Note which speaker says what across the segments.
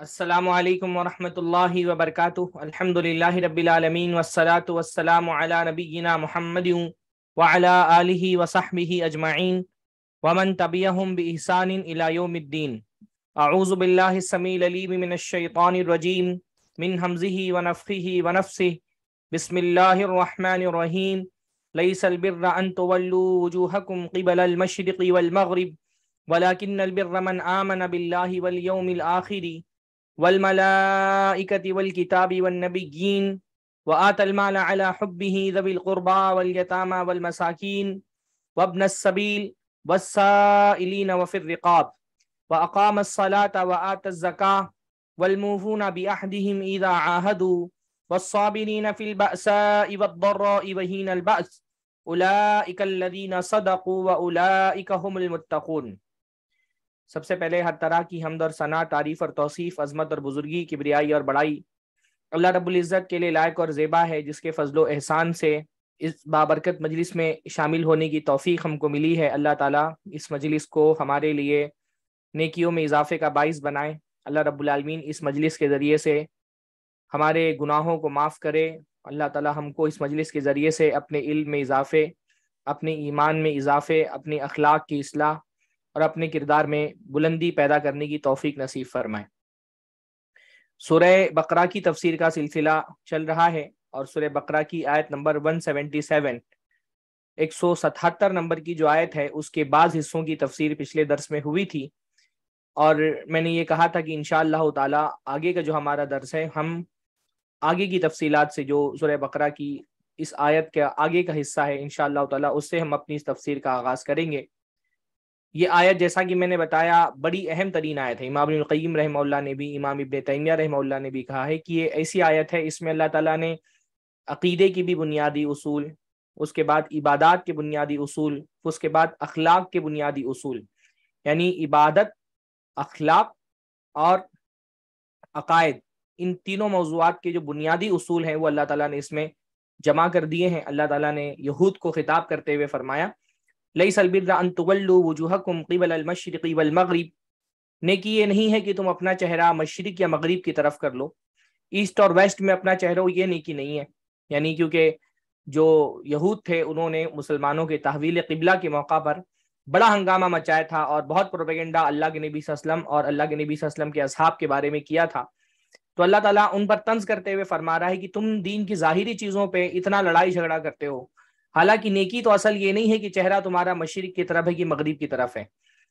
Speaker 1: السلام عليكم ورحمة الله وبركاته الحمد لله رب العالمين والصلاة والسلام على نبينا محمد وعلى آله وصحبه أجمعين ومن تبعهم بإحسان إلى يوم الدين أعوذ بالله السميع العليم من الشيطان الرجيم من همزه ونفخه ونفسه بسم الله الرحمن الرحيم ليس البر أن تولوا وجوهكم قبل المشرق والمغرب ولكن البر من آمن بالله واليوم الآخر والملائكة والكتاب والنبيين وآتى المال على حبه ذوي القربى واليتامى والمساكين وابن السبيل والسائلين وفي الرقاب وأقام الصلاة وآتى الزكاة والموفون بأحدهم إذا عاهدوا والصابرين في البأساء والضراء وهين البأس أولئك الذين صدقوا وأولئك هم المتقون सबसे पहले हर तरह की हमद और सना तारीफ़ और तोसीफ़ अजमत और बुजुर्गी किबरियाई और बड़ाई अल्लाह रबुल्ज़त के लिए लायक और जेबा है जिसके फजलो एहसान से इस बाबरकत मजलिस में शामिल होने की तोफ़ी हमको मिली है अल्लाह ताली इस मजलिस को हमारे लिए नेकियों में इजाफे का बाइस बनाए अल्लाह रबालमीन इस मजलिस के ज़रिए से हमारे गुनाहों को माफ़ करे अल्लाह ताली हमको इस मजलिस के ज़रिए से अपने इल्म में इजाफे अपने ईमान में इजाफे अपने अखलाक की असलाह और अपने किरदार में बुलंदी पैदा करने की तोफीक नसीब फरमाए सुरह बकरा की तफसीर का सिलसिला चल रहा है और सुरह बकरा की आयत नंबर 177 सतहत्तर नंबर की जो आयत है उसके बाद हिस्सों की तफसीर पिछले दर्स में हुई थी और मैंने ये कहा था कि इन ताला आगे का जो हमारा दर्स है हम आगे की तफसीलात से जो सुरह बकरा की इस आयत के आगे का हिस्सा है इन ताला उससे हम अपनी इस तफसीर का आगाज़ करेंगे ये आयत जैसा कि मैंने बताया बड़ी अहम तरीन आयत है इमाम इमाम रहमल्ला ने भी इमाम इबन तैमिया रहमल्ला ने भी कहा है कि ये ऐसी आयत है इसमें अल्लाह ताला ने अकीदे की भी बुनियादी उसूल उसके बाद इबादत के बुनियादी उसूल उसके बाद अखलाक के बुनियादी उसूल यानी इबादत अखलाक और अकायद इन तीनों मौजूद के जो बुनियादी उसूल हैं वो अल्लाह ताला ने इसमें जमा कर दिए हैं अल्लाह ताला ने यहूद को खिताब करते हुए फरमाया लईस अलबिर अन तुवल्लु वजूहकुम क़िबल अलमशरिक़ वलमगरिब ये नहीं है कि तुम अपना चेहरा मशरक या मगरब की तरफ कर लो ईस्ट और वेस्ट में अपना चेहरा ये नहीं नेकी नहीं है यानी क्योंकि जो यहूद थे उन्होंने मुसलमानों के तहवील कबला के मौका पर बड़ा हंगामा मचाया था और बहुत प्रोपेगेंडा अल्लाह के नबी वसलम और अल्लाह के नबी वसलम के असहाब के बारे में किया था तो अल्लाह ताला उन पर तंज करते हुए फरमा रहा है कि तुम दीन की ज़ाहिरी चीज़ों पर इतना लड़ाई झगड़ा करते हो हालांकि नेकी तो असल ये नहीं है कि चेहरा तुम्हारा मशरक की तरफ है कि मगरब की तरफ है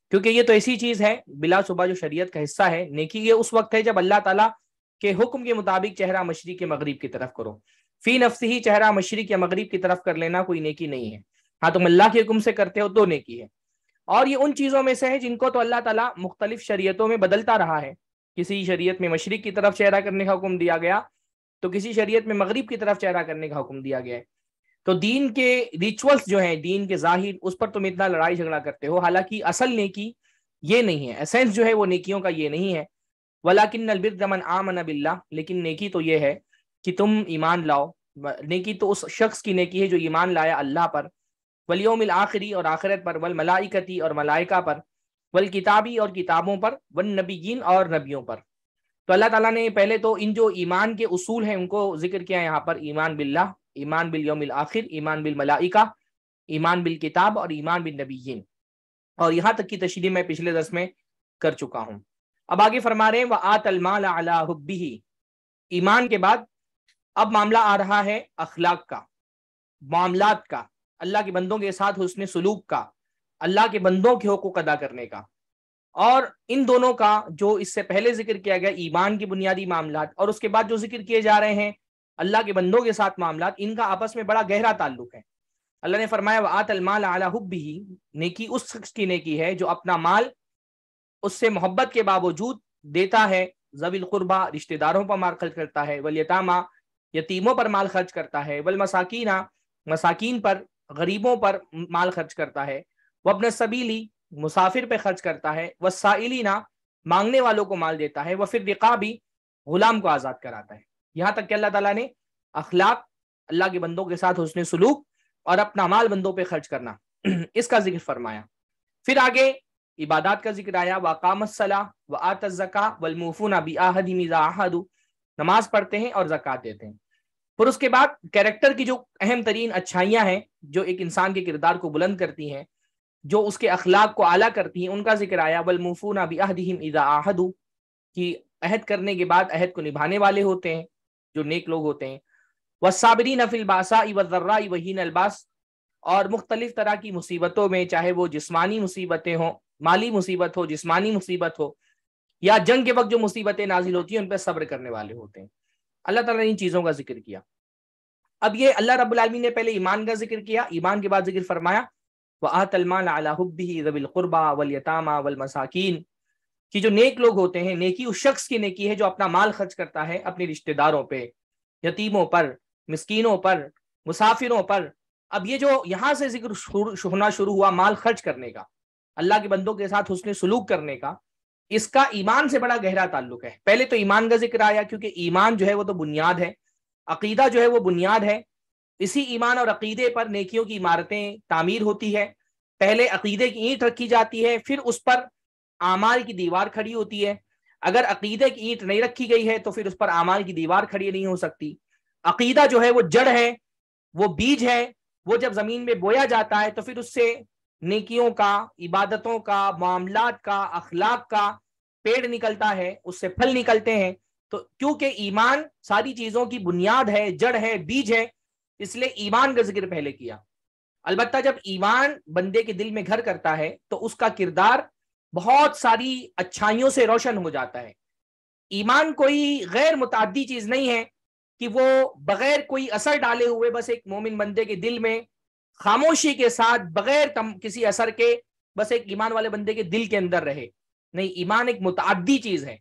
Speaker 1: क्योंकि ये तो ऐसी चीज है बिला सुबह जो शरीयत का हिस्सा है नेकी ये उस वक्त है जब अल्लाह ताला के हुक्म के मुताबिक चेहरा मशरक के मगरब की तरफ करो फी नफसी ही चेहरा मशरक या मगरब की तरफ कर लेना कोई नेकी नहीं है हाँ तुम अल्लाह के हुक्म से करते हो तो नेकी है और ये उन चीज़ों में से है जिनको तो अल्लाह तला मुख्तलिफ शरीयतों में बदलता रहा है किसी शरीयत में मशरक की तरफ चेहरा करने का हुक्म दिया गया तो किसी शरीयत में मगरब की तरफ चेहरा करने का हुक्म दिया गया है तो दीन के रिचुअल्स जो हैं दीन के जाहिर उस पर तुम इतना लड़ाई झगड़ा करते हो हालांकि असल नेकी ये नहीं है एसेंस जो है वो नेकियों का ये नहीं है वलाकिन अलबिरमन आम बिल्ला लेकिन नेकी तो ये है कि तुम ईमान लाओ नेकी तो उस शख्स की नेकी है जो ईमान लाया अल्लाह पर वलियोम आखिरी और आखिरत पर वल मलाइकती और मलाइका पर वल किताबी और किताबों पर वन नबीन और नबियों पर तो अल्लाह ताला ने पहले तो इन जो ईमान के उसूल हैं उनको जिक्र किया यहाँ पर ईमान बिल्ला ईमान बिल योमिल आखिर ईमान बिल मलाइका ईमान बिल किताब और ईमान बिल नबीन और यहाँ तक की तशरी मैं पिछले दस में कर चुका हूँ अब आगे फरमा रहे हैं वह आतलमाल अलाहबी ईमान के बाद अब मामला आ रहा है अखलाक का मामलात का अल्लाह के बंदों के साथ हुसन सलूक का अल्लाह के बंदों के हकूक अदा करने का और इन दोनों का जो इससे पहले जिक्र किया गया ईमान की बुनियादी मामला और उसके बाद जो जिक्र किए जा रहे हैं अल्लाह के बंदों के साथ मामला इनका आपस में बड़ा गहरा ताल्लुक है अल्लाह ने फरमाया वात अलमाल आला हुबी नेकी उस शख्स की नेकी है जो अपना माल उससे मोहब्बत के बावजूद देता है जवील रिश्तेदारों पर माल खर्च करता है वल यतामा यतीमों पर माल खर्च करता है वल मसाकिना मसाकिन पर गरीबों पर माल खर्च करता है वह अपने सबीली मुसाफिर पर खर्च करता है वह साइलिना मांगने वालों को माल देता है वह फिर रिकाबी गुलाम को आज़ाद कराता है यहाँ तक कि अल्लाह ताला ने अखलाक अल्लाह के बंदों के साथ उसने सलूक और अपना माल बंदों पर खर्च करना इसका जिक्र फरमाया फिर आगे इबादत का जिक्र आया वाकामसला व आतज़का वलमूफूना बी आहदी मिजा नमाज पढ़ते हैं और जक़ात देते हैं फिर उसके बाद कैरेक्टर की जो अहम तरीन अच्छाइयाँ हैं जो एक इंसान के किरदार को बुलंद करती हैं जो उसके अखलाक को आला करती हैं उनका जिक्र आया वलमूफूना बी आहदीम इजा आहदू कि अहद करने के बाद अहद को निभाने वाले होते हैं जो नेक लोग होते हैं व साबरीन अफिलबासा इवर्रा इवहीन अलबास और मुख्तलिफ तरह की मुसीबतों में चाहे वो जिस्मानी मुसीबतें हों माली मुसीबत हो जिस्मानी मुसीबत हो या जंग के वक्त जो मुसीबतें नाजिल होती हैं उन पर सब्र करने वाले होते हैं अल्लाह ताला ने इन चीज़ों का जिक्र किया अब ये अल्लाह रबालमी ने पहले ईमान का जिक्र किया ईमान के बाद जिक्र फरमाया वह आतलमान अलाहबी रबिलकुरबा वलयतामा वलमसाकिन कि जो नेक लोग होते हैं नेकी उस शख्स की नेकी है जो अपना माल खर्च करता है अपने रिश्तेदारों पे यतीमों पर मस्किनों पर मुसाफिरों पर अब ये जो यहाँ से जिक्र होना शुरू हुआ माल खर्च करने का अल्लाह के बंदों के साथ उसने सलूक करने का इसका ईमान से बड़ा गहरा ताल्लुक है पहले तो ईमान का जिक्र आया क्योंकि ईमान जो है वो तो बुनियाद है अकीदा जो है वो बुनियाद है इसी ईमान और अकीदे पर नेकियों की इमारतें तामीर होती है पहले अकीदे की ईंट रखी जाती है फिर उस पर आमाल की दीवार खड़ी होती है अगर अकीदे की ईंट नहीं रखी गई है तो फिर उस पर आमाल की दीवार खड़ी नहीं हो सकती अकीदा जो है वो जड़ है वो बीज है वो जब जमीन में बोया जाता है तो फिर उससे नेकियों का इबादतों का मामला का अखलाक का पेड़ निकलता है उससे फल निकलते हैं तो क्योंकि ईमान सारी चीजों की बुनियाद है जड़ है बीज है इसलिए ईमान का जिक्र पहले किया अलबत्ता जब ईमान बंदे के दिल में घर करता है तो उसका किरदार बहुत सारी अच्छाइयों से रोशन हो जाता है ईमान कोई गैर मुतदी चीज नहीं है कि वो बगैर कोई असर डाले हुए बस एक मोमिन बंदे के दिल में खामोशी के साथ बगैर किसी असर के बस एक ईमान वाले बंदे के दिल के अंदर रहे नहीं ईमान एक मुतदी चीज है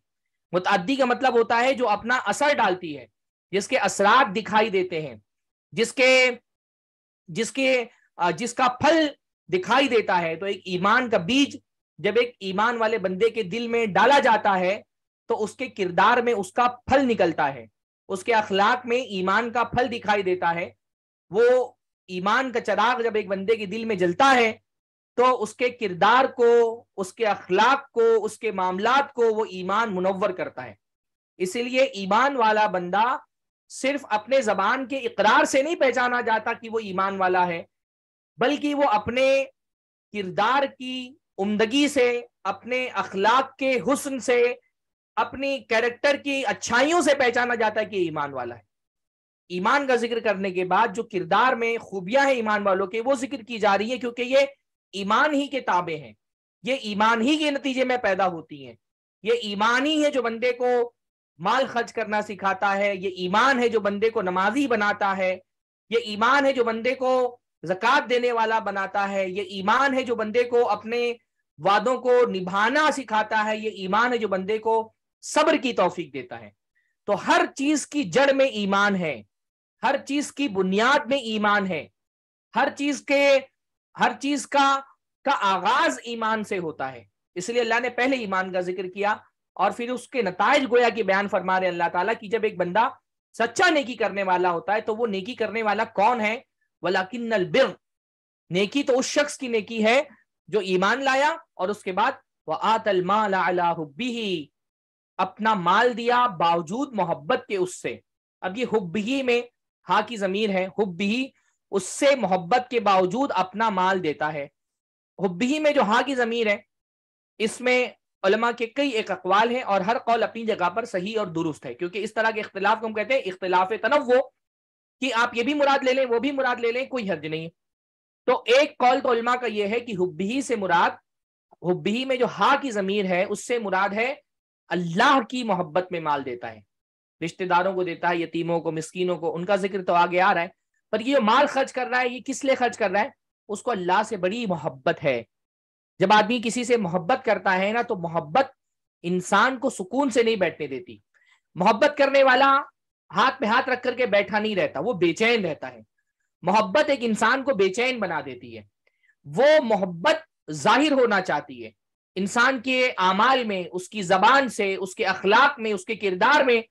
Speaker 1: मुतदी का मतलब होता है जो अपना असर डालती है जिसके असरात दिखाई देते हैं जिसके जिसके जिसका फल दिखाई देता है तो एक ईमान का बीज जब एक ईमान वाले बंदे के दिल में डाला जाता है तो उसके किरदार में उसका फल निकलता है उसके अखलाक में ईमान का फल दिखाई देता है वो ईमान का चराग जब एक बंदे के दिल में जलता है तो उसके किरदार को उसके अखलाक को उसके मामलात को वो ईमान मुनवर करता है इसीलिए ईमान वाला बंदा सिर्फ अपने जबान के इकरार से नहीं पहचाना जाता कि वो ईमान वाला है बल्कि वो अपने किरदार की उमदगी से अपने अखलाक के हुसन से अपनी कैरेक्टर की अच्छाइयों से पहचाना जाता है कि ईमान वाला है ईमान का जिक्र करने के बाद जो किरदार में खूबियां हैं ईमान वालों के वो जिक्र की जा रही है क्योंकि ये ईमान ही के ताबे हैं ये ईमान ही के नतीजे में पैदा होती हैं ये ईमान ही है जो बंदे को माल खर्च करना सिखाता है ये ईमान है जो बंदे को नमाजी बनाता है ये ईमान है जो बंदे को जक़ात देने वाला बनाता है ये ईमान है जो बंदे को अपने वादों को निभाना सिखाता है ये ईमान है जो बंदे को सब्र की तोफीक देता है तो हर चीज की जड़ में ईमान है हर चीज की बुनियाद में ईमान है हर चीज के हर चीज का का आगाज ईमान से होता है इसलिए अल्लाह ने पहले ईमान का जिक्र किया और फिर उसके नतज गोया कि बयान फरमा रहे अल्लाह ताला कि जब एक बंदा सच्चा नेकी करने वाला होता है तो वो नेकी करने वाला कौन है वलाकिन नेकी तो उस शख्स की नेकी है जो ईमान लाया और उसके बाद वह आतल अपना माल दिया बावजूद मोहब्बत के उससे अब ये हुब्बी में हा की जमीर है हुब्बी उससे मोहब्बत के बावजूद अपना माल देता है हुब्बी में जो हा की जमीर है इसमें के कई एक अकवाल हैं और हर कौल अपनी जगह पर सही और दुरुस्त है क्योंकि इस तरह के इख्तलाफ को हम कहते हैं इख्तलाफ तनवो कि आप ये भी मुराद ले लें वो भी मुराद ले लें कोई हर्ज नहीं तो एक कौल तो का यह है कि हुब्बी से मुराद हुब्बी में जो हा की जमीर है उससे मुराद है अल्लाह की मोहब्बत में माल देता है रिश्तेदारों को देता है यतीमों को मिस्कीनों को उनका जिक्र तो आगे आ रहा है पर ये माल खर्च कर रहा है ये किस लिए खर्च कर रहा है उसको अल्लाह से बड़ी मोहब्बत है जब आदमी किसी से मोहब्बत करता है ना तो मोहब्बत इंसान को सुकून से नहीं बैठने देती मोहब्बत करने वाला हाथ में हाथ रख करके बैठा नहीं रहता वो बेचैन रहता है मोहब्बत एक इंसान को बेचैन बना देती है वो मोहब्बत जाहिर होना चाहती है इंसान के अमाल में उसकी जबान से उसके अखलाक में उसके किरदार में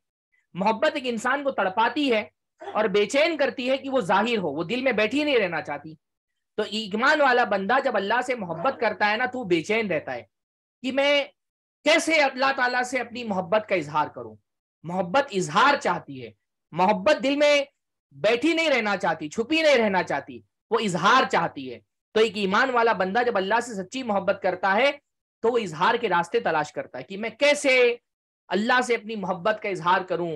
Speaker 1: मोहब्बत एक इंसान को तड़पाती है और बेचैन करती है कि वो जाहिर हो वो दिल में बैठी नहीं रहना चाहती तो ईमान वाला बंदा जब अल्लाह से मोहब्बत करता है ना तो बेचैन रहता है कि मैं कैसे अल्लाह ताला से अपनी मोहब्बत का इजहार करूं मोहब्बत इजहार चाहती है मोहब्बत दिल में बैठी नहीं रहना चाहती छुपी नहीं रहना चाहती वो इजहार चाहती है तो एक ईमान वाला बंदा जब अल्लाह से सच्ची मोहब्बत करता है तो वो इजहार के रास्ते तलाश करता है कि मैं कैसे अल्लाह से अपनी मोहब्बत का इजहार करूं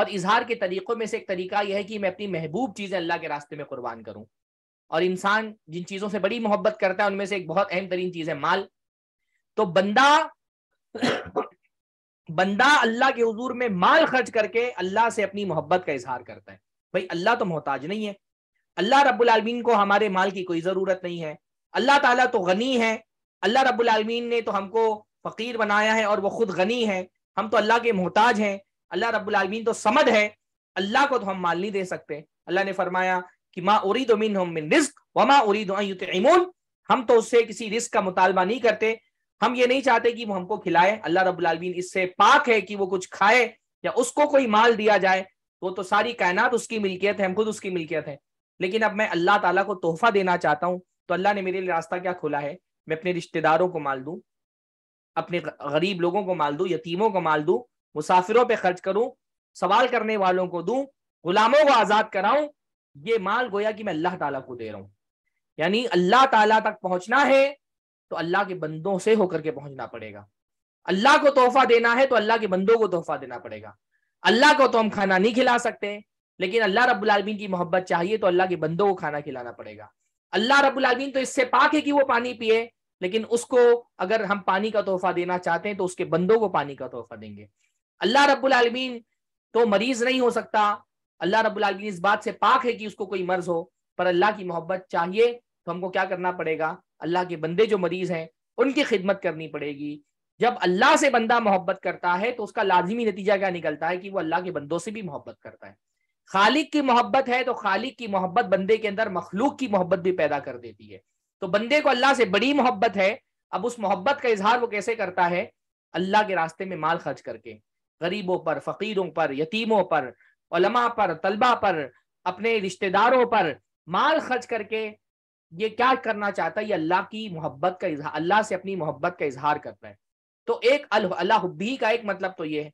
Speaker 1: और इजहार के तरीक़ों में से एक तरीका यह है कि मैं अपनी महबूब चीज़ें अल्लाह के रास्ते में कुर्बान करूं और इंसान जिन चीज़ों से बड़ी मोहब्बत करता है उनमें से एक बहुत अहम तरीन चीज़ है माल तो बंदा बंदा अल्लाह के हजूर में माल खर्च करके अल्लाह से अपनी मोहब्बत का इजहार करता है भाई अल्लाह तो मोहताज नहीं है अल्लाह रबालमीन को हमारे माल की कोई ज़रूरत नहीं है अल्लाह ताला तो गनी है अल्लाह रबालमीन ने तो हमको फ़कीर बनाया है और वो खुद गनी है हम तो अल्लाह के मोहताज हैं अल्लाह रबालमीन तो समद है अल्लाह को तो हम माल नहीं दे सकते अल्लाह ने फरमाया कि माँ उरीद मिन रिस्क व माँ उरीद हम तो उससे किसी रिस्क का मुतालबा नहीं करते हम ये नहीं चाहते कि वो हमको खिलाए अल्लाह रबालमीन इससे पाक है कि वो कुछ खाए या उसको कोई माल दिया जाए वो तो सारी कायनात उसकी मिल्कियत है हम खुद उसकी मिल्कियत है लेकिन अब मैं अल्लाह ताला को तोहफा देना चाहता हूँ तो अल्लाह ने मेरे लिए रास्ता क्या खोला है मैं अपने रिश्तेदारों को माल दूँ अपने गरीब लोगों को माल दूँ यतीमों को माल दूँ मुसाफिरों पर खर्च करूँ सवाल करने वालों को दूँ गुलामों को आज़ाद कराऊँ ये माल गोया कि मैं अल्लाह ताला को दे रहा हूँ यानी अल्लाह ताला तक पहुंचना है तो अल्लाह के बंदों से होकर के पहुंचना पड़ेगा अल्लाह को तोहफा देना है तो अल्लाह के बंदों को तोहफा देना पड़ेगा अल्लाह को तो हम खाना नहीं खिला सकते लेकिन अल्लाह रब्बुल आलमीन की मोहब्बत चाहिए तो अल्लाह के बंदों को खाना खिलाना पड़ेगा अल्लाह रब्बुल आलमीन तो इससे पाक है कि वो पानी पिए लेकिन उसको अगर हम पानी का तोहफा देना चाहते हैं तो उसके बंदों को पानी का तोहफा देंगे अल्लाह रब्बुल आलमीन तो मरीज नहीं हो सकता अल्लाह रब्बुल आलमीन इस बात से पाक है कि उसको कोई मर्ज हो पर अल्लाह की मोहब्बत चाहिए तो हमको क्या करना पड़ेगा अल्लाह के बंदे जो मरीज हैं उनकी खिदमत करनी पड़ेगी जब अल्लाह से बंदा मोहब्बत करता है तो उसका लाजमी नतीजा क्या निकलता है कि वो अल्लाह के बंदों से भी मोहब्बत करता है खालिक की मोहब्बत है तो खालिक की मोहब्बत बंदे के अंदर मखलूक की मोहब्बत भी पैदा कर देती है तो बंदे को अल्लाह से बड़ी मोहब्बत है अब उस मोहब्बत का इजहार वो कैसे करता है अल्लाह के रास्ते में माल खर्च करके गरीबों पर फ़कीरों पर यतीमों पर पर तलबा पर अपने रिश्तेदारों पर माल खर्च करके ये क्या करना चाहता है ये अल्लाह की मोहब्बत का इजहार अल्लाह से अपनी मोहब्बत का इजहार करता है तो एक अल्लाह हब्बी का एक मतलब तो ये है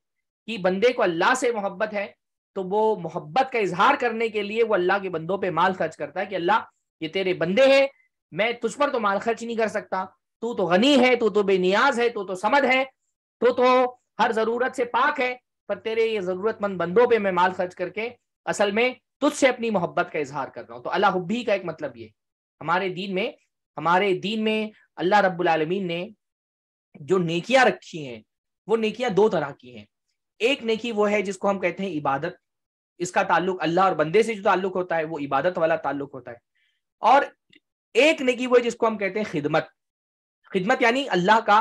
Speaker 1: कि बंदे को अल्लाह से मोहब्बत है तो वो मोहब्बत का इजहार करने के लिए वो अल्लाह के बंदों पे माल खर्च करता है कि अल्लाह ये तेरे बंदे हैं मैं तुझ पर तो माल खर्च नहीं कर सकता तू तो गनी है तू तो बेनियाज है तू तो समझ है तू तो हर जरूरत से पाक है पर तेरे ये जरूरतमंद बंदों पे मैं माल खर्च करके असल में तुझसे अपनी मोहब्बत का इजहार कर रहा हूँ तो अल्लाह का एक मतलब ये हमारे दीन में हमारे दीन में अल्लाह रब्बुल आलमीन ने जो नेकियां रखी हैं वो नेकियां दो तरह की हैं एक नेकी वो है जिसको हम कहते हैं इबादत इसका ताल्लुक अल्लाह और बंदे से जो ताल्लुक होता है वो इबादत वाला ताल्लुक होता है और एक नेकी वो है जिसको हम कहते हैं खिदमत खिदमत यानी अल्लाह का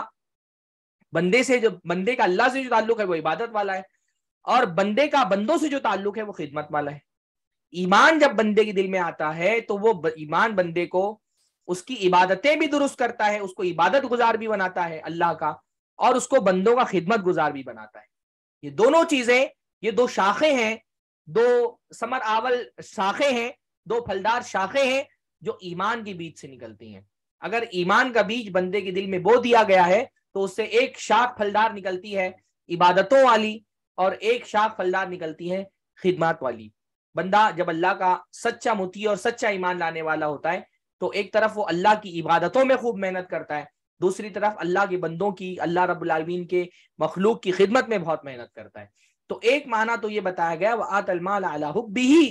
Speaker 1: बंदे से जो बंदे का अल्लाह से जो ताल्लुक है वो इबादत वाला है और बंदे का बंदों से जो ताल्लुक है वो खिदमत वाला है ईमान जब बंदे के दिल में आता है तो वो ईमान बंदे को उसकी इबादतें भी दुरुस्त करता है उसको इबादत गुजार भी बनाता है अल्लाह का और उसको बंदों का खिदमत गुजार भी बनाता है ये दोनों चीजें ये दो शाखें हैं दो समर आवल शाखें हैं दो फलदार शाखें हैं जो ईमान के बीच से निकलती हैं अगर ईमान का बीज बंदे के दिल में बो दिया गया है तो उससे एक शाख फलदार निकलती है इबादतों वाली और एक शाख फलदार निकलती है खिदमत वाली बंदा जब अल्लाह का सच्चा मुती और सच्चा ईमान लाने वाला होता है तो एक तरफ वो अल्लाह की इबादतों में खूब मेहनत करता है दूसरी तरफ अल्लाह के बंदों की अल्लाह रबीन के मखलूक की खिदमत में बहुत मेहनत करता है तो एक माना तो ये बताया गया वह आतलमालबी ही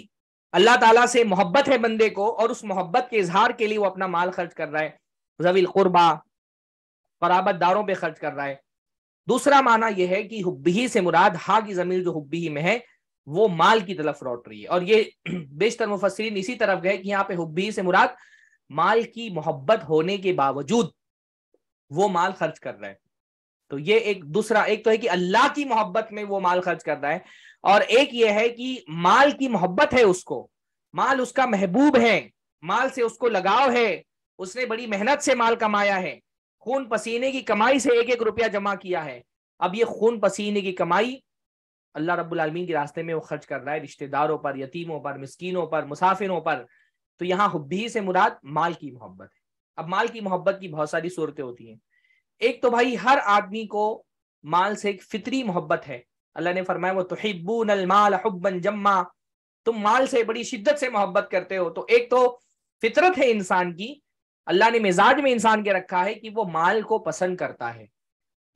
Speaker 1: अल्लाह ताला से मोहब्बत है बंदे को और उस मोहब्बत के इजहार के लिए वो अपना माल खर्च कर रहा है जवील कुर्बा कराबत दारों पर खर्च कर रहा है दूसरा माना यह है कि हुब्बी से मुराद हा की जमीर जो हुब्बी में है वो माल की तरफ लौट रही है और ये बेशतर मुफसरीन इसी तरफ गए कि यहाँ पे हुबी से मुराद माल की मोहब्बत होने के बावजूद वो माल खर्च कर रहा है तो ये एक दूसरा एक तो है कि अल्लाह की मोहब्बत में वो माल खर्च कर रहा है और एक ये है कि माल की मोहब्बत है उसको माल उसका महबूब है माल से उसको लगाव है उसने बड़ी मेहनत से माल कमाया है खून पसीने की कमाई से एक एक रुपया जमा किया है अब ये खून पसीने की कमाई अल्लाह रब्बुल के रास्ते में वो खर्च कर रहा है रिश्तेदारों पर यतीमों पर मस्किनों पर मुसाफिरों पर तो यहाँ हब्बी से मुराद माल की मोहब्बत है अब माल की मोहब्बत की बहुत सारी सूरतें होती हैं एक तो भाई हर आदमी को माल से एक फितरी मोहब्बत है अल्लाह ने फरमाया वो तोहिबून माल हब्बन जम्मा तुम माल से बड़ी शिद्दत से मोहब्बत करते हो तो एक तो फितरत है इंसान की अल्लाह ने मिजाज में इंसान के रखा है कि वो माल को पसंद करता है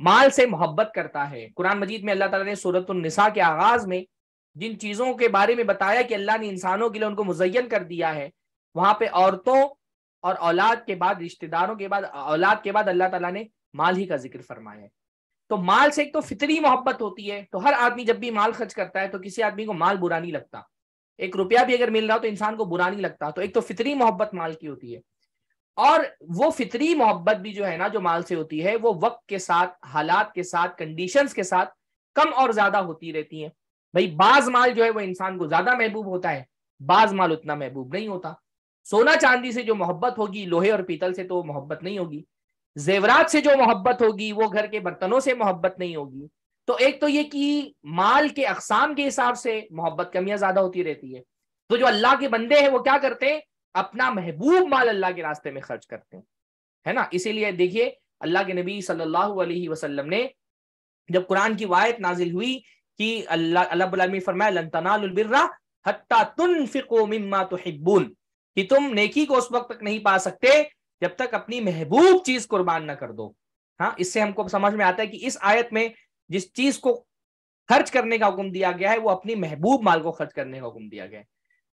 Speaker 1: माल से मोहब्बत करता है कुरान मजीद में अल्लाह ताला ने सूरत निसा के आगाज में जिन चीज़ों के बारे में बताया कि अल्लाह ने इंसानों के लिए उनको मुजयन कर दिया है वहां पे औरतों और औलाद के बाद रिश्तेदारों के बाद औलाद के बाद अल्लाह तला ने माल ही का जिक्र फरमाया है तो माल से एक तो फितरी मोहब्बत होती है तो हर आदमी जब भी माल खर्च करता है तो किसी आदमी को माल बुरा नहीं लगता एक रुपया भी अगर मिल रहा हो तो इंसान को बुरा नहीं लगता तो एक तो फितरी मोहब्बत माल की होती है और वो फितरी मोहब्बत भी जो है ना जो माल से होती है वो वक्त के साथ हालात के साथ कंडीशन के साथ कम और ज्यादा होती रहती है भाई बाज माल जो है वो इंसान को ज्यादा महबूब होता है बाज माल उतना महबूब नहीं होता सोना चांदी से जो मोहब्बत होगी लोहे और पीतल से तो मोहब्बत नहीं होगी जेवरात से जो मोहब्बत होगी वो घर के बर्तनों से मोहब्बत नहीं होगी तो एक तो ये कि माल के अकसाम के हिसाब से मोहब्बत कमियां ज्यादा होती रहती है तो जो अल्लाह के बंदे हैं वो क्या करते हैं अपना महबूब माल अल्लाह के रास्ते में खर्च करते हैं है ना इसीलिए देखिए अल्लाह के नबी सल्लल्लाहु अलैहि वसल्लम ने जब कुरान की वायत नाजिल हुई कि अल्लाह अल्लाह कि तुम नेकी को उस वक्त तक नहीं पा सकते जब तक अपनी महबूब चीज कुर्बान ना कर दो हाँ इससे हमको समझ में आता है कि इस आयत में जिस चीज को खर्च करने का हुक्म दिया गया है वो अपनी महबूब माल को खर्च करने का हुक्म दिया गया है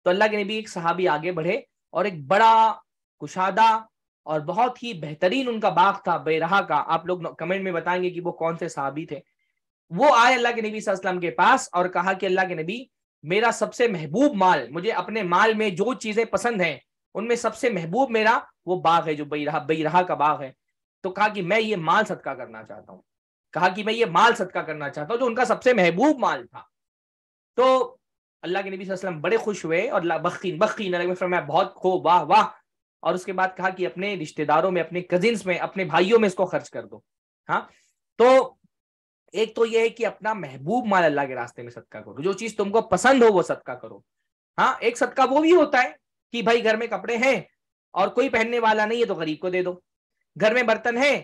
Speaker 1: तो अल्लाह के नबी एक सहाबी आगे बढ़े और एक बड़ा कुशादा और बहुत ही बेहतरीन उनका बाग था बेरहा का आप लोग कमेंट में बताएंगे कि वो कौन से साहबी थे वो आए अल्लाह के नबी वसल्लम के पास और कहा कि अल्लाह के नबी मेरा सबसे महबूब माल मुझे अपने माल में जो चीजें पसंद हैं उनमें सबसे महबूब मेरा वो बाग है जो बेरहा बेरहा का बाग है तो कहा कि मैं ये माल सदका करना चाहता हूँ कहा कि मैं ये माल सदका करना चाहता हूँ जो उनका सबसे महबूब माल था तो अल्लाह के नबी वसल्लम बड़े खुश हुए और बखीन बखीन फरमाया बहुत खो वाह वाह और उसके बाद कहा कि अपने रिश्तेदारों में अपने कजिन्स में अपने भाइयों में इसको खर्च कर दो हाँ तो एक तो यह है कि अपना महबूब माल अल्लाह के रास्ते में सदका करो जो चीज तुमको पसंद हो वो सदका करो हाँ एक सदका वो भी होता है कि भाई घर में कपड़े हैं और कोई पहनने वाला नहीं है तो गरीब को दे दो घर में बर्तन है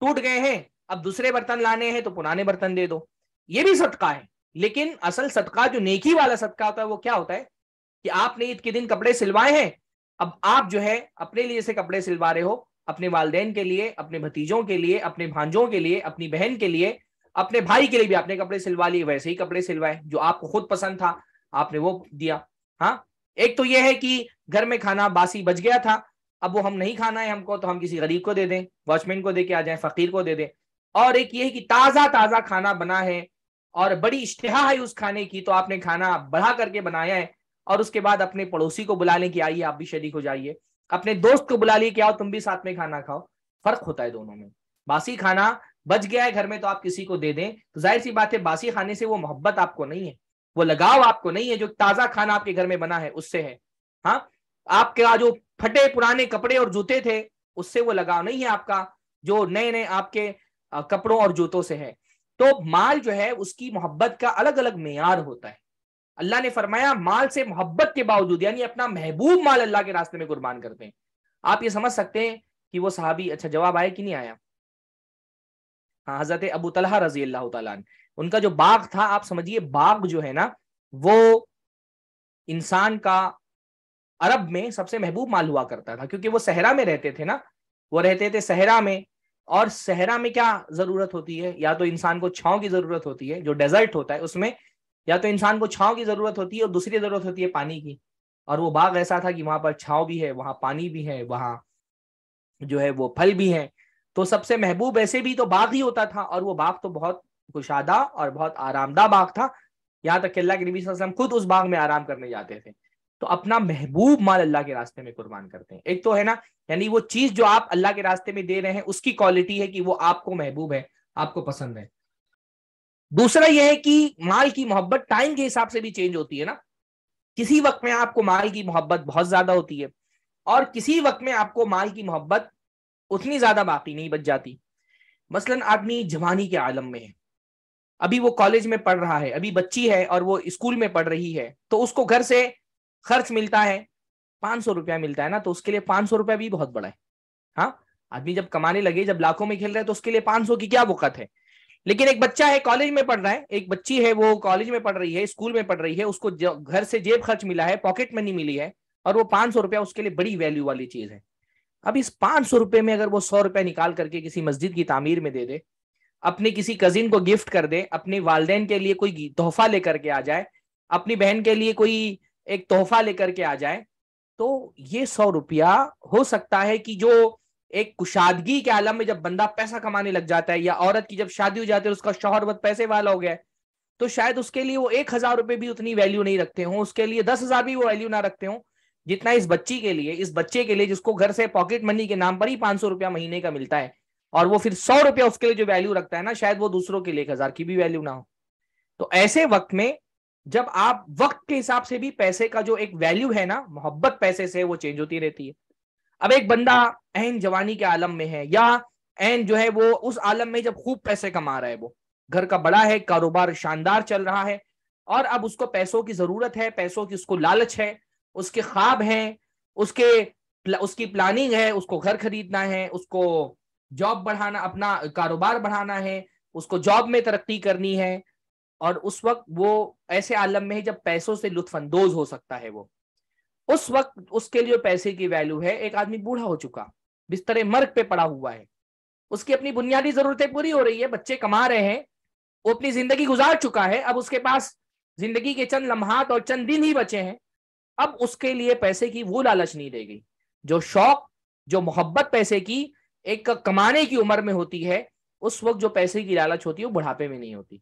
Speaker 1: टूट गए हैं अब दूसरे बर्तन लाने हैं तो पुराने बर्तन दे दो ये भी सदका है लेकिन असल सदका जो नेकी वाला सदका होता है वो क्या होता है कि आपने ईद के दिन कपड़े सिलवाए हैं अब आप जो है अपने लिए से कपड़े सिलवा रहे हो अपने वालदेन के लिए अपने भतीजों के लिए अपने भांजों के लिए अपनी बहन के लिए अपने भाई के लिए भी आपने कपड़े सिलवा लिए वैसे ही कपड़े सिलवाए जो आपको खुद पसंद था आपने वो दिया हाँ एक तो यह है कि घर में खाना बासी बच गया था अब वो हम नहीं खाना है हमको तो हम किसी गरीब को दे दें वॉचमैन को दे के आ जाए फकीर को दे दें और एक ये है कि ताज़ा ताज़ा खाना बना है और बड़ी इश्तहा है उस खाने की तो आपने खाना बढ़ा करके बनाया है और उसके बाद अपने पड़ोसी को बुला लें कि आइए आप भी शरीक हो जाइए अपने दोस्त को बुला लिए कि आओ तुम भी साथ में खाना खाओ फर्क होता है दोनों में बासी खाना बच गया है घर में तो आप किसी को दे दें तो जाहिर सी बात है बासी खाने से वो मोहब्बत आपको नहीं है वो लगाव आपको नहीं है जो ताजा खाना आपके घर में बना है उससे है हाँ आपका जो फटे पुराने कपड़े और जूते थे उससे वो लगाव नहीं है आपका जो नए नए आपके कपड़ों और जूतों से है तो माल जो है उसकी मोहब्बत का अलग अलग मैार होता है अल्लाह ने फरमाया माल से मोहब्बत के बावजूद यानी अपना महबूब माल अल्लाह के रास्ते में कुर्बान करते हैं आप ये समझ सकते हैं कि वो साहबी अच्छा जवाब आया कि नहीं आया हाँ हजरत अबू तलहा रजी अल्लाह तन उनका जो बाग था आप समझिए बाग जो है ना वो इंसान का अरब में सबसे महबूब माल हुआ करता था क्योंकि वो सहरा में रहते थे ना वो रहते थे सहरा में और सहरा में क्या जरूरत होती है या तो इंसान को छाव की जरूरत होती है जो डेजर्ट होता है उसमें या तो इंसान को छाव की जरूरत होती है और दूसरी जरूरत होती है पानी की और वो बाग ऐसा था कि वहां पर छाव भी है वहां पानी भी है वहां जो है वो फल भी है तो सबसे महबूब ऐसे भी तो बाग ही होता था और वो बाग तो बहुत कुशादा और बहुत आरामदा बाग था यहाँ तक के अल्लाह के नबी वसल्लम खुद उस बाग में आराम करने जाते थे तो अपना महबूब माल अल्लाह के रास्ते में कुर्बान करते हैं एक तो है ना यानी वो चीज जो आप अल्लाह के रास्ते में दे रहे हैं उसकी क्वालिटी है कि वो आपको महबूब है आपको पसंद है दूसरा यह है कि माल की मोहब्बत टाइम के हिसाब से भी चेंज होती है ना किसी वक्त में आपको माल की मोहब्बत बहुत ज्यादा होती है और किसी वक्त में आपको माल की मोहब्बत उतनी ज्यादा बाकी नहीं बच जाती मसलन आदमी जवानी के आलम में है अभी वो कॉलेज में पढ़ रहा है अभी बच्ची है और वो स्कूल में पढ़ रही है तो उसको घर से खर्च मिलता है पांच सौ रुपया मिलता है ना तो उसके लिए पांच सौ रुपया भी बहुत बड़ा है हाँ आदमी जब कमाने लगे जब लाखों में खेल रहा है तो उसके लिए पांच सौ की क्या बुकत है लेकिन एक बच्चा है कॉलेज में पढ़ रहा है एक बच्ची है वो कॉलेज में पढ़ रही है स्कूल में पढ़ रही है उसको घर से जेब खर्च मिला है पॉकेट मनी मिली है और वो पांच सौ रुपया उसके लिए बड़ी वैल्यू वाली चीज है अब इस पांच सौ रुपये में अगर वो सौ रुपया निकाल करके किसी मस्जिद की तामीर में दे दे अपने किसी कजिन को गिफ्ट कर दे अपने वालदेन के लिए कोई तोहफा लेकर के आ जाए अपनी बहन के लिए कोई एक तोहफा लेकर के आ जाए तो ये सौ रुपया हो सकता है कि जो एक कुशादगी के आलम में जब बंदा पैसा कमाने लग जाता है या औरत की जब शादी हो जाती है उसका शौहर बहुत पैसे वाला हो गया है तो शायद उसके लिए वो एक हजार रुपये भी उतनी वैल्यू नहीं रखते हों उसके लिए दस हजार भी वो वैल्यू ना रखते हो जितना इस बच्ची के लिए इस बच्चे के लिए जिसको घर से पॉकेट मनी के नाम पर ही पांच सौ रुपया महीने का मिलता है और वो फिर सौ रुपया उसके लिए जो वैल्यू रखता है ना शायद वो दूसरों के लिए एक हजार की भी वैल्यू ना हो तो ऐसे वक्त में जब आप वक्त के हिसाब से भी पैसे का जो एक वैल्यू है ना मोहब्बत पैसे से वो चेंज होती रहती है अब एक बंदा एन जवानी के आलम में है या एन जो है वो उस आलम में जब खूब पैसे कमा रहा है वो घर का बड़ा है कारोबार शानदार चल रहा है और अब उसको पैसों की जरूरत है पैसों की उसको लालच है उसके ख्वाब हैं उसके उसकी प्लानिंग है उसको घर खरीदना है उसको जॉब बढ़ाना अपना कारोबार बढ़ाना है उसको जॉब में तरक्की करनी है और उस वक्त वो ऐसे आलम में है जब पैसों से लुत्फानंदोज हो सकता है वो उस वक्त उसके लिए पैसे की वैल्यू है एक आदमी बूढ़ा हो चुका बिस्तर मर्ग पे पड़ा हुआ है उसकी अपनी बुनियादी जरूरतें पूरी हो रही है बच्चे कमा रहे हैं वो अपनी जिंदगी गुजार चुका है अब उसके पास जिंदगी के चंद लम्हात और चंद दिन ही बचे हैं अब उसके लिए पैसे की वो लालच नहीं देगी जो शौक जो मोहब्बत पैसे की एक कमाने की उम्र में होती है उस वक्त जो पैसे की लालच होती है वो बुढ़ापे में नहीं होती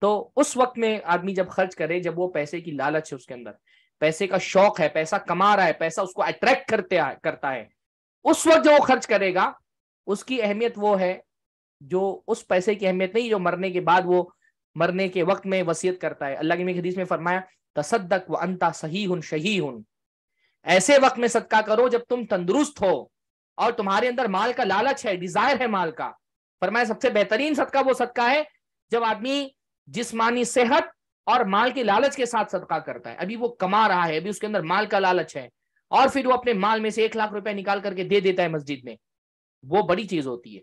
Speaker 1: तो उस वक्त में आदमी जब खर्च करे जब वो पैसे की लालच है उसके अंदर पैसे का शौक है पैसा कमा रहा है पैसा उसको अट्रैक्ट करते करता है उस वक्त जो वो खर्च करेगा उसकी अहमियत वो है जो उस पैसे की अहमियत नहीं जो मरने के बाद वो मरने के वक्त में वसीयत करता है अल्लाह की हदीस में फरमाया तसदक व अंता सही हन शही हन ऐसे वक्त में सदका करो जब तुम तंदुरुस्त हो और तुम्हारे अंदर माल का लालच है डिजायर है माल का फरमाया सबसे बेहतरीन सदका वो सदका है जब आदमी जिसमानी सेहत और माल के लालच के साथ सदका करता है अभी वो कमा रहा है अभी उसके अंदर माल का लालच है और फिर वो अपने माल में से एक लाख रुपए निकाल करके दे देता है मस्जिद में वो बड़ी चीज होती है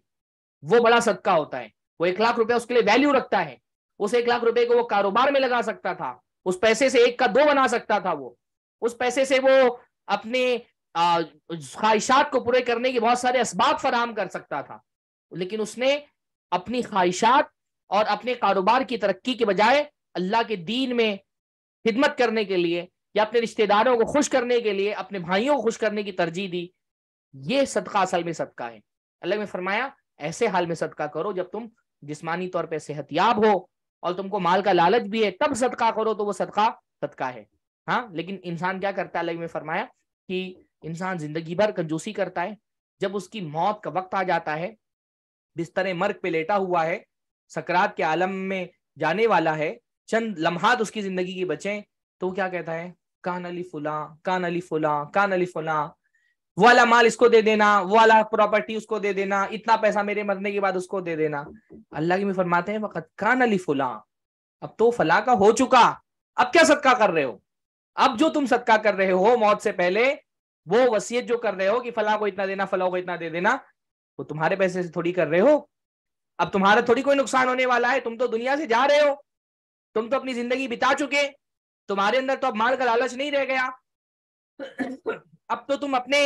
Speaker 1: वो बड़ा सदका होता है वो एक लाख रुपया उसके लिए वैल्यू रखता है उस एक लाख रुपए को वो कारोबार में लगा सकता था उस पैसे से एक का दो बना सकता था वो उस पैसे से वो अपने ख्वाहिशात को पूरे करने के बहुत सारे इसबाब फराहम कर सकता था लेकिन उसने अपनी ख्वाहिशात और अपने कारोबार की तरक्की के बजाय अल्लाह के दीन में खिदमत करने के लिए या अपने रिश्तेदारों को खुश करने के लिए अपने भाइयों को खुश करने की तरजीह दी ये सदका असल में सदका है अल्लाह ने फरमाया ऐसे हाल में सदका करो जब तुम जिस्मानी तौर पर सेहतियाब हो और तुमको माल का लालच भी है तब सदका करो तो वो सदका सदका है हाँ लेकिन इंसान क्या करता है अलग में फरमाया कि इंसान जिंदगी भर कंजूसी करता है जब उसकी मौत का वक्त आ जाता है बिस्तर मर्ग पे लेटा हुआ है सकरात के आलम में जाने वाला है चंद लम्हात उसकी जिंदगी की बचे तो क्या कहता है कान अली फुला कान अली फुला कान अली फुला वो वाला माल इसको दे देना वो वाला प्रॉपर्टी उसको दे देना इतना पैसा मेरे मरने के बाद उसको दे देना अल्लाह की में फरमाते हैं वक़्त कान अली फुला अब तो फला का हो चुका अब क्या सदका कर रहे हो अब जो तुम सदका कर रहे हो मौत से पहले वो वसीयत जो कर रहे हो कि फला को इतना देना फला को इतना दे देना वो तुम्हारे पैसे से थोड़ी कर रहे हो अब तुम्हारा थोड़ी कोई नुकसान होने वाला है तुम तो दुनिया से जा रहे हो तुम तो अपनी जिंदगी बिता चुके तुम्हारे अंदर तो अब माल का लालच नहीं रह गया अब तो तुम अपने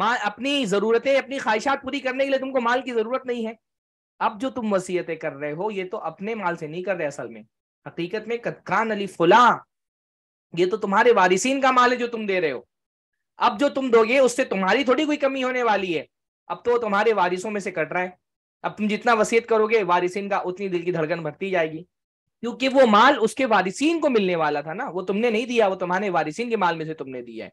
Speaker 1: माँ अपनी जरूरतें अपनी ख्वाहिशात पूरी करने के लिए तुमको माल की जरूरत नहीं है अब जो तुम वसीयतें कर रहे हो ये तो अपने माल से नहीं कर रहे असल में हकीकत में कदकान अली फुला ये तो तुम्हारे वारिसीन का माल है जो तुम दे रहे हो अब जो तुम दोगे उससे तुम्हारी थोड़ी कोई कमी होने वाली है अब तो तुम्हारे वारिसों में से कट रहा है अब तुम जितना वसीयत करोगे वारिसिन का उतनी दिल की धड़कन भरती जाएगी क्योंकि वो माल उसके वारिसिन को मिलने वाला था ना वो तुमने नहीं दिया वो तुम्हारे वारिसिन के माल में से तुमने दिया है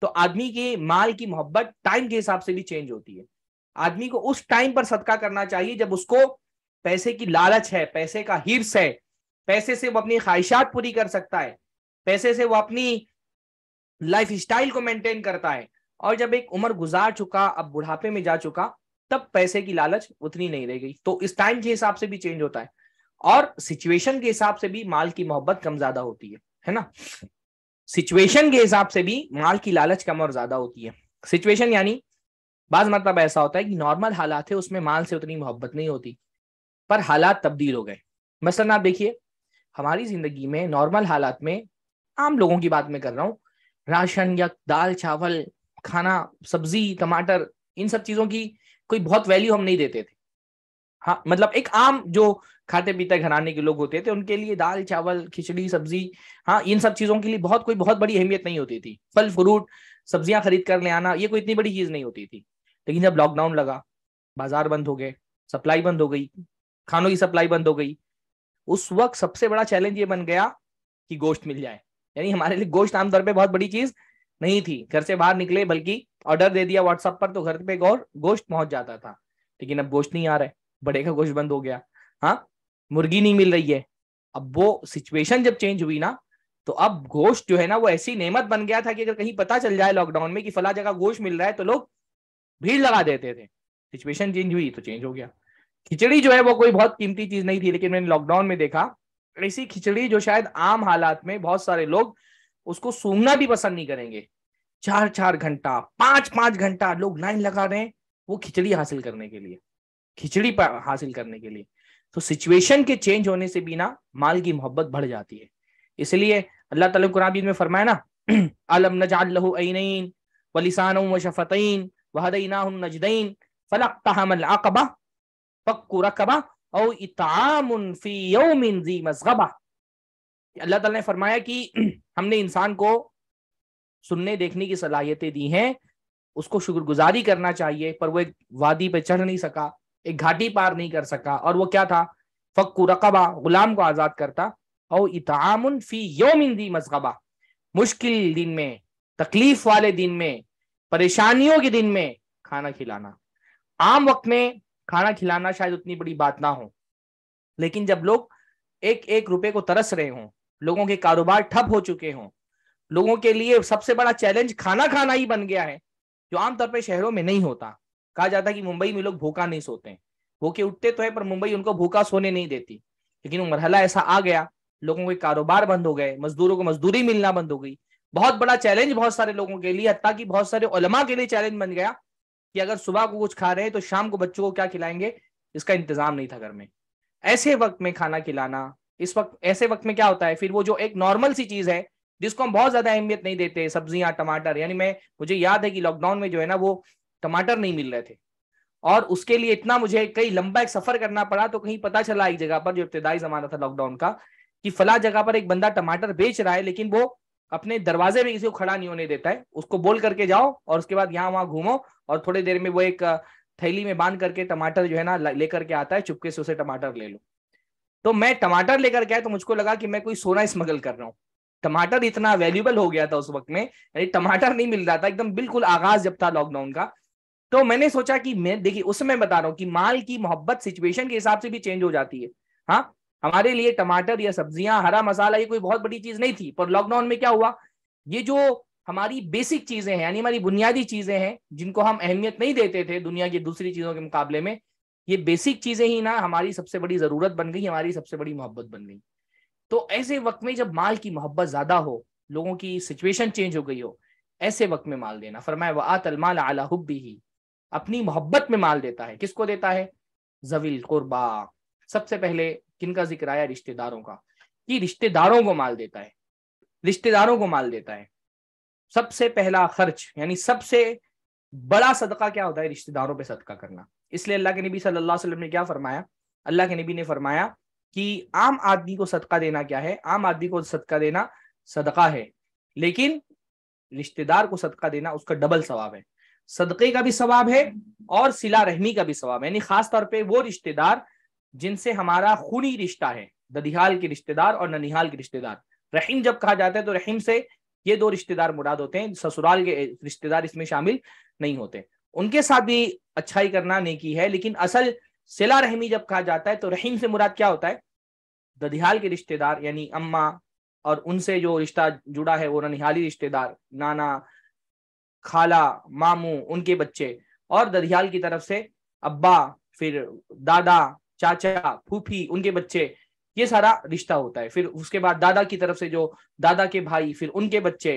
Speaker 1: तो आदमी के माल की मोहब्बत टाइम के हिसाब से भी चेंज होती है आदमी को उस टाइम पर सदका करना चाहिए जब उसको पैसे की लालच है पैसे का हिर्स है पैसे से वो अपनी ख्वाहिशात पूरी कर सकता है पैसे से वो अपनी लाइफ स्टाइल को मेंटेन करता है और जब एक उम्र गुजार चुका अब बुढ़ापे में जा चुका तब पैसे की लालच उतनी नहीं रह गई तो इस टाइम के हिसाब से भी चेंज होता है और सिचुएशन के हिसाब से भी माल की मोहब्बत कम ज्यादा होती है है ना सिचुएशन के हिसाब से भी माल की लालच कम और ज्यादा होती है सिचुएशन यानी बाज मतलब ऐसा होता है कि नॉर्मल हालात है उसमें माल से उतनी मोहब्बत नहीं होती पर हालात तब्दील हो गए मसलन आप देखिए हमारी जिंदगी में नॉर्मल हालात में आम लोगों की बात में कर रहा हूँ राशन या दाल चावल खाना सब्जी टमाटर इन सब चीजों की कोई बहुत वैल्यू हम नहीं देते थे हाँ मतलब एक आम जो खाते पीते घराने के लोग होते थे उनके लिए दाल चावल खिचड़ी सब्जी हाँ इन सब चीजों के लिए बहुत कोई बहुत बड़ी अहमियत नहीं होती थी फल फ्रूट सब्जियां खरीद कर ले आना ये कोई इतनी बड़ी चीज नहीं होती थी लेकिन जब लॉकडाउन लगा बाजार बंद हो गए सप्लाई बंद हो गई खानों की सप्लाई बंद हो गई उस वक्त सबसे बड़ा चैलेंज ये बन गया कि गोश्त मिल जाए यानी हमारे लिए गोश्त आमतौर पर बहुत बड़ी चीज नहीं थी घर से बाहर निकले बल्कि ऑर्डर दे दिया व्हाट्सअप पर तो घर पे और गोश्त पहुंच जाता था लेकिन अब गोश्त नहीं आ रहा है बड़े का गोश्त बंद हो गया हाँ मुर्गी नहीं मिल रही है अब वो सिचुएशन जब चेंज हुई ना तो अब गोश्त जो है ना वो ऐसी नेमत बन गया था कि अगर कहीं पता चल जाए लॉकडाउन में कि फला जगह गोश्त मिल रहा है तो लोग भीड़ लगा देते थे सिचुएशन चेंज हुई तो चेंज हो गया खिचड़ी जो है वो कोई बहुत कीमती चीज नहीं थी लेकिन मैंने लॉकडाउन में देखा ऐसी खिचड़ी जो शायद आम हालात में बहुत सारे लोग उसको सूंघना भी पसंद नहीं करेंगे चार चार घंटा पांच पांच घंटा लोग लाइन लगा रहे हैं वो खिचड़ी हासिल करने के लिए खिचड़ी हासिल करने के लिए तो सिचुएशन के चेंज होने से बिना माल की मोहब्बत बढ़ जाती है इसलिए अल्लाह तला कुरान में फरमाया ना अलम नजालहन वलिसान व शफतईन फलक पक्कू रकबा औ अल्लाह ताला ने फरमाया कि हमने इंसान को सुनने देखने की सलाहियतें दी हैं उसको शुक्रगुजारी करना चाहिए पर वो एक वादी पे चढ़ नहीं सका एक घाटी पार नहीं कर सका और वो क्या था फ़क् रकबा गुलाम को आज़ाद करता और इतामुन फी योम दी मजगबा मुश्किल दिन में तकलीफ वाले दिन में परेशानियों के दिन में खाना खिलाना आम वक्त में खाना खिलाना शायद उतनी बड़ी बात ना हो लेकिन जब लोग एक एक रुपए को तरस रहे हों लोगों के कारोबार ठप हो चुके हों लोगों के लिए सबसे बड़ा चैलेंज खाना खाना ही बन गया है जो आमतौर पर शहरों में नहीं होता कहा जाता है कि मुंबई में लोग भूखा नहीं सोते हैं भूखे उठते तो है पर मुंबई उनको भूखा सोने नहीं देती लेकिन वो मरहला ऐसा आ गया लोगों के कारोबार बंद हो गए मजदूरों को मजदूरी मिलना बंद हो गई बहुत बड़ा चैलेंज बहुत सारे लोगों के लिए हत्या कि बहुत सारे उलमा के लिए चैलेंज बन गया कि अगर सुबह को कुछ खा रहे हैं तो शाम को बच्चों को क्या खिलाएंगे इसका इंतजाम नहीं था घर में ऐसे वक्त में खाना खिलाना इस वक्त ऐसे वक्त में क्या होता है फिर वो जो एक नॉर्मल सी चीज है जिसको हम बहुत ज्यादा अहमियत नहीं देते सब्जियां टमाटर यानी मैं मुझे याद है कि लॉकडाउन में जो है ना वो टमाटर नहीं मिल रहे थे और उसके लिए इतना मुझे कई लंबा एक सफर करना पड़ा तो कहीं पता चला एक जगह पर जो इब्तदाई जमाना था लॉकडाउन का कि फला जगह पर एक बंदा टमाटर बेच रहा है लेकिन वो अपने दरवाजे में किसी को खड़ा नहीं होने देता है उसको बोल करके जाओ और उसके बाद यहाँ वहां घूमो और थोड़ी देर में वो एक थैली में बांध करके टमाटर जो है ना लेकर के आता है चुपके से उसे टमाटर ले लो तो मैं टमाटर लेकर के आया तो मुझको लगा कि मैं कोई सोना स्मगल कर रहा हूँ टमाटर इतना वैल्यूबल हो गया था उस वक्त में यानी टमाटर नहीं मिल रहा था एकदम बिल्कुल आगाज जब था लॉकडाउन का तो मैंने सोचा कि मैं देखिए उस समय बता रहा हूँ कि माल की मोहब्बत सिचुएशन के हिसाब से भी चेंज हो जाती है हाँ हमारे लिए टमाटर या सब्जियां हरा मसाला ये कोई बहुत बड़ी चीज नहीं थी पर लॉकडाउन में क्या हुआ ये जो हमारी बेसिक चीजें हैं यानी हमारी बुनियादी चीजें हैं जिनको हम अहमियत नहीं देते थे दुनिया की दूसरी चीजों के मुकाबले में ये बेसिक चीजें ही ना हमारी सबसे बड़ी जरूरत बन गई हमारी सबसे बड़ी मोहब्बत बन गई तो ऐसे वक्त में जब माल की मोहब्बत ज्यादा हो लोगों की सिचुएशन चेंज हो गई हो ऐसे वक्त में माल देना फरमाया वह आतल माल आला हुब्बी ही अपनी मोहब्बत में माल देता है किसको देता है जवील कुर्बा सबसे पहले किनका जिक्र आया रिश्तेदारों का कि रिश्तेदारों को माल देता है रिश्तेदारों को माल देता है सबसे पहला खर्च यानी सबसे बड़ा सदका क्या होता है रिश्तेदारों पे सदका करना इसलिए अल्लाह के नबी सल्लल्लाहु अलैहि वसल्लम ने क्या फरमाया अल्लाह के नबी ने फरमाया कि आम आदमी को सदका देना क्या है आम आदमी को सदका देना सदका है लेकिन रिश्तेदार को सदका देना उसका डबल सवाब है सदके का भी सवाब है और सिला रहमी का भी सवाब है यानी खासतौर पर वो रिश्तेदार जिनसे हमारा खूनी रिश्ता है ददिहाल के रिश्तेदार और ननिहाल के रिश्तेदार रहीम जब कहा जाता है तो रहीम से ये दो रिश्तेदार मुराद होते हैं ससुराल के रिश्तेदार इसमें शामिल नहीं होते उनके साथ भी अच्छाई करना की है लेकिन असल सिला रहमी जब कहा जाता है तो रहीम से मुराद क्या होता है ददिहाल के रिश्तेदार यानी अम्मा और उनसे जो रिश्ता जुड़ा है वो ननिहाली रिश्तेदार नाना खाला मामू उनके बच्चे और ददिहाल की तरफ से अब्बा फिर दादा चाचा फूफी उनके बच्चे ये सारा रिश्ता होता है फिर उसके बाद दादा की तरफ से जो दादा के भाई फिर उनके बच्चे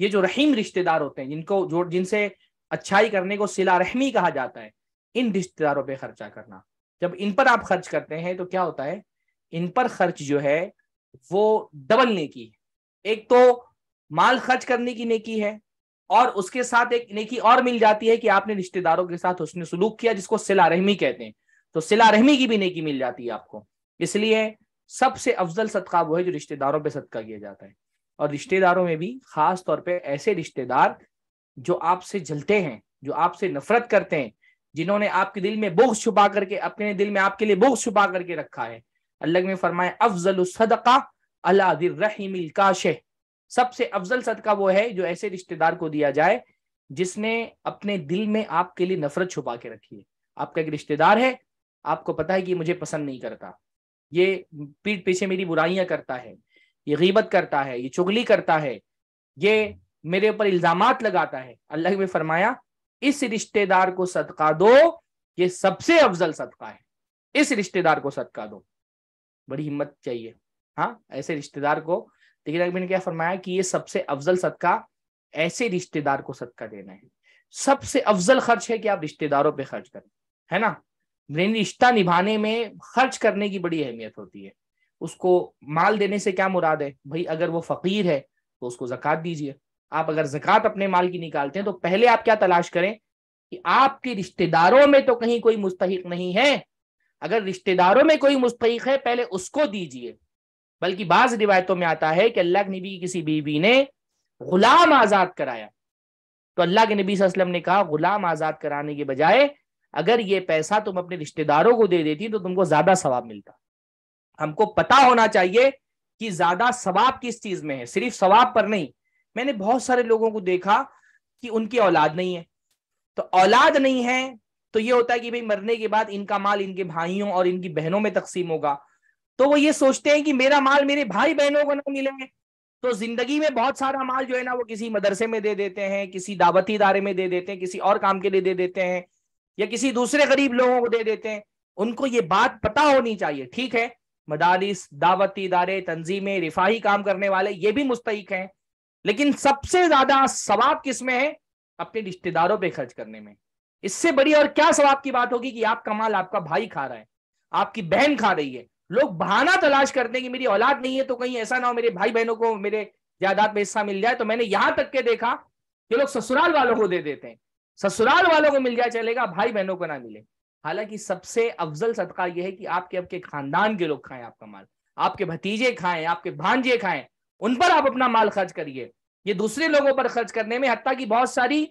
Speaker 1: ये जो रहीम रिश्तेदार होते हैं जिनको जो जिनसे अच्छाई करने को सिला रहमी कहा जाता है इन रिश्तेदारों पे खर्चा करना जब इन पर आप खर्च करते हैं तो क्या होता है इन पर खर्च जो है वो डबल नेकी है एक तो माल खर्च करने की नेकी है और उसके साथ एक नेकी और मिल जाती है कि आपने रिश्तेदारों के साथ उसने सलूक किया जिसको सिला रहमी कहते हैं तो सिला रहमी की भी नेकी मिल जाती है आपको इसलिए सबसे अफजल सदका वो है जो रिश्तेदारों पे सदका किया जाता है और रिश्तेदारों में भी खास तौर पे ऐसे रिश्तेदार जो आपसे जलते हैं जो आपसे नफरत करते हैं जिन्होंने आपके दिल में बोख छुपा करके अपने दिल में आपके लिए बोख छुपा करके रखा है अल्लाह में फरमाए अफजल सदका अलादिरहिमिल काशे सबसे अफजल सदका वो है जो ऐसे रिश्तेदार को दिया जाए जिसने अपने दिल में आपके लिए नफरत छुपा के रखी है आपका एक रिश्तेदार है आपको पता है कि मुझे पसंद नहीं करता ये पीठ पीछे मेरी बुराइयां करता है ये गीबत करता है ये चुगली करता है ये मेरे ऊपर इल्जाम लगाता है अल्लाह ने फरमाया इस रिश्तेदार को सदका दो ये सबसे अफजल सदका है इस रिश्तेदार को सदका दो बड़ी हिम्मत चाहिए हाँ ऐसे रिश्तेदार को लेकिन अगर मैंने क्या फरमाया कि ये सबसे अफजल सदका ऐसे रिश्तेदार को सदका देना है सबसे अफजल खर्च है कि आप रिश्तेदारों पे खर्च करें है ना रिश्ता निभाने में खर्च करने की बड़ी अहमियत होती है उसको माल देने से क्या मुराद है भाई अगर वो फकीर है तो उसको जक़ात दीजिए आप अगर जक़ात अपने माल की निकालते हैं तो पहले आप क्या तलाश करें कि आपके रिश्तेदारों में तो कहीं कोई मुस्तक नहीं है अगर रिश्तेदारों में कोई मुस्तक है पहले उसको दीजिए बल्कि बाज रिवायतों में आता है कि अल्लाह के नबी की किसी बीवी ने गुलाम आज़ाद कराया तो अल्लाह के नबी वसल्लम ने कहा गुलाम आज़ाद कराने के बजाय अगर ये पैसा तुम अपने रिश्तेदारों को दे देती तो तुमको ज़्यादा सवाब मिलता हमको पता होना चाहिए कि ज़्यादा सवाब किस चीज़ में है सिर्फ सवाब पर नहीं मैंने बहुत सारे लोगों को देखा कि उनकी औलाद नहीं है तो औलाद नहीं है तो ये होता है कि भाई मरने के बाद इनका माल इनके भाइयों और इनकी बहनों में तकसीम होगा तो वो ये सोचते हैं कि मेरा माल मेरे भाई बहनों को ना मिले तो जिंदगी में बहुत सारा माल जो है ना वो किसी मदरसे में दे देते हैं किसी दावती इदारे में दे देते हैं किसी और काम के लिए दे देते हैं या किसी दूसरे गरीब लोगों को दे देते हैं उनको ये बात पता होनी चाहिए ठीक है मदारिस दावती इदारे तंजीमें रिफाही काम करने वाले ये भी मुस्तक हैं लेकिन सबसे ज्यादा सवाब किसमें है अपने रिश्तेदारों पे खर्च करने में इससे बड़ी और क्या सवाब की बात होगी कि आपका माल आपका भाई खा रहा है आपकी बहन खा रही है लोग बहाना तलाश करते हैं कि मेरी औलाद नहीं है तो कहीं ऐसा ना हो मेरे भाई बहनों को मेरे जायदाद में हिस्सा मिल जाए तो मैंने यहां तक के देखा कि लोग ससुराल वालों को दे देते हैं ससुराल वालों को मिल जाए चलेगा भाई बहनों को ना मिले हालांकि सबसे अफजल सदका यह है कि आपके आपके खानदान के लोग खाएं आपका माल आपके भतीजे खाएं आपके भांजे खाएं उन पर आप अपना माल खर्च करिए ये दूसरे लोगों पर खर्च करने में हती कि बहुत सारी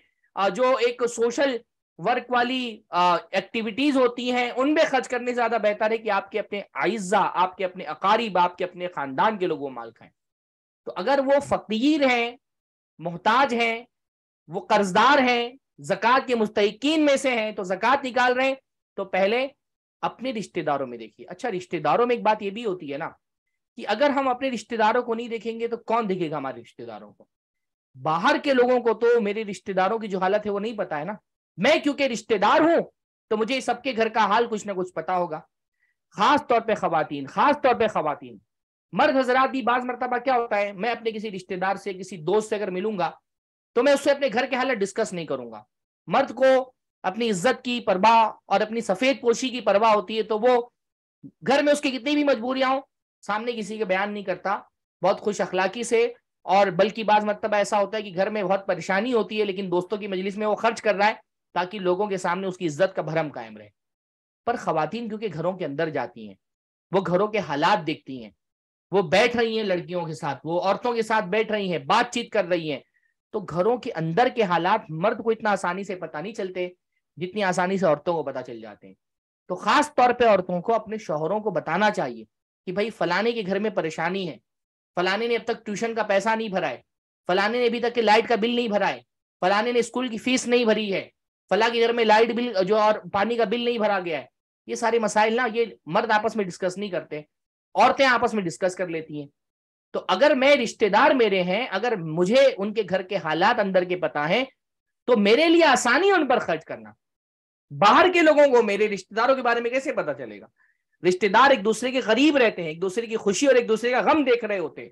Speaker 1: जो एक सोशल वर्क वाली एक्टिविटीज होती हैं उन पे खर्च करने से ज्यादा बेहतर है कि आपके अपने आइजा आपके अपने अकारीब आपके अपने खानदान के लोगों माल खाएं तो अगर वो फकीर हैं मोहताज हैं वो कर्जदार हैं जक़ात के मुस्तकिन में से हैं तो जक़ात निकाल रहे हैं तो पहले अपने रिश्तेदारों में देखिए अच्छा रिश्तेदारों में एक बात ये भी होती है ना कि अगर हम अपने रिश्तेदारों को नहीं देखेंगे तो कौन देखेगा हमारे रिश्तेदारों को बाहर के लोगों को तो मेरे रिश्तेदारों की जो हालत है वो नहीं पता है ना मैं क्योंकि रिश्तेदार हूं तो मुझे सबके घर का हाल कुछ ना कुछ पता होगा खास तौर पे खातन खास तौर पे खातन मर्द हजरात भी बाज मरतबा क्या होता है मैं अपने किसी रिश्तेदार से किसी दोस्त से अगर मिलूंगा तो मैं उससे अपने घर के हालत डिस्कस नहीं करूंगा मर्द को अपनी इज्जत की परवाह और अपनी सफेद पोशी की परवाह होती है तो वो घर में उसकी कितनी भी मजबूरियां हो सामने किसी के बयान नहीं करता बहुत खुश अखलाकी से और बल्कि बाज मतलब ऐसा होता है कि घर में बहुत परेशानी होती है लेकिन दोस्तों की मजलिस में वो खर्च कर रहा है ताकि लोगों के सामने उसकी इज्जत का भरम कायम रहे पर खातन क्योंकि घरों के अंदर जाती हैं वो घरों के हालात देखती हैं वो बैठ रही हैं लड़कियों के साथ वो औरतों के साथ बैठ रही हैं बातचीत कर रही हैं तो घरों के अंदर के हालात मर्द को इतना आसानी से पता नहीं चलते जितनी आसानी से औरतों को पता चल जाते हैं तो खास तौर पे औरतों को अपने शोहरों को बताना चाहिए कि भाई फलाने के घर में परेशानी है फलाने ने अब तक ट्यूशन का पैसा नहीं भरा है फलाने ने अभी तक के लाइट का बिल नहीं भरा है फलाने ने स्कूल की फीस नहीं भरी है फला के घर में लाइट बिल जो और पानी का बिल नहीं भरा गया है ये सारे मसाइल ना ये मर्द आपस में डिस्कस नहीं करते औरतें आपस में डिस्कस कर लेती हैं तो अगर मैं रिश्तेदार मेरे हैं अगर मुझे उनके घर के हालात अंदर के पता है तो मेरे लिए आसानी है उन पर खर्च करना बाहर के लोगों को मेरे रिश्तेदारों के बारे में कैसे पता चलेगा रिश्तेदार एक दूसरे के करीब रहते हैं एक दूसरे की खुशी और एक दूसरे का गम देख रहे होते हैं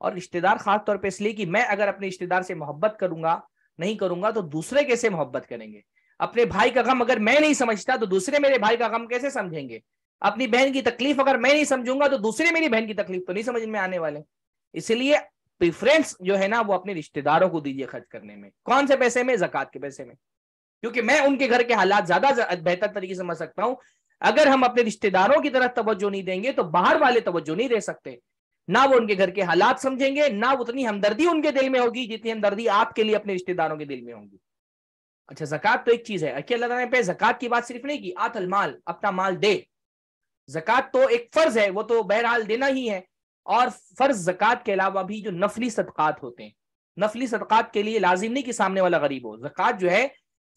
Speaker 1: और रिश्तेदार खास तौर पे इसलिए कि मैं अगर अपने रिश्तेदार से मोहब्बत करूंगा नहीं करूंगा तो दूसरे कैसे मोहब्बत करेंगे अपने भाई का गम अगर मैं नहीं समझता तो दूसरे मेरे भाई का गम कैसे समझेंगे अपनी बहन की तकलीफ अगर मैं नहीं समझूंगा तो दूसरे मेरी बहन की तकलीफ तो नहीं समझ में आने वाले इसलिए प्रिफरेंस जो है ना वो अपने रिश्तेदारों को दीजिए खर्च करने में कौन से पैसे में जक़ात के पैसे में क्योंकि मैं उनके घर के हालात ज्यादा बेहतर तरीके से समझ सकता हूँ अगर हम अपने रिश्तेदारों की तरह तवज्जो नहीं देंगे तो बाहर वाले तवज्जो नहीं दे सकते ना वो उनके घर के हालात समझेंगे ना उतनी हमदर्दी उनके दिल में होगी जितनी हमदर्दी आपके लिए अपने रिश्तेदारों के दिल में होगी अच्छा जक़ात तो एक चीज है अकी अल्लाह जक़ात की बात सिर्फ नहीं की आतल माल अपना माल दे जक़ात तो एक फर्ज है वो तो बहरहाल देना ही है और फर्ज जक़ात के अलावा भी जो नफली सदक़ात होते हैं नफली सदक़ात के लिए लाजिम नहीं कि सामने वाला गरीब हो जक़ात जो है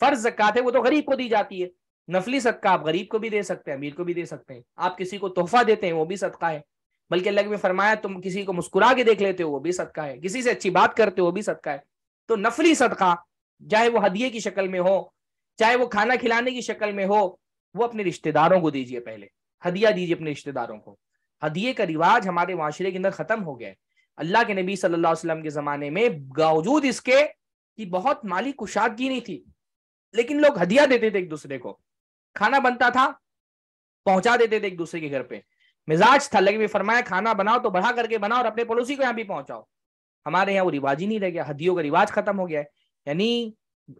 Speaker 1: फर्ज जक़ात है वो तो गरीब को दी जाती है नफली सदका आप गरीब को भी दे सकते हैं अमीर को भी दे सकते हैं आप किसी को तोहफा देते हैं वो भी सदका है बल्कि अलग ने फरमाया तुम किसी को मुस्कुरा के देख लेते हो वो भी सदका है किसी से अच्छी बात करते हो वो भी सदका है तो नफली सदका चाहे वो हदिये की शक्ल में हो चाहे वो खाना खिलाने की शक्ल में हो वो अपने रिश्तेदारों को दीजिए पहले हदिया दीजिए अपने रिश्तेदारों को हदिये का रिवाज हमारे माशरे के अंदर खत्म हो गया है अल्लाह के नबी सल्लल्लाहु अलैहि वसल्लम के ज़माने में बावजूद इसके कि बहुत माली कुशादगी नहीं थी लेकिन लोग हदिया देते थे एक दूसरे को खाना बनता था पहुंचा देते थे एक दूसरे के घर पे मिजाज था लेकिन फरमाया खाना बनाओ तो बढ़ा करके बनाओ और अपने पड़ोसी को यहाँ भी पहुंचाओ हमारे यहाँ वो रिवाज ही नहीं रह गया हदियों का रिवाज खत्म हो गया है यानी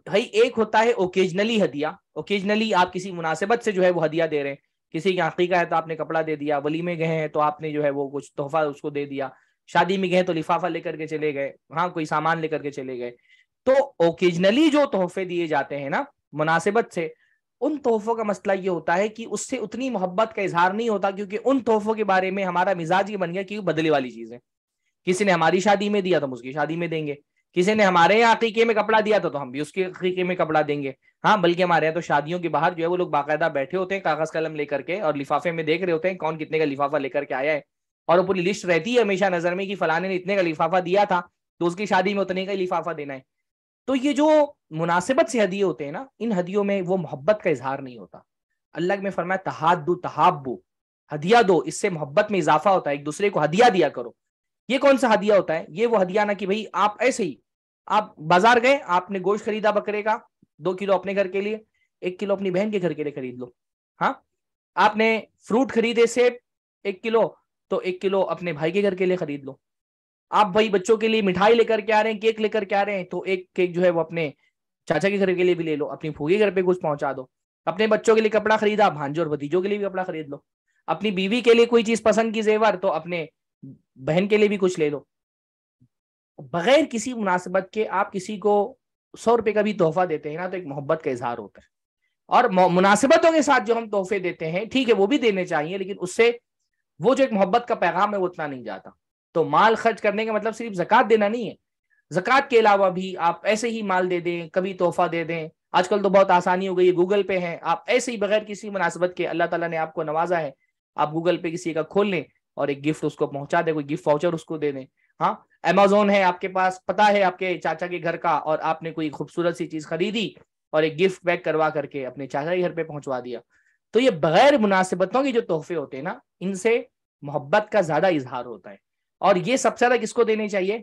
Speaker 1: भाई एक होता है ओकेजनली हदिया ओकेजनली आप किसी मुनासिबत से जो है वो हदिया दे रहे हैं किसी की अकीका है तो आपने कपड़ा दे दिया वली में गए हैं तो आपने जो है वो कुछ तोहफा उसको दे दिया शादी में गए तो लिफाफा लेकर के चले गए हाँ कोई सामान लेकर के चले गए तो ओकेजनली जो तोहफे दिए जाते हैं ना मुनासिबत से उन तोहफों का मसला ये होता है कि उससे उतनी मोहब्बत का इजहार नहीं होता क्योंकि उन तोहफों के बारे में हमारा मिजाज ये बन गया कि बदले वाली चीज़ है किसी ने हमारी शादी में दिया तो हम उसकी शादी में देंगे किसी ने हमारे यहाँ अकीके में कपड़ा दिया था तो, तो हम भी उसके अकीके में कपड़ा देंगे हाँ बल्कि हमारे यहाँ तो शादियों के बाहर जो है वो लोग बाकायदा बैठे होते हैं कागज कलम लेकर के और लिफाफे में देख रहे होते हैं कौन कितने का लिफाफा लेकर के आया है और वो पूरी लिस्ट रहती है हमेशा नजर में कि फलाने ने इतने का लिफाफा दिया था तो उसकी शादी में उतने का लिफाफा देना है तो ये जो मुनासिबत से हदिये होते हैं ना इन हदियों में वो मोहब्बत का इजहार नहीं होता अल्लाह में फरमाया तहादु तहाबू हदिया दो इससे मोहब्बत में इजाफा होता है एक दूसरे को हदिया दिया करो ये कौन सा हदिया होता है ये वो हदिया ना कि भाई आप ऐसे ही आप बाजार गए आपने गोश्त खरीदा बकरे का दो किलो अपने घर के लिए एक किलो अपनी बहन के घर के लिए खरीद लो हाँ आपने फ्रूट खरीदे सेब एक किलो तो एक किलो अपने भाई के घर के लिए खरीद लो आप भाई बच्चों के लिए मिठाई लेकर के आ रहे हैं केक लेकर के आ रहे हैं तो एक केक जो है वो अपने चाचा के घर के लिए भी ले लो अपनी फूगी घर पे कुछ पहुंचा दो अपने बच्चों के लिए कपड़ा खरीदा भांजो और भतीजों के लिए भी कपड़ा खरीद लो अपनी बीवी के लिए कोई चीज पसंद की जेवर तो अपने बहन के लिए भी कुछ ले लो बगैर किसी मुनासिबत के आप किसी को सौ रुपए का भी तोहफा देते हैं ना तो एक मोहब्बत का इजहार होता है और मुनासिबतों के साथ जो हम तोहफे देते हैं ठीक है वो भी देने चाहिए लेकिन उससे वो जो एक मोहब्बत का पैगाम है वो उतना नहीं जाता तो माल खर्च करने का मतलब सिर्फ जक़ात देना नहीं है जक़ात के अलावा भी आप ऐसे ही माल दे दें कभी तोहफा दे दें आजकल तो बहुत आसानी हो गई है गूगल पे है आप ऐसे ही बगैर किसी मुनासबत के अल्लाह ताला ने आपको नवाजा है आप गूगल पे किसी का खोल लें और एक गिफ्ट उसको पहुंचा दें कोई गिफ्ट वाउचर उसको दे दें हाँ अमेजोन है आपके पास पता है आपके चाचा के घर का और आपने कोई खूबसूरत सी चीज़ खरीदी और एक गिफ्ट पैक करवा करके अपने चाचा के घर पे पहुंचवा दिया तो ये बगैर मुनासिबतों के जो तोहफे होते हैं ना इनसे मोहब्बत का ज्यादा इजहार होता है और ये सबसे ज्यादा किसको देने चाहिए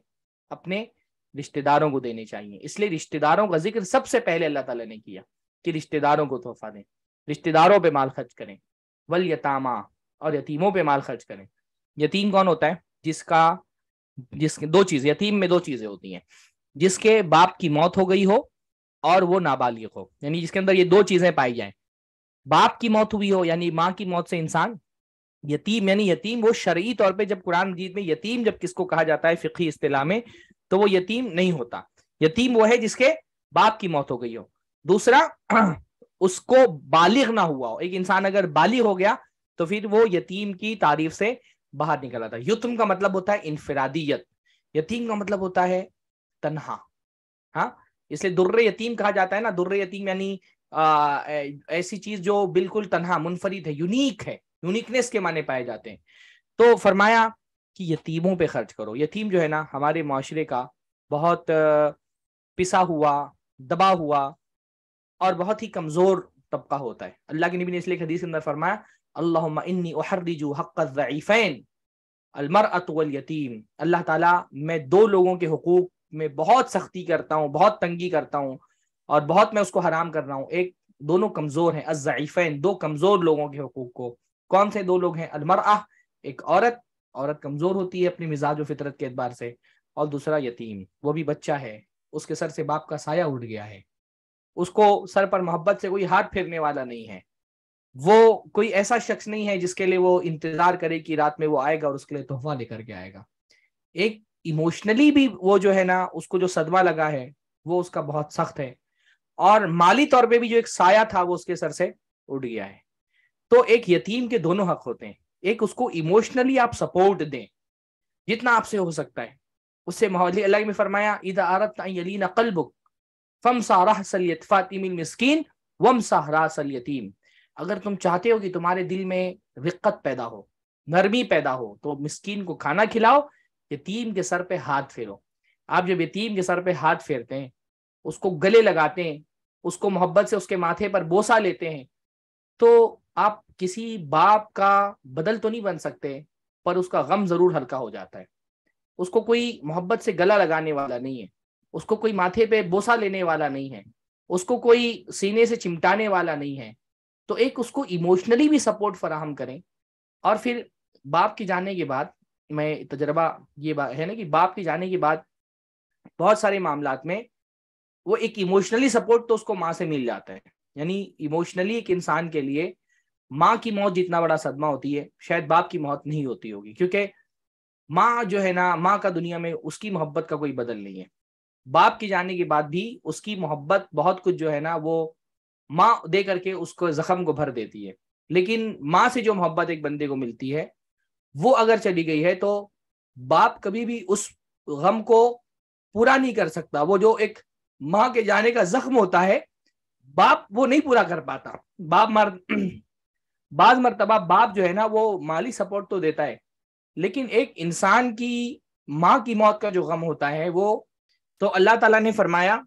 Speaker 1: अपने रिश्तेदारों को देने चाहिए इसलिए रिश्तेदारों का जिक्र सबसे पहले अल्लाह ताला ने किया कि रिश्तेदारों को तोहफा दें रिश्तेदारों पे माल खर्च करें वल यतामा और यतीमों पे माल खर्च करें यतीम कौन होता है जिसका जिसके दो चीज यतीम में दो चीजें होती हैं जिसके बाप की मौत हो गई हो और वो नाबालिग हो यानी जिसके अंदर ये दो चीजें पाई जाए बाप की मौत हुई हो यानी माँ की मौत से इंसान यतीम यानी यतीम वो शरई तौर पे जब कुरान मजीद में यतीम जब किसको कहा जाता है फिकी अतलाह में तो वो यतीम नहीं होता यतीम वो है जिसके बाप की मौत हो गई हो दूसरा उसको बालिग ना हुआ हो एक इंसान अगर बालिग हो गया तो फिर वो यतीम की तारीफ से बाहर निकल आता युतम का मतलब होता है इनफरादियत यतीम का मतलब होता है तनहा हाँ इसलिए दुर्र यतीम कहा जाता है ना दुर्र यतीम यानी ऐसी चीज जो बिल्कुल तनहा मुनफरिद है यूनिक है यूनिकनेस के माने पाए जाते हैं तो फरमाया कि यतीमों पे खर्च करो यतीम जो है ना हमारे माशरे का बहुत पिसा हुआ दबा हुआ और बहुत ही कमज़ोर तबका होता है अल्लाह के नबी ने इसलिए हदीस के अंदर फरमाया अल्लाह इन्नी उहरदीजू हक़ीफ़ैन अलमरअत यतीम अल्लाह ताला मैं दो लोगों के हकूक़ में बहुत सख्ती करता हूँ बहुत तंगी करता हूँ और बहुत मैं उसको हराम कर रहा हूँ एक दोनों कमज़ोर हैं अज़ीफ़ैन दो कमज़ोर लोगों के हकूक़ को कौन से दो लोग हैं अलमर आह एक औरत औरत कमजोर होती है अपने मिजाज व फितरत के अतबार से और दूसरा यतीम वो भी बच्चा है उसके सर से बाप का साया उठ गया है उसको सर पर मोहब्बत से कोई हाथ फेरने वाला नहीं है वो कोई ऐसा शख्स नहीं है जिसके लिए वो इंतजार करे कि रात में वो आएगा और उसके लिए तोहफा लेकर के आएगा एक इमोशनली भी वो जो है ना उसको जो सदमा लगा है वो उसका बहुत सख्त है और माली तौर पे भी जो एक साया था वो उसके सर से उड़ गया है तो एक यतीम के दोनों हक होते हैं एक उसको इमोशनली आप सपोर्ट दें जितना आपसे हो सकता है उससे अल्लाह में फरमाया ईद फम वम साहरा अगर तुम चाहते हो कि तुम्हारे दिल में रिक्कत पैदा हो नरमी पैदा हो तो मस्किन को खाना खिलाओ यतीम के सर पे हाथ फेरो आप जब यतीम के सर पे हाथ फेरते हैं उसको गले लगाते हैं उसको मोहब्बत से उसके माथे पर बोसा लेते हैं तो आप किसी बाप का बदल तो नहीं बन सकते पर उसका गम जरूर हल्का हो जाता है उसको कोई मोहब्बत से गला लगाने वाला नहीं है उसको कोई माथे पे बोसा लेने वाला नहीं है उसको कोई सीने से चिमटाने वाला नहीं है तो एक उसको इमोशनली भी सपोर्ट फराहम करें और फिर बाप के जाने के बाद मैं तजर्बा ये बात है ना कि बाप के जाने के बाद बहुत सारे मामला में वो एक इमोशनली सपोर्ट तो उसको माँ से मिल जाता है यानी इमोशनली एक इंसान के लिए माँ की मौत जितना बड़ा सदमा होती है शायद बाप की मौत नहीं होती होगी क्योंकि माँ जो है ना माँ का दुनिया में उसकी मोहब्बत का कोई बदल नहीं है बाप के जाने के बाद भी उसकी मोहब्बत बहुत कुछ जो है ना वो माँ दे करके उसको जख्म को भर देती है लेकिन माँ से जो मोहब्बत एक बंदे को मिलती है वो अगर चली गई है तो बाप कभी भी उस गम को पूरा नहीं कर सकता वो जो एक माँ के जाने का जख्म होता है बाप वो नहीं पूरा कर पाता बाप मर बाज मरतबा बाप जो है ना वो माली सपोर्ट तो देता है लेकिन एक इंसान की माँ की मौत का जो गम होता है वो तो अल्लाह ताला ने फरमाया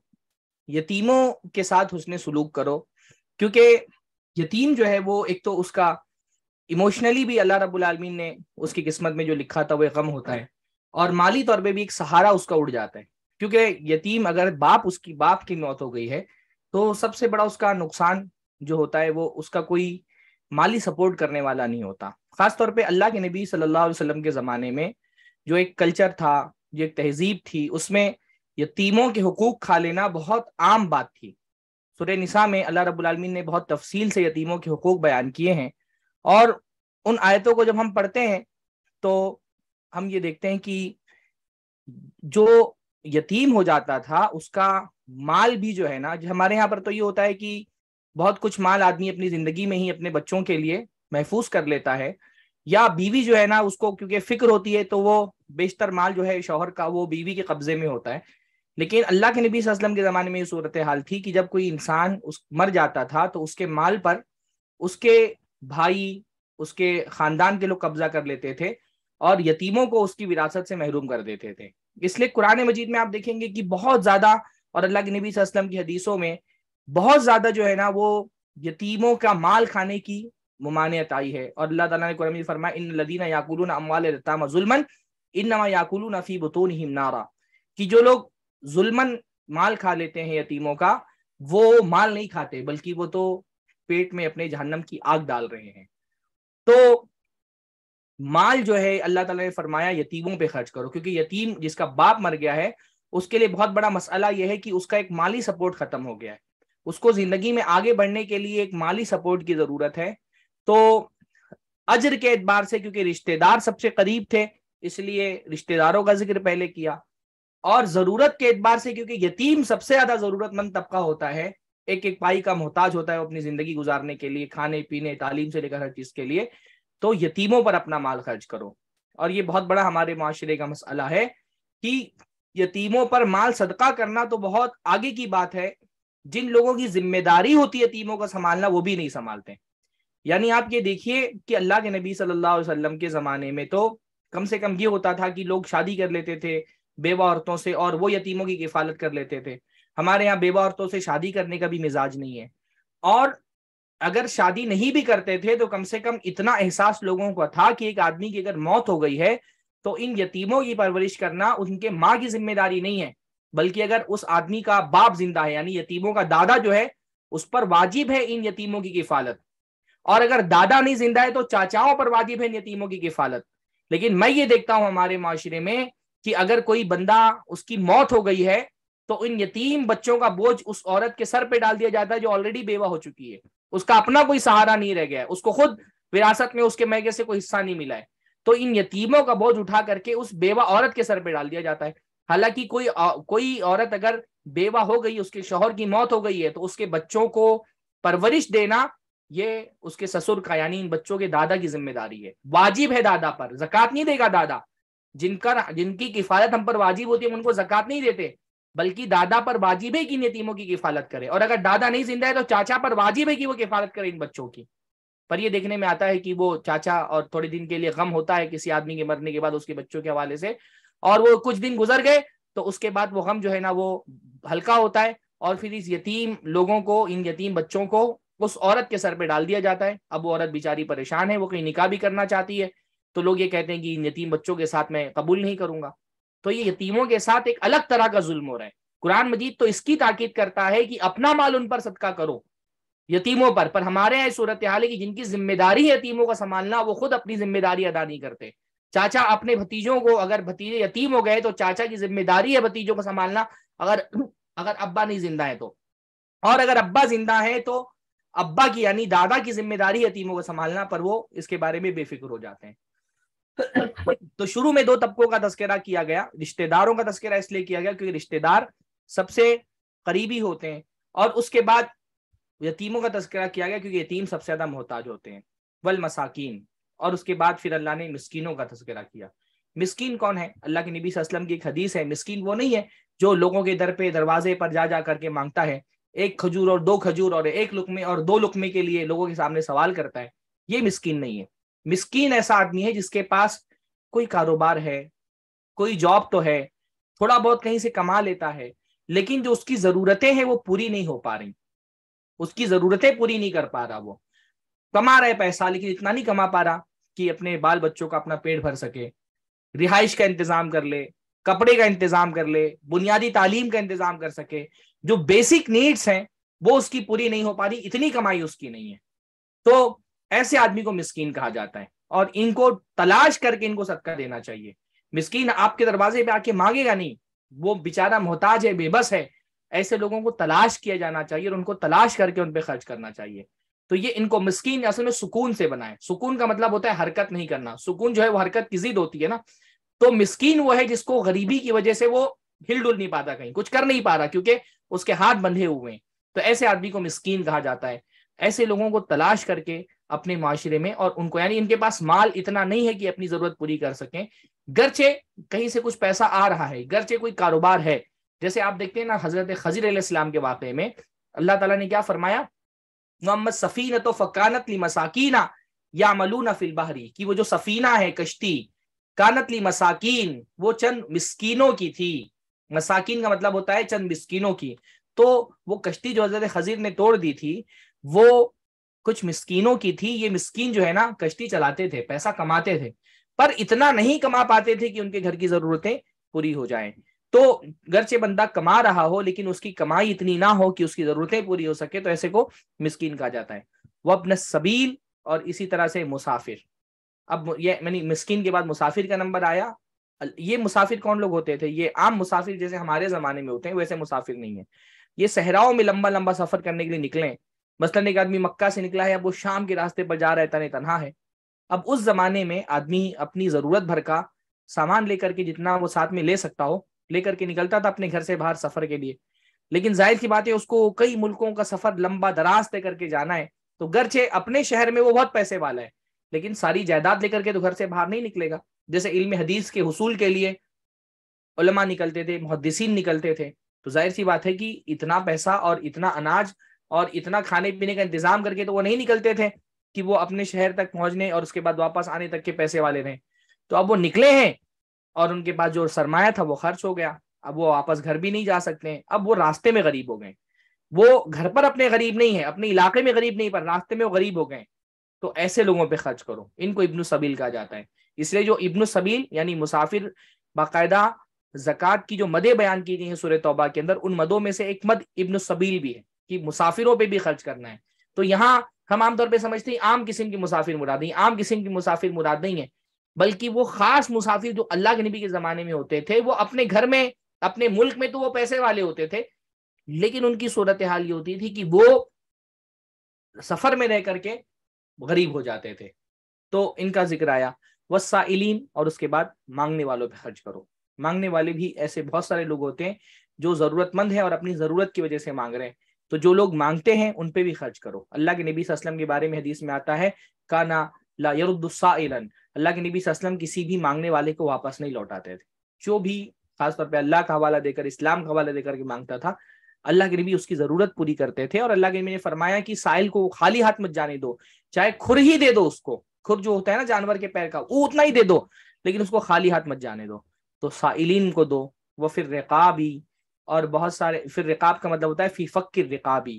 Speaker 1: यतीमों के साथ उसने सलूक करो क्योंकि यतीम जो है वो एक तो उसका इमोशनली भी अल्लाह रब्बुल आलमीन ने उसकी किस्मत में जो लिखा था वो गम होता है और माली तौर पर भी एक सहारा उसका उड़ जाता है क्योंकि यतीम अगर बाप उसकी बाप की मौत हो गई है तो सबसे बड़ा उसका नुकसान जो होता है वो उसका कोई माली सपोर्ट करने वाला नहीं होता खासतौर पे अल्लाह के नबी सल्लल्लाहु अलैहि वसल्लम के ज़माने में जो एक कल्चर था जो एक तहजीब थी उसमें यतीमों के हकूक खा लेना बहुत आम बात थी सुर निसा में अल्लाह रबालमीन ने बहुत तफसील से यतीमों के हकूक बयान किए हैं और उन आयतों को जब हम पढ़ते हैं तो हम ये देखते हैं कि जो यतीम हो जाता था उसका माल भी जो है ना हमारे यहाँ पर तो ये होता है कि बहुत कुछ माल आदमी अपनी जिंदगी में ही अपने बच्चों के लिए महफूज कर लेता है या बीवी जो है ना उसको क्योंकि फिक्र होती है तो वो बेशतर माल जो है शोहर का वो बीवी के कब्जे में होता है लेकिन अल्लाह के नबी वसल्लम के ज़माने में ये सूरत हाल थी कि जब कोई इंसान उस मर जाता था तो उसके माल पर उसके भाई उसके ख़ानदान के लोग कब्जा कर लेते थे और यतीमों को उसकी विरासत से महरूम कर देते थे इसलिए कुरान मजीद में आप देखेंगे कि बहुत ज़्यादा और अल्लाह के नबी वसल्लम की हदीसों में बहुत ज्यादा जो है ना वो यतीमों का माल खाने की ममानियत आई है और अल्लाह ताला ने कुरान में फरमाया इन लदीना याकुलून अमवाल यतामा जुल्मन इनमा याकुलून फी बुतूनहिम नारा कि जो लोग जुल्मन माल खा लेते हैं यतीमों का वो माल नहीं खाते बल्कि वो तो पेट में अपने जहन्नम की आग डाल रहे हैं तो माल जो है अल्लाह ताला ने फरमाया यतीमों पे खर्च करो क्योंकि यतीम जिसका बाप मर गया है उसके लिए बहुत बड़ा मसला यह है कि उसका एक माली सपोर्ट खत्म हो गया है उसको जिंदगी में आगे बढ़ने के लिए एक माली सपोर्ट की जरूरत है तो अजर के एतबार से क्योंकि रिश्तेदार सबसे करीब थे इसलिए रिश्तेदारों का जिक्र पहले किया और जरूरत के एतबार से क्योंकि यतीम सबसे ज्यादा जरूरतमंद तबका होता है एक एक पाई का मोहताज होता है अपनी जिंदगी गुजारने के लिए खाने पीने तालीम से लेकर हर चीज के लिए तो यतीमों पर अपना माल खर्च करो और ये बहुत बड़ा हमारे माशरे का मसला है कि यतीमों पर माल सदका करना तो बहुत आगे की बात है जिन लोगों की जिम्मेदारी होती है टीमों का संभालना वो भी नहीं संभालते यानी आप ये देखिए कि अल्लाह के नबी सल्लल्लाहु अलैहि वसल्लम के ज़माने में तो कम से कम ये होता था कि लोग शादी कर लेते थे बेवा औरतों से और वो यतीमों की किफालत कर लेते थे हमारे यहाँ बेवा औरतों से शादी करने का भी मिजाज नहीं है और अगर शादी नहीं भी करते थे तो कम से कम इतना एहसास लोगों का था कि एक आदमी की अगर मौत हो गई है तो इन यतीमों की परवरिश करना उनके माँ की जिम्मेदारी नहीं है बल्कि अगर उस आदमी का बाप जिंदा है यानी यतीमों का दादा जो है उस पर वाजिब है इन यतीमों की किफालत और अगर दादा नहीं जिंदा है तो चाचाओं पर वाजिब है इन यतीमों की किफालत लेकिन मैं ये देखता हूं हमारे माशरे में कि अगर कोई बंदा उसकी मौत हो गई है तो इन यतीम बच्चों का बोझ उस औरत के सर पर डाल दिया जाता है जो ऑलरेडी बेवा हो चुकी है उसका अपना कोई सहारा नहीं रह गया है उसको खुद विरासत में उसके महगे से कोई हिस्सा नहीं मिला है तो इन यतीमों का बोझ उठा करके उस बेवा औरत के सर पे डाल दिया जाता है हालांकि कोई कोई औरत अगर बेवा हो गई उसके शोहर की मौत हो गई है तो उसके बच्चों को परवरिश देना ये उसके ससुर का यानी इन बच्चों के दादा की जिम्मेदारी है वाजिब है दादा पर जक़ात नहीं देगा दादा जिनका जिनकी किफालत हम पर वाजिब होती है उनको जक़ात नहीं देते बल्कि दादा पर वाजिब है कि नतीमों की किफालत करे और अगर दादा नहीं जिंदा है तो चाचा पर वाजिब है कि वो किफालत करे इन बच्चों की पर यह देखने में आता है कि वो चाचा और थोड़े दिन के लिए गम होता है किसी आदमी के मरने के बाद उसके बच्चों के हवाले से और वो कुछ दिन गुजर गए तो उसके बाद वो गम जो है ना वो हल्का होता है और फिर इस यतीम लोगों को इन यतीम बच्चों को उस औरत के सर पे डाल दिया जाता है अब वो औरत बेचारी परेशान है वो कहीं निकाह भी करना चाहती है तो लोग ये कहते हैं कि इन यतीम बच्चों के साथ मैं कबूल नहीं करूंगा तो ये यतीमों के साथ एक अलग तरह का जुल्म हो रहा है कुरान मजीद तो इसकी ताकीद करता है कि अपना माल उन पर सदका करो यतीमों पर पर हमारे यहाँ सूरत हाल है कि जिनकी जिम्मेदारी यतीमों का संभालना वो खुद अपनी जिम्मेदारी अदा नहीं करते चाचा अपने भतीजों को अगर भतीजे यतीम हो गए तो चाचा की जिम्मेदारी है भतीजों को संभालना अगर अगर अब्बा नहीं जिंदा है तो और अगर अब्बा जिंदा है तो अब्बा की यानी दादा की जिम्मेदारी यतीमों को संभालना पर वो इसके बारे में बेफिक्र हो जाते हैं तो शुरू में दो तबकों का तस्करा किया गया रिश्तेदारों का तस्करा इसलिए किया गया क्योंकि रिश्तेदार सबसे करीबी होते हैं और उसके बाद यतीमों का तस्करा किया गया क्योंकि यतीम सबसे ज्यादा मोहताज होते हैं वल मसाकिन और उसके बाद फिर अल्लाह ने मिस्किनों का तस्करा किया मिस्किन कौन है अल्लाह के नबी असलम की एक हदीस है मिस्किन वो नहीं है जो लोगों के दर पे दरवाजे पर जा जा करके मांगता है एक खजूर और दो खजूर और एक लुकमे और दो लुकमे के लिए लोगों के सामने सवाल करता है ये मिस्किन नहीं है मिस्किन ऐसा आदमी है जिसके पास कोई कारोबार है कोई जॉब तो है थोड़ा बहुत कहीं से कमा लेता है लेकिन जो उसकी जरूरतें हैं वो पूरी नहीं हो पा रही उसकी जरूरतें पूरी नहीं कर पा रहा वो कमा रहा है पैसा लेकिन इतना नहीं कमा पा रहा कि अपने बाल बच्चों का अपना पेट भर सके रिहाइश का इंतजाम कर ले कपड़े का इंतजाम कर ले बुनियादी तालीम का इंतजाम कर सके जो बेसिक नीड्स हैं वो उसकी पूरी नहीं हो पा रही इतनी कमाई उसकी नहीं है तो ऐसे आदमी को मिस्कीन कहा जाता है और इनको तलाश करके इनको सदका देना चाहिए मिस्कीन आपके दरवाजे पे आके मांगेगा नहीं वो बेचारा मोहताज है बेबस है ऐसे लोगों को तलाश किया जाना चाहिए और उनको तलाश करके उन पर खर्च करना चाहिए तो ये इनको मस्किन असल में सुकून से बनाए सुकून का मतलब होता है हरकत नहीं करना सुकून जो है वो हरकत की जिद होती है ना तो मस्किन वो है जिसको गरीबी की वजह से वो हिल डुल नहीं पाता कहीं कुछ कर नहीं पा रहा क्योंकि उसके हाथ बंधे हुए हैं तो ऐसे आदमी को मस्किन कहा जाता है ऐसे लोगों को तलाश करके अपने माशरे में और उनको यानी इनके पास माल इतना नहीं है कि अपनी जरूरत पूरी कर सकें गरचे कहीं से कुछ पैसा आ रहा है गरचे कोई कारोबार है जैसे आप देखते हैं ना हजरत खजीर के वाकई में अल्लाह तला ने क्या फरमाया मोहम्मद सफ़ीन तो फ़कानत ली मसाकीना या मलूना फिल बहरी की वो जो सफ़ीना है कश्ती कानत ली मसाकीन वो चंद मिस्कीनों की थी मसाकिन का मतलब होता है चंद मिस्कीनों की तो वो कश्ती जो हजरत खजीर ने तोड़ दी थी वो कुछ मिस्कीनों की थी ये मिस्कीन जो है ना कश्ती चलाते थे पैसा कमाते थे पर इतना नहीं कमा पाते थे कि उनके घर की जरूरतें पूरी हो जाएं तो घर से बंदा कमा रहा हो लेकिन उसकी कमाई इतनी ना हो कि उसकी जरूरतें पूरी हो सके तो ऐसे को मिसकीन कहा जाता है वह अपने सबील और इसी तरह से मुसाफिर अब ये मैंने मिसकीन के बाद मुसाफिर का नंबर आया ये मुसाफिर कौन लोग होते थे ये आम मुसाफिर जैसे हमारे जमाने में होते हैं वैसे मुसाफिर नहीं है ये सहराओं में लंबा लंबा सफर करने के लिए निकले मसलन एक आदमी मक्का से निकला है अब वो शाम के रास्ते पर जा रहा है तने तनहा है अब उस जमाने में आदमी अपनी जरूरत भर का सामान लेकर के जितना वो साथ में ले सकता हो लेकर के निकलता था अपने घर से बाहर सफर के लिए लेकिन जाहिर सी बात है उसको कई मुल्कों का सफर लंबा दराज तय करके जाना है तो से अपने शहर में वो बहुत पैसे वाला है लेकिन सारी जायदाद लेकर के तो घर से बाहर नहीं निकलेगा जैसे इल्म हदीस के हसूल के लिए उलमा निकलते थे मुहदसिन निकलते थे तो जाहिर सी बात है कि इतना पैसा और इतना अनाज और इतना खाने पीने का इंतजाम करके तो वो नहीं निकलते थे कि वो अपने शहर तक पहुंचने और उसके बाद वापस आने तक के पैसे वाले रहे तो अब वो निकले हैं और उनके पास जो सरमाया था वो खर्च हो गया अब वो वापस घर भी नहीं जा सकते अब वो रास्ते में गरीब हो गए वो घर पर अपने गरीब नहीं है अपने इलाके में गरीब नहीं पर रास्ते में वो गरीब हो गए तो ऐसे लोगों पे खर्च करो इनको इब्न सबील कहा जाता है इसलिए जो इब्न सबील यानी मुसाफिर बाकायदा जक़ात की जो मदें बयान की गई हैं सूर्य तौबा के अंदर उन मदों में से एक मद इब्न सबील भी है कि मुसाफिरों पे भी खर्च करना है तो यहाँ हम आमतौर पर समझते हैं आम किस्म की मुसाफिर मुराद नहीं आम किस्म की मुसाफिर मुराद नहीं है बल्कि वो खास मुसाफिर जो अल्लाह के नबी के ज़माने में होते थे वो अपने घर में अपने मुल्क में तो वो पैसे वाले होते थे लेकिन उनकी सूरत हाल ये होती थी कि वो सफ़र में रह करके गरीब हो जाते थे तो इनका जिक्र आया वसाइलीन और उसके बाद मांगने वालों पर खर्च करो मांगने वाले भी ऐसे बहुत सारे लोग होते हैं जो ज़रूरतमंद हैं और अपनी ज़रूरत की वजह से मांग रहे हैं तो जो लोग मांगते हैं उन पे भी खर्च करो अल्लाह के नबी के बारे में हदीस में आता है काना ला यरुद्दुसाइलन अल्लाह के नबी असलम किसी भी मांगने वाले को वापस नहीं लौटाते थे जो भी खासतौर पर अल्लाह का हवाला देकर इस्लाम का हवाला देकर के मांगता था अल्लाह के नबी उसकी जरूरत पूरी करते थे और अल्लाह के नबी ने फरमाया कि साइल को खाली हाथ मत जाने दो चाहे खुर ही दे दो उसको खुर जो होता है ना जानवर के पैर का वो उतना ही दे दो लेकिन उसको खाली हाथ मत जाने दो तो साइलिन को दो वह फिर रिकाबी और बहुत सारे फिर रिकाब का मतलब होता है फीफक की रिकाबी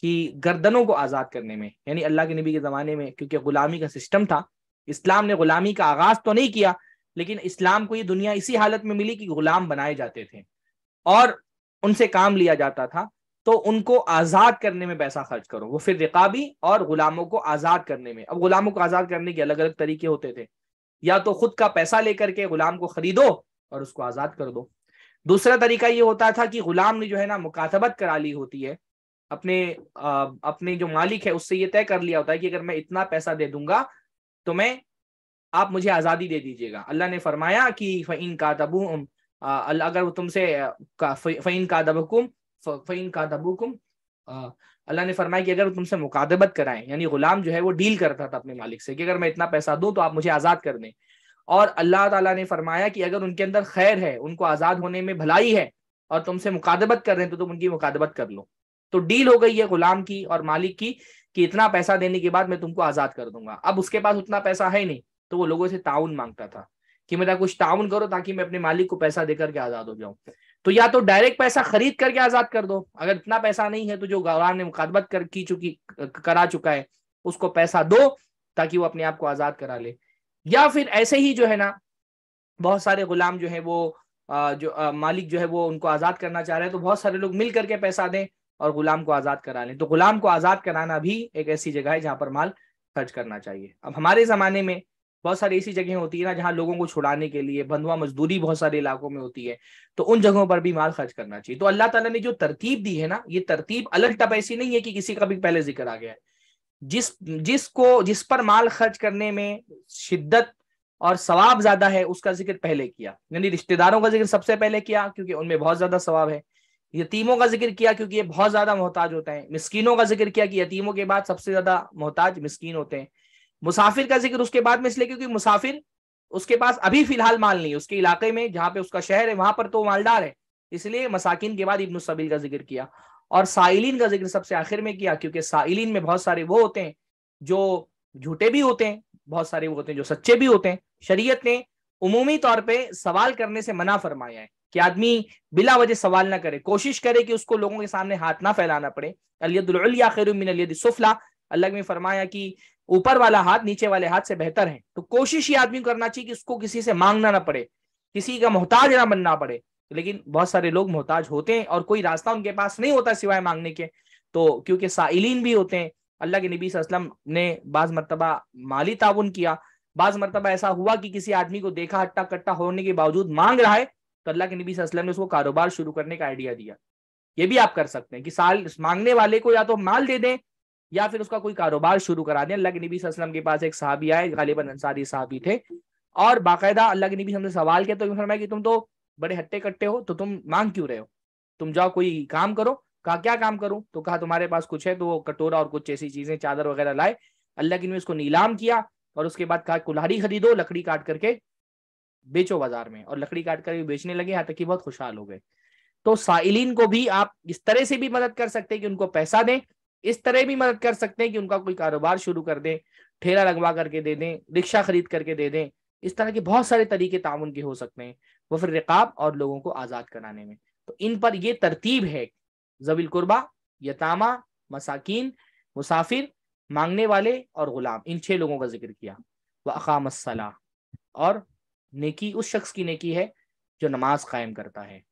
Speaker 1: की गर्दनों को आज़ाद करने में यानी अल्लाह के नबी के ज़माने में क्योंकि ग़ुलामी का सिस्टम था इस्लाम ने गुलामी का आगाज तो नहीं किया लेकिन इस्लाम को ये दुनिया इसी हालत में मिली कि गुलाम बनाए जाते थे और उनसे काम लिया जाता था तो उनको आज़ाद करने में पैसा खर्च करो वो फिर रिकाबी और गुलामों को आज़ाद करने में अब गुलामों को आज़ाद करने के अलग अलग तरीके होते थे या तो खुद का पैसा लेकर के गुलाम को खरीदो और उसको आज़ाद कर दो दूसरा तरीका ये होता था कि गुलाम ने जो है ना मुकातबत करा ली होती है अपने आ, अपने जो मालिक है उससे ये तय कर लिया होता है कि अगर मैं इतना पैसा दे दूंगा तो मैं आप मुझे आज़ादी दे दीजिएगा अल्लाह ने फरमाया कि फ़ैन का तबू अगर वो तुमसे फ़ैन का दबकुम फ़ैन का दबुकुम अल्लाह ने फरमाया कि अगर वो तुमसे मुकादबत कराएं यानी ग़ुलाम जो है वो डील करता था अपने मालिक से कि अगर मैं इतना पैसा दूँ तो आप मुझे आज़ाद कर दें और अल्लाह ताला ने फरमाया कि अगर उनके अंदर खैर है उनको आज़ाद होने में भलाई है और तुमसे मुकादबत कर रहे हैं तो तुम उनकी मुकादबत कर लो तो डील हो गई है गुलाम की और मालिक की कि इतना पैसा देने के बाद मैं तुमको आजाद कर दूंगा अब उसके पास उतना पैसा है नहीं तो वो लोगों से ताउन मांगता था कि मेरा कुछ ताउन करो ताकि मैं अपने मालिक को पैसा देकर के आजाद हो जाऊं तो या तो डायरेक्ट पैसा खरीद करके आजाद कर दो अगर इतना पैसा नहीं है तो जो गौरान ने मुखातबत कर की चुकी करा चुका है उसको पैसा दो ताकि वो अपने आप को आजाद करा ले या फिर ऐसे ही जो है ना बहुत सारे गुलाम जो है वो जो मालिक जो है वो उनको आजाद करना चाह रहे हैं तो बहुत सारे लोग मिल करके पैसा दें और गुलाम को आज़ाद करा लें तो गुलाम को आज़ाद कराना भी एक ऐसी जगह है जहां पर माल खर्च करना चाहिए अब हमारे ज़माने में बहुत सारी ऐसी जगह होती है ना जहाँ लोगों को छुड़ाने के लिए बंधुआ मजदूरी बहुत सारे इलाकों में होती है तो उन जगहों पर भी माल खर्च करना चाहिए तो अल्लाह तला ने जो तरतीब दी है ना ये तरतीब अलग टप ऐसी नहीं है कि किसी का भी पहले जिक्र आ गया है जिस जिसको जिस पर माल खर्च करने में शिद्दत और सवाब ज्यादा है उसका जिक्र पहले किया यानी रिश्तेदारों का जिक्र सबसे पहले किया क्योंकि उनमें बहुत ज्यादा सवाब है यतीमों का जिक्र किया क्योंकि ये बहुत ज्यादा मोहताज होते हैं मिस्किनों का जिक्र किया कि यतीमों के बाद सबसे ज्यादा मोहताज मिस्किन होते हैं मुसाफिर का जिक्र उसके बाद में इसलिए क्योंकि मुसाफिर उसके पास अभी फिलहाल माल नहीं उसके इलाके में जहाँ पे उसका शहर है वहां पर तो मालदार है इसलिए मसाकिन के बाद इब्न सबील का जिक्र किया और साइलिन का जिक्र सबसे आखिर में किया क्योंकि साइलिन में बहुत सारे वो होते हैं जो झूठे भी होते हैं बहुत सारे वो होते हैं जो सच्चे भी होते हैं शरीयत ने उमूमी तौर पे सवाल करने से मना फरमाया है कि आदमी बिला वजह सवाल ना करे कोशिश करे कि उसको लोगों के सामने हाथ ना फैलाना पड़े अलियदुल्लिया खैरुमिन अलियदुल्सुफला अल्लाह ने फरमाया कि ऊपर वाला हाथ नीचे वाले हाथ से बेहतर है तो कोशिश ये आदमी करना चाहिए कि उसको किसी से मांगना ना पड़े किसी का मोहताज ना बनना पड़े लेकिन बहुत सारे लोग मोहताज होते हैं और कोई रास्ता उनके पास नहीं होता सिवाय मांगने के तो क्योंकि साइलिन भी होते हैं अल्लाह के नबी वसल्लम ने बाज मरतबा माली ताउन किया बाज मरतबा ऐसा हुआ कि किसी आदमी को देखा हट्टा कट्टा होने के बावजूद मांग रहा है तो अल्लाह के नबी असलम ने उसको कारोबार शुरू करने का आइडिया दिया ये भी आप कर सकते हैं कि साल मांगने वाले को या तो माल दे दें या फिर उसका कोई कारोबार शुरू करा दें अल्लाह के नबी असलम के पास एक साहबी आए गालिबन अंसारी साहबी थे और बाकायदा अल्लाह के नबी हमने सवाल किया तो फरमाया कि तुम तो बड़े हट्टे कट्टे हो तो तुम मांग क्यों रहे हो तुम जाओ कोई काम करो कहा क्या काम करूं तो कहा तुम्हारे पास कुछ है तो वो कटोरा और कुछ ऐसी चीजें चादर वगैरह लाए अल्लाह के नबी उसको नीलाम किया और उसके बाद कहा कुल्हाड़ी खरीदो लकड़ी काट करके बेचो बाजार में और लकड़ी काट करके बेचने लगे यहाँ तक कि बहुत खुशहाल हो गए तो साइलिन को भी आप इस तरह से भी मदद कर सकते हैं कि उनको पैसा दें इस तरह भी मदद कर सकते हैं कि उनका कोई कारोबार शुरू कर दें ठेला लगवा करके दे दें रिक्शा खरीद करके दे दें इस तरह के बहुत सारे तरीके ताउन के हो सकते हैं वो फिर रिकाब और लोगों को आज़ाद कराने में तो इन पर यह तरतीब है जबिल कुर्बा यतामा मसाकिन मुसाफिर मांगने वाले और गुलाम इन छह लोगों का जिक्र किया व अकाम और नेकी उस शख्स की नेकी है जो नमाज कायम करता है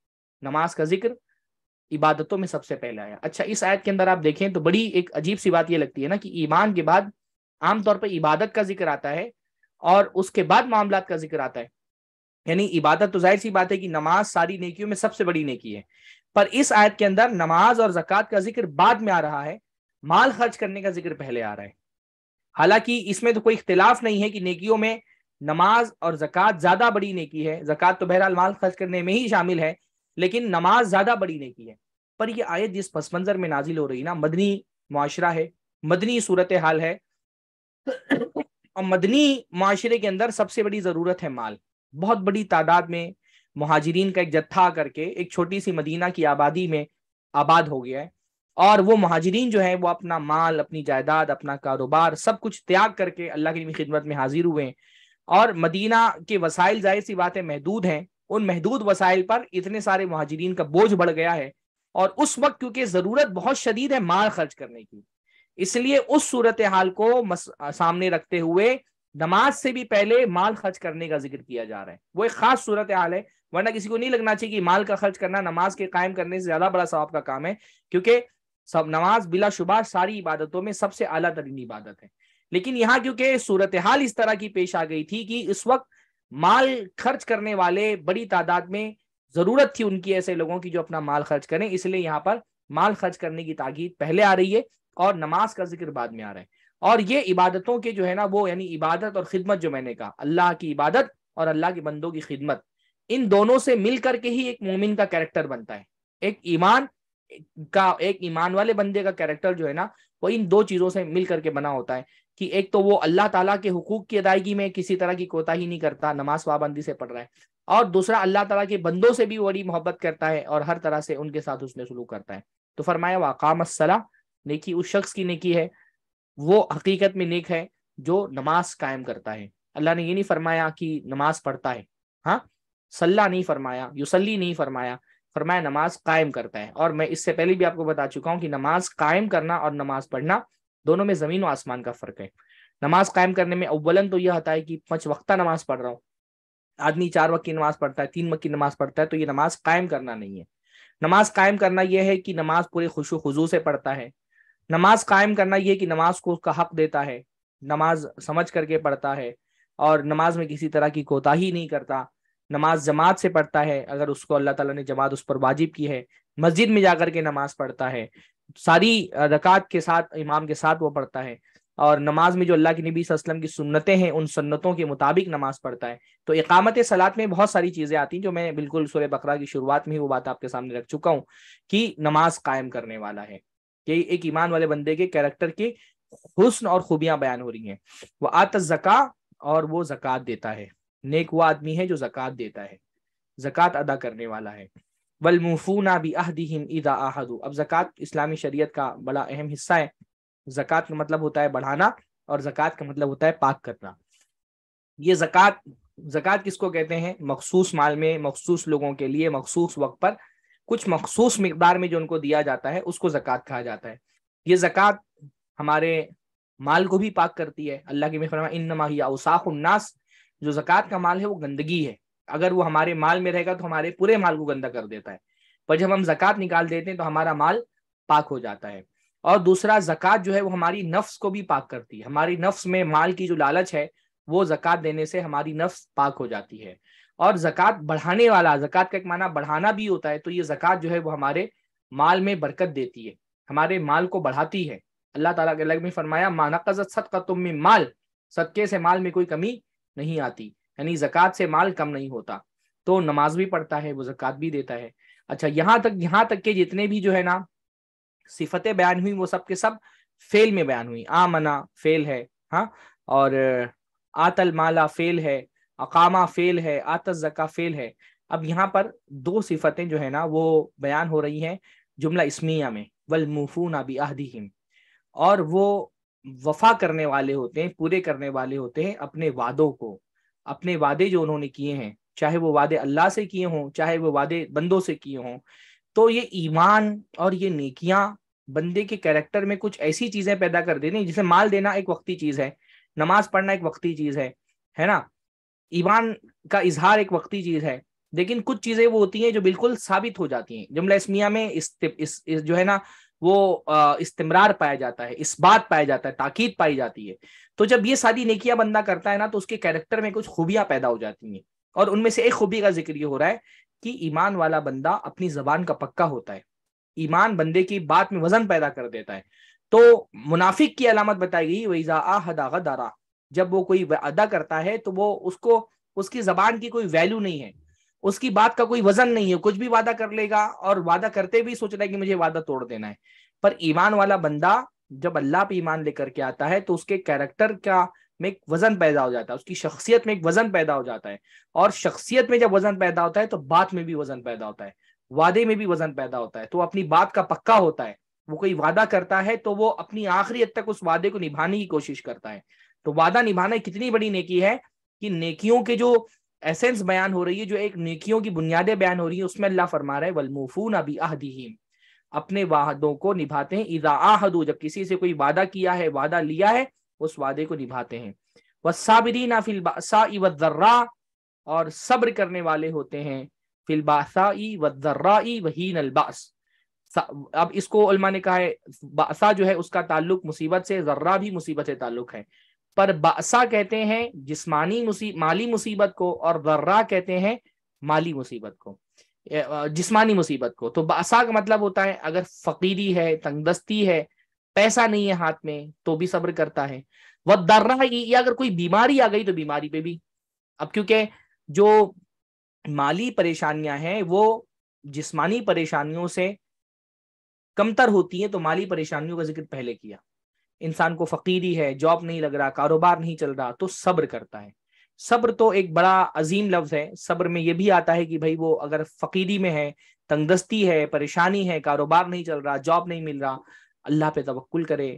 Speaker 1: नमाज का जिक्र इबादतों में सबसे पहले आया अच्छा इस आयत के अंदर आप देखें तो बड़ी एक अजीब सी बात यह लगती है ना कि ईमान के बाद आमतौर पर इबादत का जिक्र आता है और उसके बाद मामला का जिक्र आता है यानी इबादत तो जाहिर सी बात है कि नमाज सारी नेकियों में सबसे बड़ी नेकी है पर इस आयत के अंदर नमाज और जक़ात का जिक्र बाद में आ रहा है माल खर्च करने का जिक्र पहले आ रहा है हालांकि इसमें तो कोई इख्तिलाफ नहीं है कि नेकियों में नमाज और जक़ात ज्यादा बड़ी नेकी है जक़ात तो बहरहाल माल खर्च करने में ही शामिल है लेकिन नमाज ज्यादा बड़ी नेकी है पर यह आयत जिस पस मंजर में नाजिल हो रही ना मदनी माशरा है मदनी सूरत हाल है और मदनी माशरे के अंदर सबसे बड़ी ज़रूरत है माल बहुत बड़ी तादाद में महाजरीन का एक जत्था करके एक छोटी सी मदीना की आबादी में आबाद हो गया है और वो महाजरीन जो है वो अपना माल अपनी जायदाद अपना कारोबार सब कुछ त्याग करके अल्लाह की खिदमत में हाजिर हुए और मदीना के वसाइल जाहिर सी बातें महदूद हैं उन महदूद वसाइल पर इतने सारे महाजरीन का बोझ बढ़ गया है और उस वक्त क्योंकि ज़रूरत बहुत शदीद है माल खर्च करने की इसलिए उस सूरत हाल को सामने रखते हुए नमाज से भी पहले माल खर्च करने का जिक्र किया जा रहा है वो एक खास सूरत हाल है वरना किसी को नहीं लगना चाहिए कि माल का खर्च करना नमाज के कायम करने से ज्यादा बड़ा सवाब का काम है क्योंकि सब नमाज बिला शुबा सारी इबादतों में सबसे अला तरीन इबादत है लेकिन यहाँ क्योंकि सूरत हाल इस तरह की पेश आ गई थी कि इस वक्त माल खर्च करने वाले बड़ी तादाद में जरूरत थी उनकी ऐसे लोगों की जो अपना माल खर्च करें इसलिए यहाँ पर माल खर्च करने की तागीद पहले आ रही है और नमाज का जिक्र बाद में आ रहा है और ये इबादतों के जो है ना वो यानी इबादत और खिदमत जो मैंने कहा अल्लाह की इबादत और अल्लाह के बंदों की खिदमत इन दोनों से मिल करके ही एक मोमिन का कैरेक्टर बनता है एक ईमान का एक ईमान वाले बंदे का कैरेक्टर जो है ना वो इन दो चीजों से मिल करके बना होता है कि एक तो वो अल्लाह ताला के हुकूक की अदायगी में किसी तरह की कोताही नहीं करता नमाज पाबंदी से पढ़ रहा है और दूसरा अल्लाह ताला के बंदों से भी बड़ी मोहब्बत करता है और हर तरह से उनके साथ उसने सलूक करता है तो फरमाया वाकाम सलाह नेकी उस शख्स की नेकी है वो हकीकत में नेक है जो नमाज कायम करता है अल्लाह ने ये नहीं फरमाया कि नमाज पढ़ता है हाँ सल्ला नहीं फरमाया युसली नहीं फरमाया फरमाया नमाज कायम करता है और मैं इससे पहले भी आपको बता चुका हूँ कि नमाज कायम करना और नमाज पढ़ना दोनों में जमीन और आसमान का फर्क है नमाज कायम करने में अव्वलन तो यह होता है कि पंच वक्ता नमाज पढ़ रहा हूँ आदमी चार वक्त की नमाज पढ़ता है तीन वक्त की नमाज पढ़ता है तो ये नमाज कायम करना नहीं है नमाज कायम करना यह है कि नमाज पूरे खुशो खुजू से पढ़ता है नमाज कायम करना यह कि नमाज को उसका हक देता है नमाज समझ करके पढ़ता है और नमाज में किसी तरह की कोताही नहीं करता नमाज जमात से पढ़ता है अगर उसको अल्लाह ताला ने जमात उस पर वाजिब की है मस्जिद में जाकर के नमाज पढ़ता है सारी रकात के साथ इमाम के साथ वो पढ़ता है और नमाज में जो अल्लाह के नबी वसल्लम की सुन्नतें हैं उन सुन्नतों के मुताबिक नमाज पढ़ता है तो इकामत सलात में बहुत सारी चीज़ें आती हैं जो मैं बिल्कुल सूर्य बकरा की शुरुआत में ही वो बात आपके सामने रख चुका हूँ कि नमाज कायम करने वाला है यही एक ईमान वाले बंदे के कैरेक्टर के हुस्न और खूबियां बयान हो रही हैं वह आत जक़ा और वो जक़ात देता है नेक वो आदमी है जो जक़ात देता है जक़ात अदा करने वाला है वलमूफूना भी अहदिम ईदा आहदू अब जक़ात इस्लामी शरीयत का बड़ा अहम हिस्सा है जक़ात का मतलब होता है बढ़ाना और जक़ात का मतलब होता है पाक करना ये जक़ात जक़ात किसको कहते हैं मखसूस माल में मखसूस लोगों के लिए मखसूस वक्त पर कुछ मखसूस मकदार में जो उनको दिया जाता है उसको जक़ात कहा जाता है ये जक़ात हमारे माल को भी पाक करती है अल्लाह के में इन नमा अवसाखनास जो जक़ात का माल है वो गंदगी है अगर वो हमारे माल में रहेगा तो हमारे पूरे माल को गंदा कर देता है पर जब हम जक़ात निकाल देते हैं तो हमारा माल पाक हो जाता है और दूसरा जक़ात जो है वो हमारी नफ्स को भी पाक करती है हमारी नफ्स में माल की जो लालच है वो जक़ात देने से हमारी नफ्स पाक हो जाती है और जक़ात बढ़ाने वाला जक़ात का एक माना बढ़ाना भी होता है तो ये जक़ात जो है वो हमारे माल में बरकत देती है हमारे माल को बढ़ाती है अल्लाह ताला के अलग में फरमाया मानकजत सदका तुम में माल सदके से माल में कोई कमी नहीं आती यानी जक़ात से माल कम नहीं होता तो नमाज भी पढ़ता है वो जक़ात भी देता है अच्छा यहाँ तक यहाँ तक के जितने भी जो है ना सिफतें बयान हुई वो सब के सब फेल में बयान हुई आमना फेल है हाँ और आतल माला फेल है अकामा फेल है आतज जका फेल है अब यहाँ पर दो सिफतें जो है ना वो बयान हो रही हैं जुमला इसमिया में वल मुफूना बी आहदी और वो वफा करने वाले होते हैं पूरे करने वाले होते हैं अपने वादों को अपने वादे जो उन्होंने किए हैं चाहे वो वादे अल्लाह से किए हों चाहे वो वादे बंदों से किए हों तो ये ईमान और ये नेकियां बंदे के कैरेक्टर में कुछ ऐसी चीजें पैदा कर देनी जिसे माल देना एक वक्ती चीज है नमाज पढ़ना एक वक्ती चीज है है ना ईमान का इजहार एक वक्ती चीज है लेकिन कुछ चीजें वो होती हैं जो बिल्कुल साबित हो जाती हैं जुमला इसमिया में इस, इस, इस जो है ना वो इस्तेमरार पाया जाता है इस बात पाया जाता है ताकीद पाई जाती है तो जब ये सारी नेकिया बंदा करता है ना तो उसके कैरेक्टर में कुछ खूबियां पैदा हो जाती हैं और उनमें से एक खूबी का जिक्र ये हो रहा है कि ईमान वाला बंदा अपनी जबान का पक्का होता है ईमान बंदे की बात में वजन पैदा कर देता है तो मुनाफिक की अलामत बताई गई वैजा हदागा जब वो कोई अदा करता है तो वो उसको उसकी जबान की कोई वैल्यू नहीं है उसकी बात का कोई वजन नहीं है कुछ भी वादा कर लेगा और वादा करते भी सोच रहा है कि मुझे वादा तोड़ देना है पर ईमान वाला बंदा जब अल्लाह पे ईमान लेकर के आता है तो उसके कैरेक्टर का में एक वजन पैदा हो जाता है उसकी शख्सियत में एक वजन पैदा हो जाता है और शख्सियत में जब वजन पैदा होता है तो बात में भी वजन पैदा होता है वादे में भी वजन पैदा होता है तो अपनी बात का पक्का होता है वो कोई वादा करता है तो वो अपनी आखिरी हद तक उस वादे को निभाने की कोशिश करता है तो वादा निभाना कितनी बड़ी नेकी है कि नेकियों के जो एसेंस बयान हो रही है जो एक नेकियों की बुनियादें बयान हो रही है उसमें अल्लाह फरमा रहा है वलमूफून अभी अहदीम अपने वाहदों को निभाते हैं इजा आहदू जब किसी से कोई वादा किया है वादा लिया है उस वादे को निभाते हैं ना फिलबासा वर्रा और सब्र करने वाले होते हैं फिलबासाई वर्राई वहीन अलबास अब इसको ने कहा है बासा जो है उसका ताल्लुक मुसीबत से जर्रा भी मुसीबत से ताल्लुक है पर बासा कहते हैं जिसमानी मुसीब माली मुसीबत को और दर्रा कहते हैं माली मुसीबत को जिसमानी मुसीबत को तो बासा का मतलब होता है अगर फकीरी है तंगदस्ती है पैसा नहीं है हाथ में तो भी सब्र करता है वह दर्रा या अगर कोई बीमारी आ गई तो बीमारी पे भी अब क्योंकि जो माली परेशानियां हैं वो जिस्मानी परेशानियों से कमतर होती हैं तो माली परेशानियों का जिक्र पहले किया इंसान को फकीरी है जॉब नहीं लग रहा कारोबार नहीं चल रहा तो सब्र करता है सब्र तो एक बड़ा अजीम लफ्ज है सब्र में यह भी आता है कि भाई वो अगर फकीरी में है तंगदस्ती है परेशानी है कारोबार नहीं चल रहा जॉब नहीं मिल रहा अल्लाह पे तवक्ल करे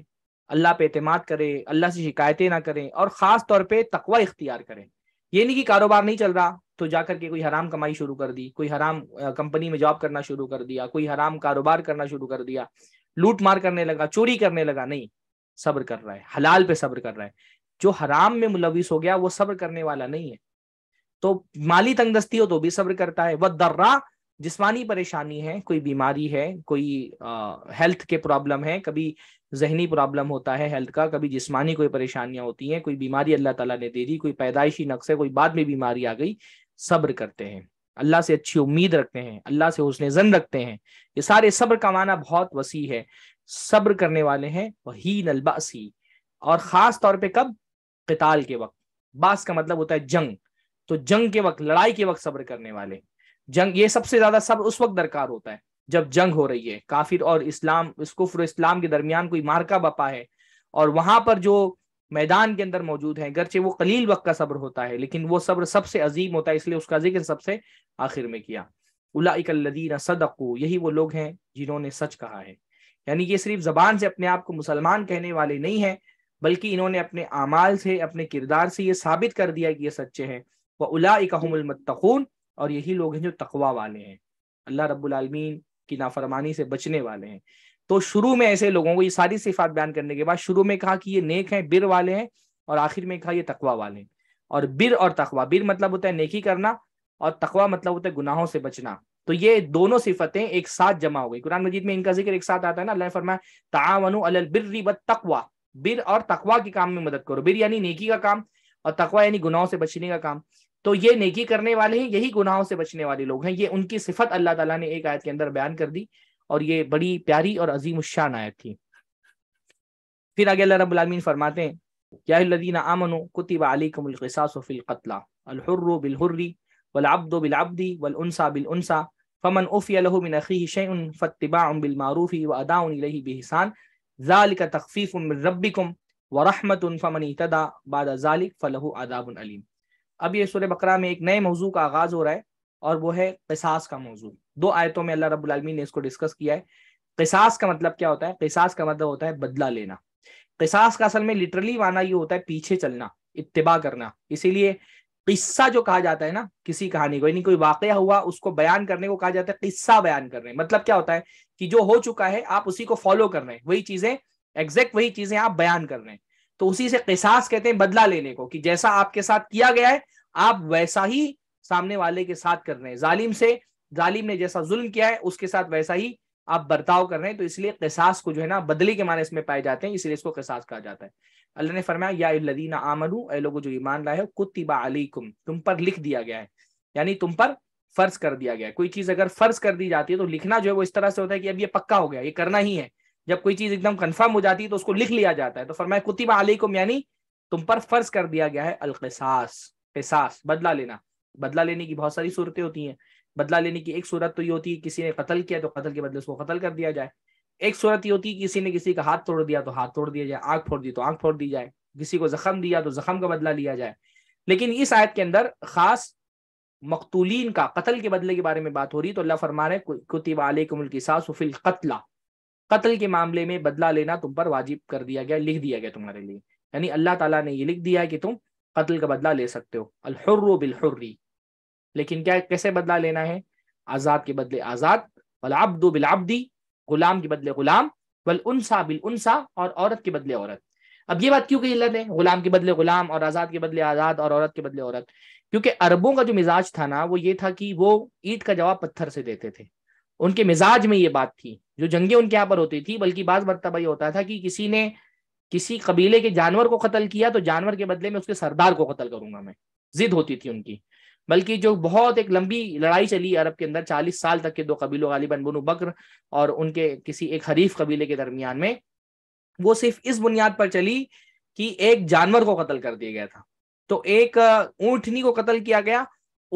Speaker 1: अल्लाह पे अतमाद करे अल्लाह से शिकायतें ना करें और ख़ास तौर पे तकवा इख्तियार करें ये नहीं कि कारोबार नहीं चल रहा तो जाकर के कोई हराम कमाई शुरू कर दी कोई हराम कंपनी में जॉब करना शुरू कर दिया कोई हराम कारोबार करना शुरू कर दिया लूट मार करने लगा चोरी करने लगा नहीं सब्र कर रहा है हलाल पे सब्र कर रहा है जो हराम में मुलविस हो गया वो सब्र करने वाला नहीं है तो माली तंगदस्ती हो तो भी सब्र करता है वह दर्रा जिसमानी परेशानी है कोई बीमारी है कोई आ, हेल्थ के प्रॉब्लम है कभी जहनी प्रॉब्लम होता है हेल्थ का कभी जिस्मानी कोई परेशानियां होती हैं कोई बीमारी अल्लाह ताला ने दे दी कोई पैदाइशी नक्श है कोई बाद में बीमारी आ गई सब्र करते हैं अल्लाह से अच्छी उम्मीद रखते हैं अल्लाह से उसने जन रखते हैं ये सारे सब्र का माना बहुत वसी है सब्र करने वाले हैं वही नलबासी और खास तौर पे कब किताल के वक्त बास का मतलब होता है जंग तो जंग के वक्त लड़ाई के वक्त सब्र करने वाले जंग ये सबसे ज्यादा सब्र उस वक्त दरकार होता है जब जंग हो रही है काफिर और इस्लाम कुफर इस्लाम के दरमियान कोई मार्का बपा है और वहां पर जो मैदान के अंदर मौजूद है गरचे वो कलील वक्त का सब्र होता है लेकिन वो सब्र सबसे अजीम होता है इसलिए उसका जिक्र सबसे आखिर में किया उलाकल्लदीन सदकू यही वो लोग हैं जिन्होंने सच कहा है यानी ये सिर्फ जबान से अपने आप को मुसलमान कहने वाले नहीं है बल्कि इन्होंने अपने अमाल से अपने किरदार से ये साबित कर दिया कि ये सच्चे हैं वह उलामतखून और यही लोग हैं जो तकवा वाले हैं अल्लाह रब्बुलमीन की नाफरमानी से बचने वाले हैं तो शुरू में ऐसे लोगों को ये सारी सिफात बयान करने के बाद शुरू में कहा कि ये नेक हैं बिर वाले हैं और आखिर में कहा ये तकवा वाले हैं और बिर और तकवा बिर मतलब होता है नेकी करना और तकवा मतलब होता है गुनाहों से बचना तो ये दोनों सिफतें एक साथ जमा हो गई कुरान मजीद में इनका जिक्र एक साथ आता है ना अल्लाह फरमा तावन अलबिर्री व तकवा बिर और तकवा के काम में मदद करो बिर यानी नेकी का काम और तकवा यानी गुनाहों से बचने का काम तो ये नेकी करने वाले हैं यही गुनाहों से बचने वाले लोग हैं ये उनकी सिफत अल्लाह ताला ने एक आयत के अंदर बयान कर दी और ये बड़ी प्यारी और अजीम शान आयत थी फिर आगे अल्लाह रबालमीन फरमाते हैं यादीन आमनो कुतिबा अली कमुलसाफ़िलकतला अलहर्र बिलहर्री वलाब्दो बिलाब्दी वलसा बिलसा फमन उफ़ियमिन शैन फ़तबा बिलमारूफ़ी व अदाउन बहसान ज़ाल का तखफ़ीफ़ रब्बिकुम व रहमत फ़मन तदा बाद ज़ालिक फ़लहु अदाबलीम अब ये सुर बकरा में एक नए मौजू का आगाज़ हो रहा है और वो है किसास का मौजू दो आयतों में अल्लाह रबालमी ने इसको डिस्कस किया है किसास का मतलब क्या होता है किसास का मतलब होता है बदला लेना किसास का असल में लिटरली माना ये होता है पीछे चलना इत्तबा करना इसीलिए किस्सा जो कहा जाता है ना किसी कहानी को यानी कोई वाकया हुआ उसको बयान करने को कहा जाता है किस्सा बयान करने मतलब क्या होता है कि जो हो चुका है आप उसी को फॉलो कर रहे हैं वही चीजें एग्जैक्ट वही चीजें आप बयान कर रहे हैं तो उसी से किसास कहते हैं बदला लेने को कि जैसा आपके साथ किया गया है आप वैसा ही सामने वाले के साथ कर रहे हैं जालिम से जालिम ने जैसा जुल्म किया है उसके साथ वैसा ही आप बर्ताव कर रहे हैं तो इसलिए किसास को जो है ना बदले के माने इसमें पाए जाते हैं इसलिए इसको किसास कहा जाता है अल्लाह ने फरमाया या लदीना आमनू ए लोगों जो ईमान लाए हो कुतिबा अलीकुम तुम पर लिख दिया गया है यानी तुम पर फर्ज कर दिया गया है कोई चीज़ अगर फर्ज कर दी जाती है तो लिखना जो है वो इस तरह से होता है कि अब ये पक्का हो गया ये करना ही है जब कोई चीज़ एकदम कन्फर्म हो जाती है तो उसको लिख लिया जाता है तो फरमाया कुतिबा अलीकुम यानी तुम पर फर्ज कर दिया गया है अलकसास एहसास बदला लेना बदला लेने की बहुत सारी सूरतें होती हैं बदला लेने की एक सूरत तो ये होती है किसी ने कत्ल किया तो कत्ल के बदले उसको कत्ल कर दिया जाए एक सूरत ये होती है किसी ने किसी का हाथ तोड़ दिया तो हाथ तोड़ दिया जाए आंख फोड़ दी तो आंख फोड़ दी जाए किसी को जख्म दिया तो जख्म का बदला लिया जाए लेकिन इस आयत के अंदर खास मकतूलिन का कत्ल के बदले के बारे में बात हो रही है तो अल्लाह फरमा रहे मुल्क साफिल कत्ला कत्ल के मामले में बदला लेना तुम पर वाजिब कर दिया गया लिख दिया गया तुम्हारे लिए यानी अल्लाह तला ने ये लिख दिया है कि तुम कत्ल का बदला ले सकते हो अलहर्र बिलहर्री लेकिन क्या कैसे बदला लेना है आज़ाद के बदले आज़ाद वलाब्दो बिलाब्दी गुलाम के बदले गुलाम वल उनसा बिल उनसा और औरत के बदले औरत अब ये बात क्यों कही लत है गुलाम के बदले गुलाम और आज़ाद के बदले आज़ाद और औरत के बदले औरत क्योंकि अरबों का जो मिजाज था ना वो ये था कि वो ईट का जवाब पत्थर से देते थे उनके मिजाज में ये बात थी जो जंगे उनके यहाँ पर होती थी बल्कि बाज मरतबा ये होता था कि किसी ने किसी कबीले के जानवर को कत्ल किया तो जानवर के बदले में उसके सरदार को कत्ल करूंगा मैं जिद होती थी उनकी बल्कि जो बहुत एक लंबी लड़ाई चली अरब के अंदर चालीस साल तक के दो कबीलों गालिबन बनु बकर और उनके किसी एक हरीफ कबीले के दरमियान में वो सिर्फ इस बुनियाद पर चली कि एक जानवर को कत्ल कर दिया गया था तो एक ऊँटनी को कत्ल किया गया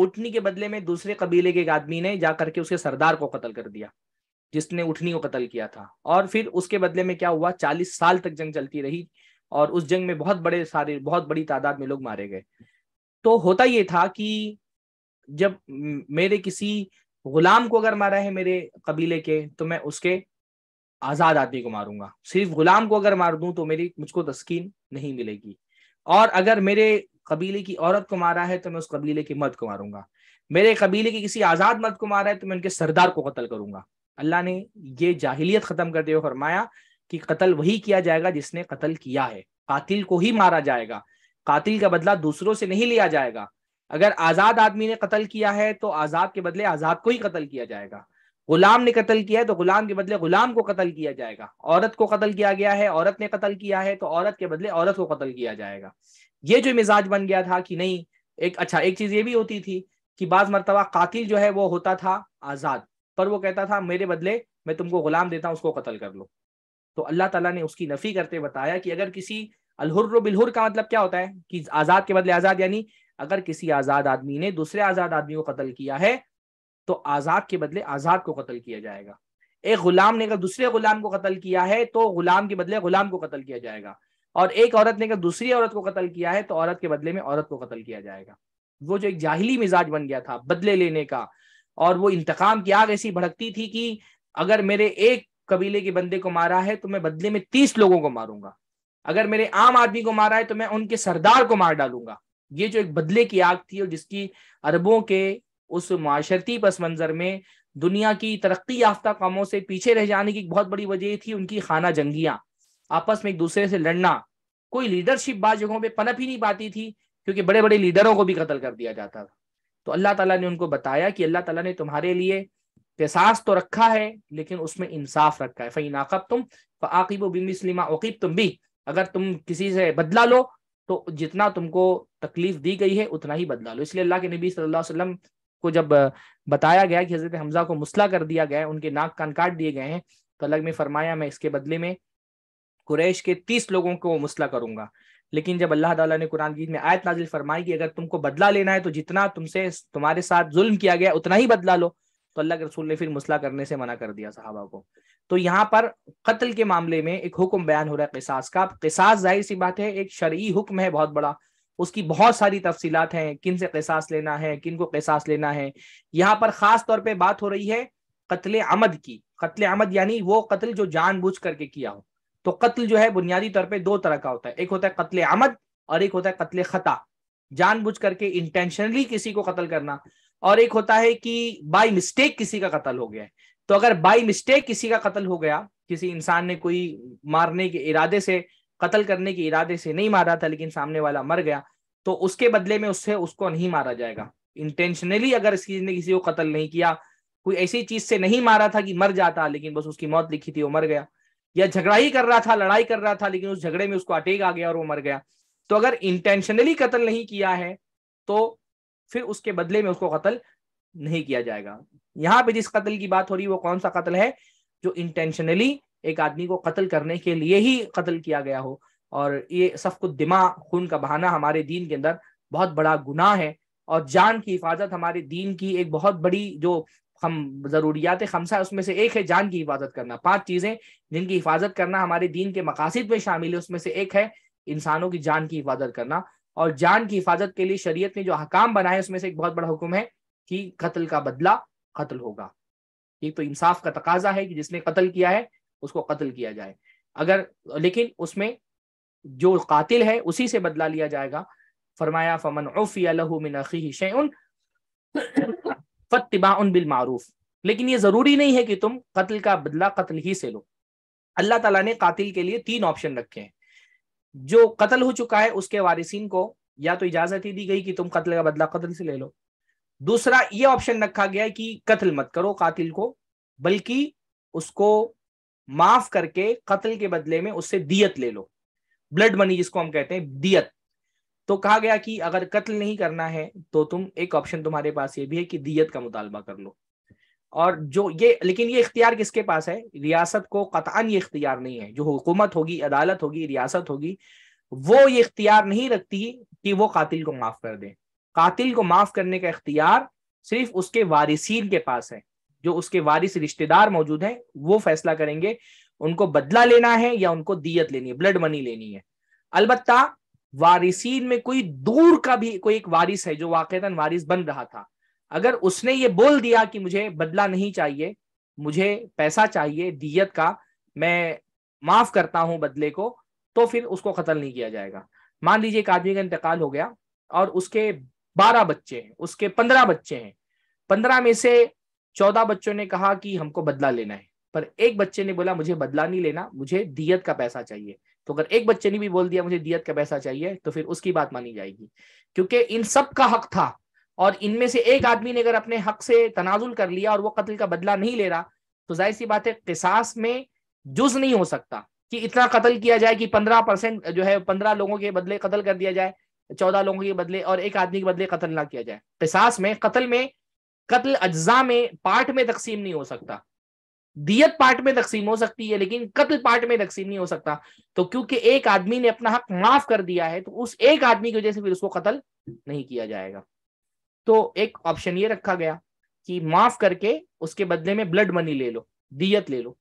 Speaker 1: उठनी के बदले में दूसरे कबीले के एक आदमी ने जा करके उसके सरदार को कत्ल कर दिया जिसने उठनी को कत्ल किया था और फिर उसके बदले में क्या हुआ चालीस साल तक जंग चलती रही और उस जंग में बहुत बड़े सारे बहुत बड़ी तादाद में लोग मारे गए तो होता ये था कि जब मेरे किसी गुलाम को अगर मारा है मेरे कबीले के तो मैं उसके आज़ाद आदमी को मारूंगा सिर्फ गुलाम को अगर मार दूं तो मेरी मुझको तस्कीन नहीं मिलेगी और अगर मेरे कबीले की औरत को मारा है तो मैं उस कबीले के मर्द को मारूंगा मेरे कबीले के किसी आज़ाद मर्द को मारा है तो मैं उनके सरदार को कत्ल करूंगा अल्लाह ने ये जाहिलियत ख़त्म करते हुए फरमाया कि कत्ल वही किया जाएगा जिसने कत्ल किया है कातिल को ही मारा जाएगा कातिल का बदला दूसरों से नहीं लिया जाएगा अगर आजाद आदमी ने कत्ल किया है तो आजाद के बदले आजाद को ही कत्ल किया जाएगा गुलाम ने कत्ल किया है तो गुलाम के बदले गुलाम को कत्ल किया जाएगा औरत को कत्ल किया गया है औरत ने कत्ल किया है तो औरत के बदले औरत को कत्ल किया जाएगा ये जो मिजाज बन गया था कि नहीं एक अच्छा एक चीज ये भी होती थी कि बाज मरतबा कातिल जो है वो होता था आजाद पर वो कहता था मेरे बदले मैं तुमको गुलाम देता हूँ उसको कत्ल कर लो तो अल्लाह तला ने उसकी नफी करते बताया कि अगर किसी अलहुर बिलहुर का मतलब क्या होता है कि आजाद के बदले आजाद यानी अगर किसी आजाद आदमी ने दूसरे आजाद आदमी को कत्ल किया है तो आजाद के बदले आजाद को कत्ल किया जाएगा एक गुलाम ने अगर दूसरे गुलाम को कत्ल किया है तो गुलाम के बदले गुलाम को कत्ल किया जाएगा और एक औरत ने अगर दूसरी औरत को कत्ल किया है तो औरत के बदले में औरत को कत्ल किया जाएगा वो जो एक जाहली मिजाज बन गया था बदले लेने का और वो इंतकाम की आग ऐसी भड़कती थी कि अगर मेरे एक कबीले के बंदे को मारा है तो मैं बदले में तीस लोगों को मारूंगा अगर मेरे आम आदमी को मारा है तो मैं उनके सरदार को मार डालूंगा ये जो एक बदले की आग थी और जिसकी अरबों के उस माशरती पस मंजर में दुनिया की तरक्की याफ्ता कामों से पीछे रह जाने की बहुत बड़ी वजह थी उनकी खाना जंगियां आपस में एक दूसरे से लड़ना कोई लीडरशिप बाज जगहों पर पनप ही नहीं पाती थी क्योंकि बड़े बड़े लीडरों को भी कत्ल कर दिया जाता था तो अल्लाह तला ने उनको बताया कि अल्लाह तला ने तुम्हारे लिए पेसास तो रखा है लेकिन उसमें इंसाफ रखा है फ़ैनाकब तुम फ़ाकिब बिमिसलिमा वकीब तुम भी अगर तुम किसी से बदला लो तो जितना तुमको तकलीफ दी गई है उतना ही बदला लो इसलिए अल्लाह के नबी सल्लल्लाहु अलैहि वसल्लम को जब बताया गया कि हजरत हमजा को मुसला कर दिया गया है उनके नाक कान काट दिए गए हैं तो अलग में फरमाया मैं इसके बदले में कुरैश के तीस लोगों को मुसला करूंगा लेकिन जब अल्लाह ताला ने कुरान गीत में आयत नाजिल फरमाई कि अगर तुमको बदला लेना है तो जितना तुमसे तुम्हारे साथ जुल्म किया गया उतना ही बदला लो तो अल्लाह के रसूल ने फिर मुसला करने से मना कर दिया साहबा को तो यहाँ पर कत्ल के मामले में एक हुक्म बयान हो रहा है किसास का किसास जाहिर सी बात है एक शर्यी हुक्म है बहुत बड़ा उसकी बहुत सारी तफसीलात हैं किन से किसास लेना है किन को किसास लेना है यहाँ पर खास तौर पर बात हो रही है कत्ल आमद की कत्ल आमद यानी वो कत्ल जो जानबूझ करके किया हो तो कत्ल जो है बुनियादी तौर पे दो तरह का होता है एक होता है कत्ल आमद और एक होता है कत्ल खता जानबूझ करके इंटेंशनली किसी को कत्ल करना और एक होता है कि बाई मिस्टेक किसी का कत्ल हो गया है तो अगर बाई मिस्टेक किसी का कत्ल हो गया किसी इंसान ने कोई मारने के इरादे से कत्ल करने के इरादे से नहीं मारा था लेकिन सामने वाला मर गया तो उसके बदले में उससे उसको नहीं मारा जाएगा इंटेंशनली अगर किसी ने किसी को कत्ल नहीं किया कोई ऐसी चीज से नहीं मारा था कि मर जाता लेकिन बस उसकी मौत लिखी थी वो मर गया या झगड़ा ही कर रहा था लड़ाई कर रहा था लेकिन उस झगड़े में उसको अटैक आ गया और वो मर गया तो अगर इंटेंशनली कत्ल नहीं किया है तो फिर उसके बदले में उसको कत्ल नहीं किया जाएगा यहाँ पे जिस कत्ल की बात हो रही है वो कौन सा कत्ल है जो इंटेंशनली एक आदमी को कत्ल करने के लिए ही कत्ल किया गया हो और ये सब कुछ दिमा खून का बहाना हमारे दीन के अंदर बहुत बड़ा गुनाह है और जान की हिफाजत हमारे दीन की एक बहुत बड़ी जो हम ज़रूरियात खमसा उसमें से एक है जान की हिफाजत करना पांच चीज़ें जिनकी हिफाजत करना हमारे दीन के मकासद में शामिल है उसमें से एक है इंसानों की जान की हिफाजत करना और जान की हिफाजत के लिए शरीयत ने जो हकाम बनाए उसमें से एक बहुत बड़ा हुक्म है कि कत्ल का बदला कत्ल होगा ये तो इंसाफ का तकाजा है कि जिसने कत्ल किया है उसको कत्ल किया जाए अगर लेकिन उसमें जो कातिल है उसी से बदला लिया जाएगा फरमाया फमन उफ़ियान फ़तबाउन बिल मारूफ लेकिन ये ज़रूरी नहीं है कि तुम कत्ल का बदला कत्ल ही से लो अल्लाह तला ने कातिल के लिए तीन ऑप्शन रखे हैं जो कत्ल हो चुका है उसके वारिसिन को या तो इजाज़त ही दी गई कि तुम कत्ल का बदला कत्ल से ले लो दूसरा ये ऑप्शन रखा गया है कि कत्ल मत करो कातिल को बल्कि उसको माफ करके कत्ल के बदले में उससे दियत ले लो ब्लड मनी जिसको हम कहते हैं दियत तो कहा गया कि अगर कत्ल नहीं करना है तो तुम एक ऑप्शन तुम्हारे पास ये भी है कि दियत का मुतालबा कर लो और जो ये लेकिन ये इख्तियार किसके पास है रियासत को कतान ये इख्तियार नहीं है जो हुकूमत होगी अदालत होगी रियासत होगी वो ये इख्तियार नहीं रखती कि वो कातिल को माफ कर दें कातिल को माफ करने का इख्तियार सिर्फ उसके वारिसीन के पास है जो उसके वारिस रिश्तेदार मौजूद हैं वो फैसला करेंगे उनको बदला लेना है या उनको दियत लेनी है ब्लड मनी लेनी है अलबत्ता वारिसीन में कोई दूर का भी कोई एक वारिस है जो वाकता वारिस बन रहा था अगर उसने ये बोल दिया कि मुझे बदला नहीं चाहिए मुझे पैसा चाहिए दियत का मैं माफ करता हूं बदले को तो फिर उसको कत्ल नहीं किया जाएगा मान लीजिए एक आदमी का इंतकाल हो गया और उसके बारह बच्चे हैं उसके पंद्रह बच्चे हैं पंद्रह में से चौदह बच्चों ने कहा कि हमको बदला लेना है पर एक बच्चे ने बोला मुझे बदला नहीं लेना मुझे दियत का पैसा चाहिए तो अगर एक बच्चे ने भी बोल दिया मुझे दियत का पैसा चाहिए तो फिर उसकी बात मानी जाएगी क्योंकि इन सब का हक था और इनमें से एक आदमी ने अगर अपने हक से तनाजुल कर लिया और वो कत्ल का बदला नहीं ले रहा तो जाहिर सी बात है किसास में जुज नहीं हो सकता कि इतना कत्ल किया जाए कि पंद्रह परसेंट जो है पंद्रह लोगों के बदले कत्ल कर दिया जाए चौदह लोगों के बदले और एक आदमी के बदले कत्ल ना किया जाए पिसास में कत्ल में कत्ल अज्जा में पार्ट में तकसीम नहीं हो सकता दियत पार्ट में तकसीम हो सकती है लेकिन कत्ल पार्ट में तकसीम नहीं हो सकता तो क्योंकि एक आदमी ने अपना हक माफ कर दिया है तो उस एक आदमी की वजह से फिर उसको कत्ल नहीं किया जाएगा तो एक ऑप्शन ये रखा गया कि माफ करके उसके बदले में ब्लड मनी ले लो दियत ले लो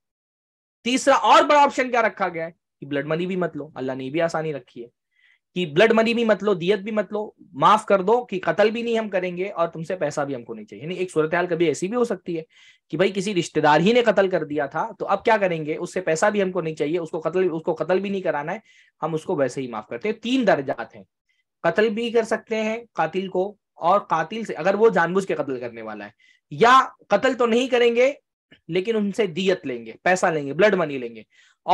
Speaker 1: तीसरा और बड़ा ऑप्शन क्या रखा गया है कि ब्लड मनी भी मत लो अल्लाह ने भी आसानी रखी है कि ब्लड मनी भी मत लो दियत भी मत लो माफ कर दो कि कत्ल भी नहीं हम करेंगे और तुमसे पैसा भी हमको नहीं चाहिए यानी एक सूरत हाल कभी ऐसी भी हो सकती है कि भाई किसी रिश्तेदार ही ने कत्ल कर दिया था तो अब क्या करेंगे उससे पैसा भी हमको नहीं चाहिए उसको कत्ल उसको कत्ल भी नहीं कराना है हम उसको वैसे ही माफ करते हैं तीन दर्जात हैं कत्ल भी कर सकते हैं कातिल को और कातिल से अगर वो जानबूझ के कत्ल करने वाला है या कत्ल तो नहीं करेंगे लेकिन उनसे दियत लेंगे पैसा लेंगे ब्लड मनी लेंगे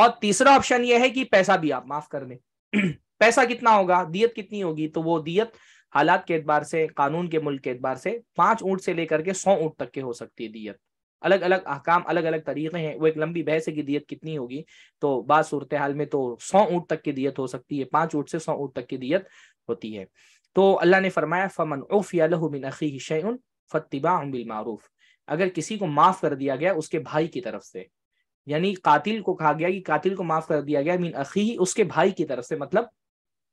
Speaker 1: और तीसरा ऑप्शन यह है कि पैसा भी आप माफ कर दें पैसा कितना होगा दियत कितनी होगी तो वो दियत हालात के एतबार से कानून के मुल्क के एतबार से पांच ऊँट से लेकर के सौ ऊंट तक के हो सकती है दियत अलग अलग अहकाम अलग अलग तरीके हैं वो एक लंबी बहस है कि दियत कितनी होगी तो बाद सूरत हाल में तो सौ ऊंट तक की दियत हो सकती है पांच ऊँट से सौ ऊँट तक की दियत होती है तो अल्लाह ने फरमाया फमन उफिया यालमिन अखी बिलमारूफ अगर किसी को माफ़ कर दिया गया उसके भाई की तरफ से यानी कातिल को कहा गया कि कातिल को माफ़ कर दिया गया मीन अखी उसके भाई की तरफ से मतलब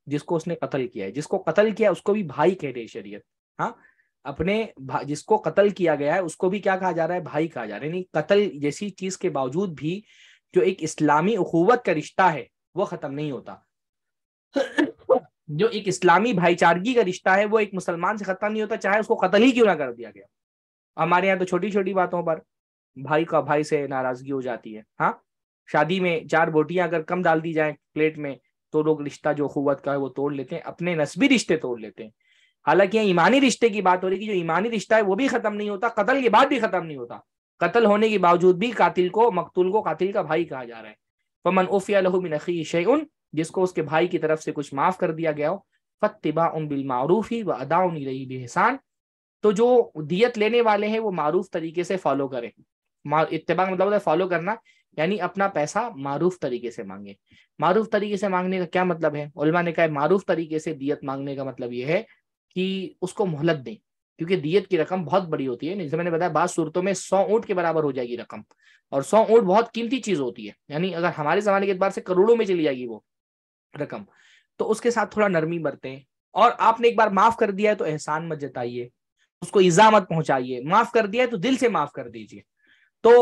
Speaker 1: जिसको उसने कत्ल किया है जिसको कत्ल किया उसको भी भाई कह रहे शरीय शरीयत हाँ अपने जिसको कत्ल किया गया है उसको भी क्या कहा जा रहा है भाई कहा जा रहा है यानी कत्ल जैसी चीज के बावजूद भी जो एक इस्लामी अखूवत का रिश्ता है वो खत्म नहीं होता जो एक इस्लामी भाईचारगी का रिश्ता है वो एक मुसलमान से खत्म नहीं होता चाहे उसको कत्ल ही क्यों ना कर दिया गया हमारे यहाँ तो छोटी छोटी बातों पर भाई का भाई से नाराजगी हो जाती है हाँ शादी में चार बोटियां अगर कम डाल दी जाए प्लेट में तो लोग रिश्ता जो खुवत का है वो तोड़ लेते हैं अपने नस्बी रिश्ते तोड़ लेते हैं हालांकि यहाँ ईमानी रिश्ते की बात हो रही है कि जो ईमानी रिश्ता है वो भी खत्म नहीं होता कत्ल के बाद भी खत्म नहीं होता कत्ल होने के बावजूद भी कातिल को मकतुल को कातिल का भाई कहा जा रहा है फमन उफिया शे उन जिसको उसके भाई की तरफ से कुछ माफ़ कर दिया गया हो फ़तिबा उन बिलमारूफ़ी व अदा रही बेहसान तो जो दियत लेने वाले हैं वो मारूफ तरीके से फॉलो करें इतबा मतलब फॉलो करना यानी अपना पैसा मारूफ तरीके से मांगे मारूफ तरीके से मांगने का क्या मतलब है उलमा ने कहा मारूफ तरीके से दियत मांगने का मतलब यह है कि उसको मोहलत दें क्योंकि दियत की रकम बहुत बड़ी होती है जैसे मैंने बताया बाद सूरतों में सौ ऊँट के बराबर हो जाएगी रकम और सौ ऊँट बहुत कीमती चीज होती है यानी अगर हमारे जमाने के अतबार से करोड़ों में चली जाएगी वो रकम तो उसके साथ थोड़ा नरमी बरतें और आपने एक बार माफ कर दिया है तो एहसान मत जताइए उसको इजामत मत पहुंचाइए माफ कर दिया है तो दिल से माफ कर दीजिए तो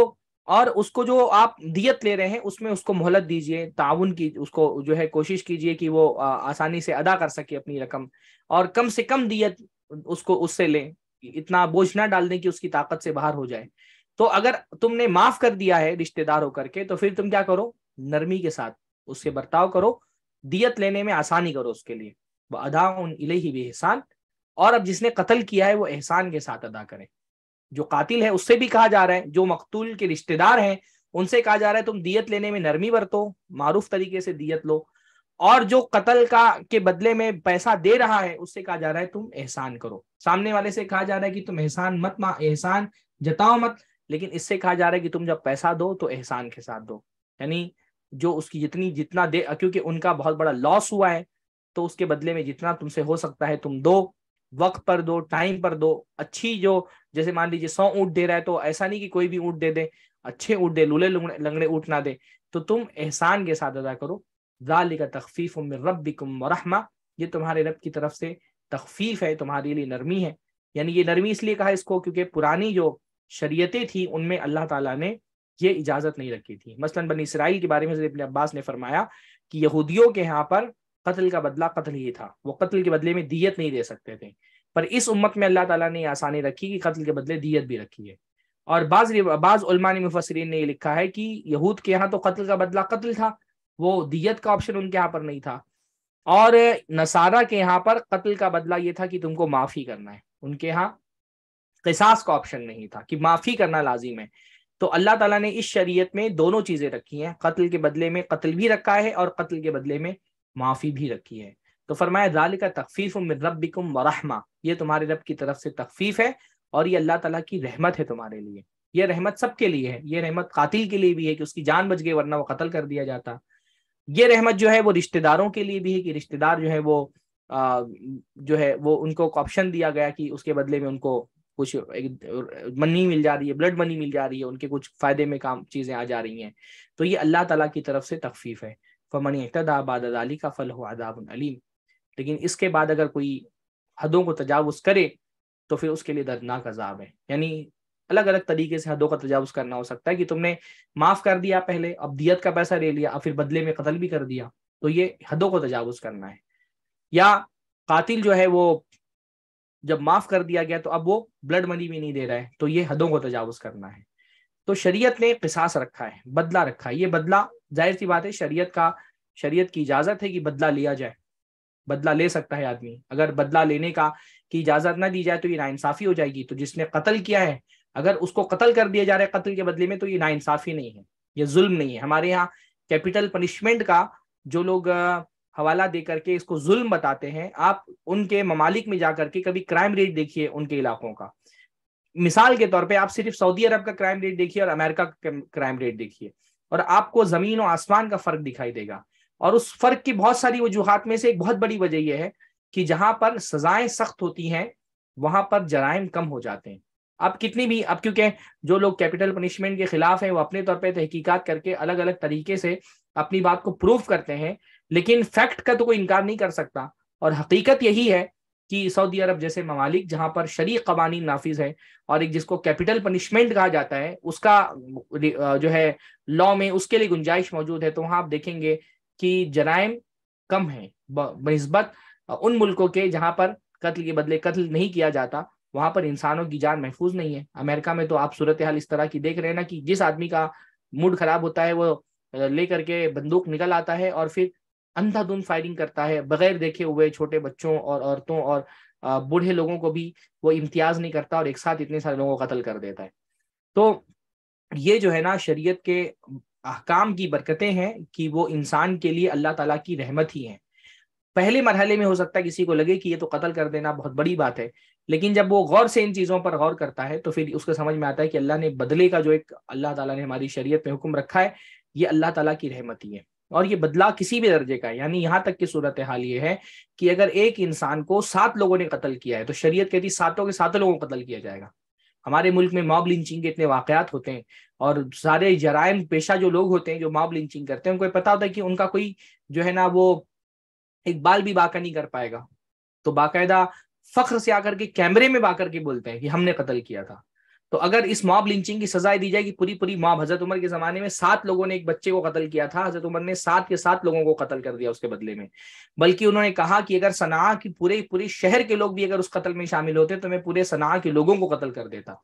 Speaker 1: और उसको जो आप दियत ले रहे हैं उसमें उसको मोहलत दीजिए ताउन की उसको जो है कोशिश कीजिए कि वो आसानी से अदा कर सके अपनी रकम और कम से कम दियत उसको उससे लें इतना बोझ ना डाल दें कि उसकी ताकत से बाहर हो जाए तो अगर तुमने माफ कर दिया है रिश्तेदार होकर के तो फिर तुम क्या करो नरमी के साथ उससे बर्ताव करो दियत लेने में आसानी करो उसके लिए अदा उन ही भी एहसान और अब जिसने कत्ल किया है वो एहसान के साथ अदा करें जो कातिल है उससे भी कहा जा रहा है जो मकतूल के रिश्तेदार हैं उनसे कहा जा रहा है तुम दियत लेने में नरमी बरतो मारूफ तरीके से दियत लो और जो कत्ल का के बदले में पैसा दे रहा है उससे कहा जा रहा है तुम एहसान करो सामने वाले से कहा जा रहा है कि तुम एहसान मत मा एहसान जताओ मत लेकिन इससे कहा जा रहा है कि तुम जब पैसा दो तो एहसान के साथ दो यानी जो उसकी जितनी जितना दे क्योंकि उनका बहुत बड़ा लॉस हुआ है तो उसके बदले में जितना तुमसे हो सकता है तुम दो वक्त पर दो टाइम पर दो अच्छी जो जैसे मान लीजिए सौ ऊँट दे रहा है तो ऐसा नहीं कि कोई भी ऊँट दे दे अच्छे ऊँट दे लूले लंगड़े ऊँट ना दे तो तुम एहसान के साथ अदा करो जाली का तखफीफ रब वरहमा ये तुम्हारे रब की तरफ से तखफीफ है तुम्हारे लिए नरमी है यानी ये नरमी इसलिए कहा इसको क्योंकि पुरानी जो शरीयतें थी उनमें अल्लाह ताला ने ये इजाज़त नहीं रखी थी मसलन बनी इसराइल के बारे में अब्बास ने फरमाया कि यहूदियों के यहाँ पर कत्ल का बदला कत्ल ही था वो कत्ल के बदले में दियत नहीं दे सकते थे पर इस उम्मत में अल्लाह ताला ने आसानी रखी कि कत्ल के बदले दियत भी रखी है और बाज बाज मुफसरीन ने लिखा है कि यहूद के यहाँ तो कत्ल का बदला कत्ल था वो दियत का ऑप्शन उनके यहाँ पर नहीं था और नसारा के यहाँ पर कत्ल का बदला ये था कि तुमको माफ़ी करना है उनके यहाँ किसास का ऑप्शन नहीं था कि माफ़ी करना लाजिम है तो अल्लाह ताला ने इस शरीयत में दोनों चीज़ें रखी हैं कत्ल के बदले में कत्ल भी रखा है और कत्ल के बदले में माफ़ी भी रखी है तो फरमाया जाल का तकफ़ीफ़ रबिकुम वरहमा ये तुम्हारे रब की तरफ से तकफ़ीफ़ है और ये अल्लाह तला की रहमत है तुम्हारे लिए यह रहमत सबके लिए है ये रहमत कातिल के लिए भी है कि उसकी जान बच गई वरना वो कत्ल कर दिया जाता ये रहमत जो है वो रिश्तेदारों के लिए भी है कि रिश्तेदार जो है वो आ, जो है वो उनको ऑप्शन दिया गया कि उसके बदले में उनको कुछ एक मनी मिल जा रही है ब्लड मनी मिल जा रही है उनके कुछ फायदे में काम चीजें आ जा रही हैं तो ये अल्लाह ताला की तरफ से तकफीफ है फमन तदा बादली का फल हो अदाबलीम लेकिन इसके बाद अगर कोई हदों को तजावज़ करे तो फिर उसके लिए दर्दनाक अजाब है यानी अलग अलग तरीके से हदों का तजावज़ करना हो सकता है कि तुमने माफ़ कर दिया पहले अब दियत का पैसा ले लिया और फिर बदले में कत्ल भी कर दिया तो ये हदों को तजावज़ करना है या कातिल जो है वो जब माफ़ कर दिया गया तो अब वो ब्लड मनी भी नहीं दे रहा है तो ये हदों को तजावज़ करना है तो शरीयत ने किसास रखा है बदला रखा है ये बदला जाहिर सी बात है शरीयत का शरीयत की इजाजत है कि बदला लिया जाए बदला ले सकता है आदमी अगर बदला लेने का की इजाजत ना दी जाए तो ये नाइंसाफी हो जाएगी तो जिसने कत्ल किया है अगर उसको कत्ल कर दिया जा रहा है कत्ल के बदले में तो ये नाइंसाफी नहीं है ये जुल्म नहीं है हमारे यहाँ कैपिटल पनिशमेंट का जो लोग हवाला दे करके इसको जुल्म बताते हैं आप उनके ममालिक में जा करके कभी क्राइम रेट देखिए उनके इलाकों का मिसाल के तौर पे आप सिर्फ सऊदी अरब का क्राइम रेट देखिए और अमेरिका का क्राइम रेट देखिए और आपको जमीन और आसमान का फर्क दिखाई देगा और उस फर्क की बहुत सारी वजूहत में से एक बहुत बड़ी वजह यह है कि जहां पर सजाएं सख्त होती हैं वहां पर जराइम कम हो जाते हैं अब कितनी भी अब क्योंकि जो लोग कैपिटल पनिशमेंट के खिलाफ हैं वो अपने तौर पे तहकीकात करके अलग अलग तरीके से अपनी बात को प्रूव करते हैं लेकिन फैक्ट का तो कोई इनकार नहीं कर सकता और हकीकत यही है कि सऊदी अरब जैसे ममालिक जहां पर शरी कवानी नाफिज है और एक जिसको कैपिटल पनिशमेंट कहा जाता है उसका जो है लॉ में उसके लिए गुंजाइश मौजूद है तो वहां आप देखेंगे कि जराइम कम है बनस्बत उन मुल्कों के जहां पर कत्ल के बदले कत्ल नहीं किया जाता वहां पर इंसानों की जान महफूज नहीं है अमेरिका में तो आप सूरत हाल इस तरह की देख रहे हैं ना कि जिस आदमी का मूड खराब होता है वो लेकर के बंदूक निकल आता है और फिर अंधाधुंध फायरिंग करता है बगैर देखे हुए छोटे बच्चों और औरतों और बूढ़े लोगों को भी वो इम्तियाज नहीं करता और एक साथ इतने सारे लोगों को कत्ल कर देता है तो ये जो है ना शरीयत के अहकाम की बरकतें हैं कि वो इंसान के लिए अल्लाह ताला की रहमत ही हैं पहले मरहले में हो सकता है किसी को लगे कि ये तो कत्ल कर देना बहुत बड़ी बात है लेकिन जब वो गौर से इन चीज़ों पर गौर करता है तो फिर उसको समझ में आता है कि अल्लाह ने बदले का जो एक अल्लाह ताला ने हमारी शरीयत में हुक्म रखा है ये अल्लाह ताला की रहमत ही है और ये बदलाव किसी भी दर्जे का है यानी यहाँ तक की सूरत हाल ये है कि अगर एक इंसान को सात लोगों ने कत्ल किया है तो शरीयत कहती सातों के सातों लोगों को कत्ल किया जाएगा हमारे मुल्क में मॉब लिंचिंग के इतने वाकयात होते हैं और सारे जराइम पेशा जो लोग होते हैं जो मॉब लिंचिंग करते हैं उनको पता होता है कि उनका कोई जो है ना वो एक बाल भी बाका नहीं कर पाएगा तो बाकायदा फख्र से आकर के कैमरे में बाकर के बोलते हैं कि हमने कत्ल किया था तो अगर इस मॉब लिंचिंग की सजाएं दी जाएगी पूरी पूरी मॉब हजरत उमर के जमाने में सात लोगों ने एक बच्चे को कत्ल किया था हजरत उमर ने सात के सात लोगों को कत्ल कर दिया उसके बदले में बल्कि उन्होंने कहा कि अगर सना की पूरे पूरे शहर के लोग भी अगर उस कत्ल में शामिल होते तो मैं पूरे सना के लोगों को कत्ल कर देता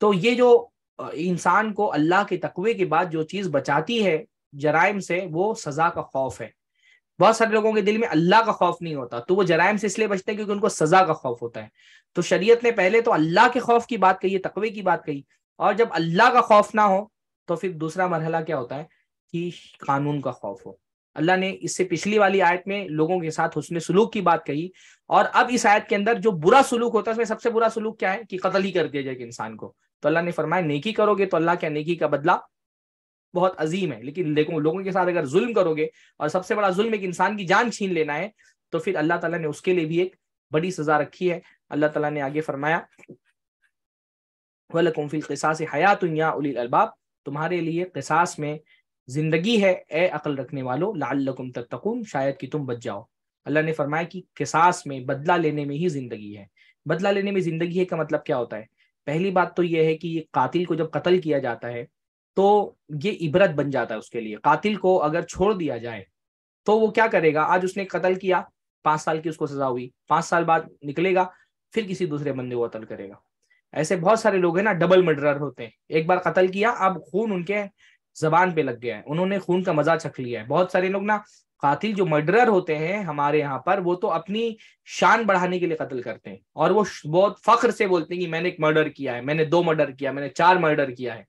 Speaker 1: तो ये जो इंसान को अल्लाह के तकवे के बाद जो चीज बचाती है जराइम से वो सजा का खौफ है बहुत सारे लोगों के दिल में अल्लाह का खौफ नहीं होता तो वो जराइम से इसलिए बचते हैं क्योंकि उनको सजा का खौफ होता है तो शरीयत ने पहले तो अल्लाह के खौफ की बात कही तकवे की बात कही और जब अल्लाह का खौफ ना हो तो फिर दूसरा मरहला क्या होता है कि कानून का खौफ हो अल्लाह ने इससे पिछली वाली आयत में लोगों के साथ हुसन सलूक की बात कही और अब इस आयत के अंदर जो बुरा सलूक होता है उसमें सबसे बुरा सलूक क्या है कि कतल ही कर दिया जाए इंसान को तो अल्लाह ने फरमाया नेकी करोगे तो अल्लाह क्या नेकी का बदला बहुत अजीम है लेकिन देखो लोगों के साथ अगर जुल्म करोगे और सबसे बड़ा जुल्म एक इंसान की जान छीन लेना है तो फिर अल्लाह ताला ने उसके लिए भी एक बड़ी सजा रखी है अल्लाह ताला ने आगे फरमाया वलकुमफिल या तुम्हारे लिए किसास में जिंदगी है ए अकल रखने वालों लालकुम तक शायद कि तुम बच जाओ अल्लाह ने फरमाया कि किसास में बदला लेने में ही जिंदगी है बदला लेने में जिंदगी है का मतलब क्या होता है पहली बात तो यह है कि ये कातिल को जब कत्ल किया जाता है तो ये इबरत बन जाता है उसके लिए कातिल को अगर छोड़ दिया जाए तो वो क्या करेगा आज उसने कत्ल किया पांच साल की उसको सजा हुई पांच साल बाद निकलेगा फिर किसी दूसरे बंदे को कतल करेगा ऐसे बहुत सारे लोग हैं ना डबल मर्डरर होते हैं एक बार कत्ल किया अब खून उनके जबान पे लग गया है उन्होंने खून का मजा चख लिया है बहुत सारे लोग ना कातिल जो मर्डरर होते हैं हमारे यहाँ पर वो तो अपनी शान बढ़ाने के लिए कत्ल करते हैं और वो बहुत फख्र से बोलते हैं कि मैंने एक मर्डर किया है मैंने दो मर्डर किया मैंने चार मर्डर किया है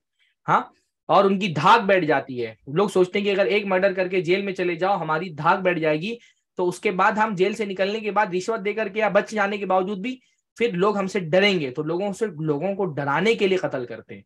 Speaker 1: हाँ और उनकी धाक बैठ जाती है लोग सोचते हैं कि अगर एक मर्डर करके जेल में चले जाओ हमारी धाक बैठ जाएगी तो उसके बाद हम जेल से निकलने के बाद रिश्वत देकर के या बच जाने के बावजूद भी फिर लोग हमसे डरेंगे तो लोगों से लोगों को डराने के लिए कत्ल करते हैं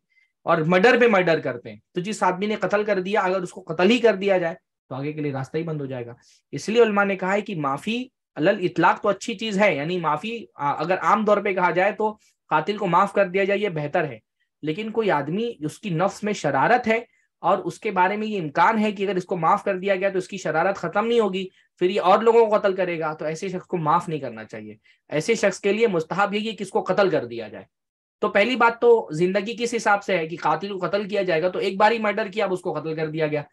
Speaker 1: और मर्डर पे मर्डर करते हैं तो जिस आदमी ने कत्ल कर दिया अगर उसको कत्ल ही कर दिया जाए तो आगे के लिए रास्ता ही बंद हो जाएगा इसलिए उलमा ने कहा है कि माफी अलल इतलाक तो अच्छी चीज है यानी माफी अगर आम तौर पर कहा जाए तो कातिल को माफ कर दिया जाए ये बेहतर है लेकिन कोई आदमी उसकी नफ्स में शरारत है और उसके बारे में ये इम्कान है कि अगर इसको माफ कर दिया गया तो इसकी शरारत खत्म नहीं होगी फिर ये और लोगों को कत्ल करेगा तो ऐसे शख्स को माफ नहीं करना चाहिए ऐसे शख्स के लिए मुस्ताहब है कि किसको कत्ल कर दिया जाए तो पहली बात तो जिंदगी किस हिसाब से है कि कातिल को कत्ल किया जाएगा तो एक बार ही मर्डर किया अब उसको कत्ल कर दिया गया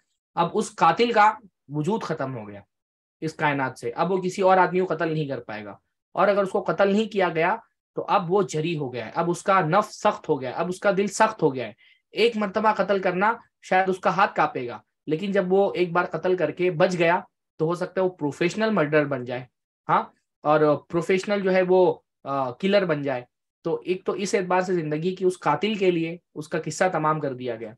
Speaker 1: अब उस कातिल का वजूद खत्म हो गया इस कायनात से अब वो किसी और आदमी को कत्ल नहीं कर पाएगा और अगर उसको कत्ल नहीं किया गया तो अब वो जरी हो गया है अब उसका नफ सख्त हो गया है अब उसका दिल सख्त हो गया है एक मरतबा कत्ल करना शायद उसका हाथ कापेगा लेकिन जब वो एक बार कत्ल करके बच गया तो हो सकता है वो प्रोफेशनल मर्डर बन जाए हाँ और प्रोफेशनल जो है वो आ, किलर बन जाए तो एक तो इस एतबार से जिंदगी की उस कातिल के लिए उसका किस्सा तमाम कर दिया गया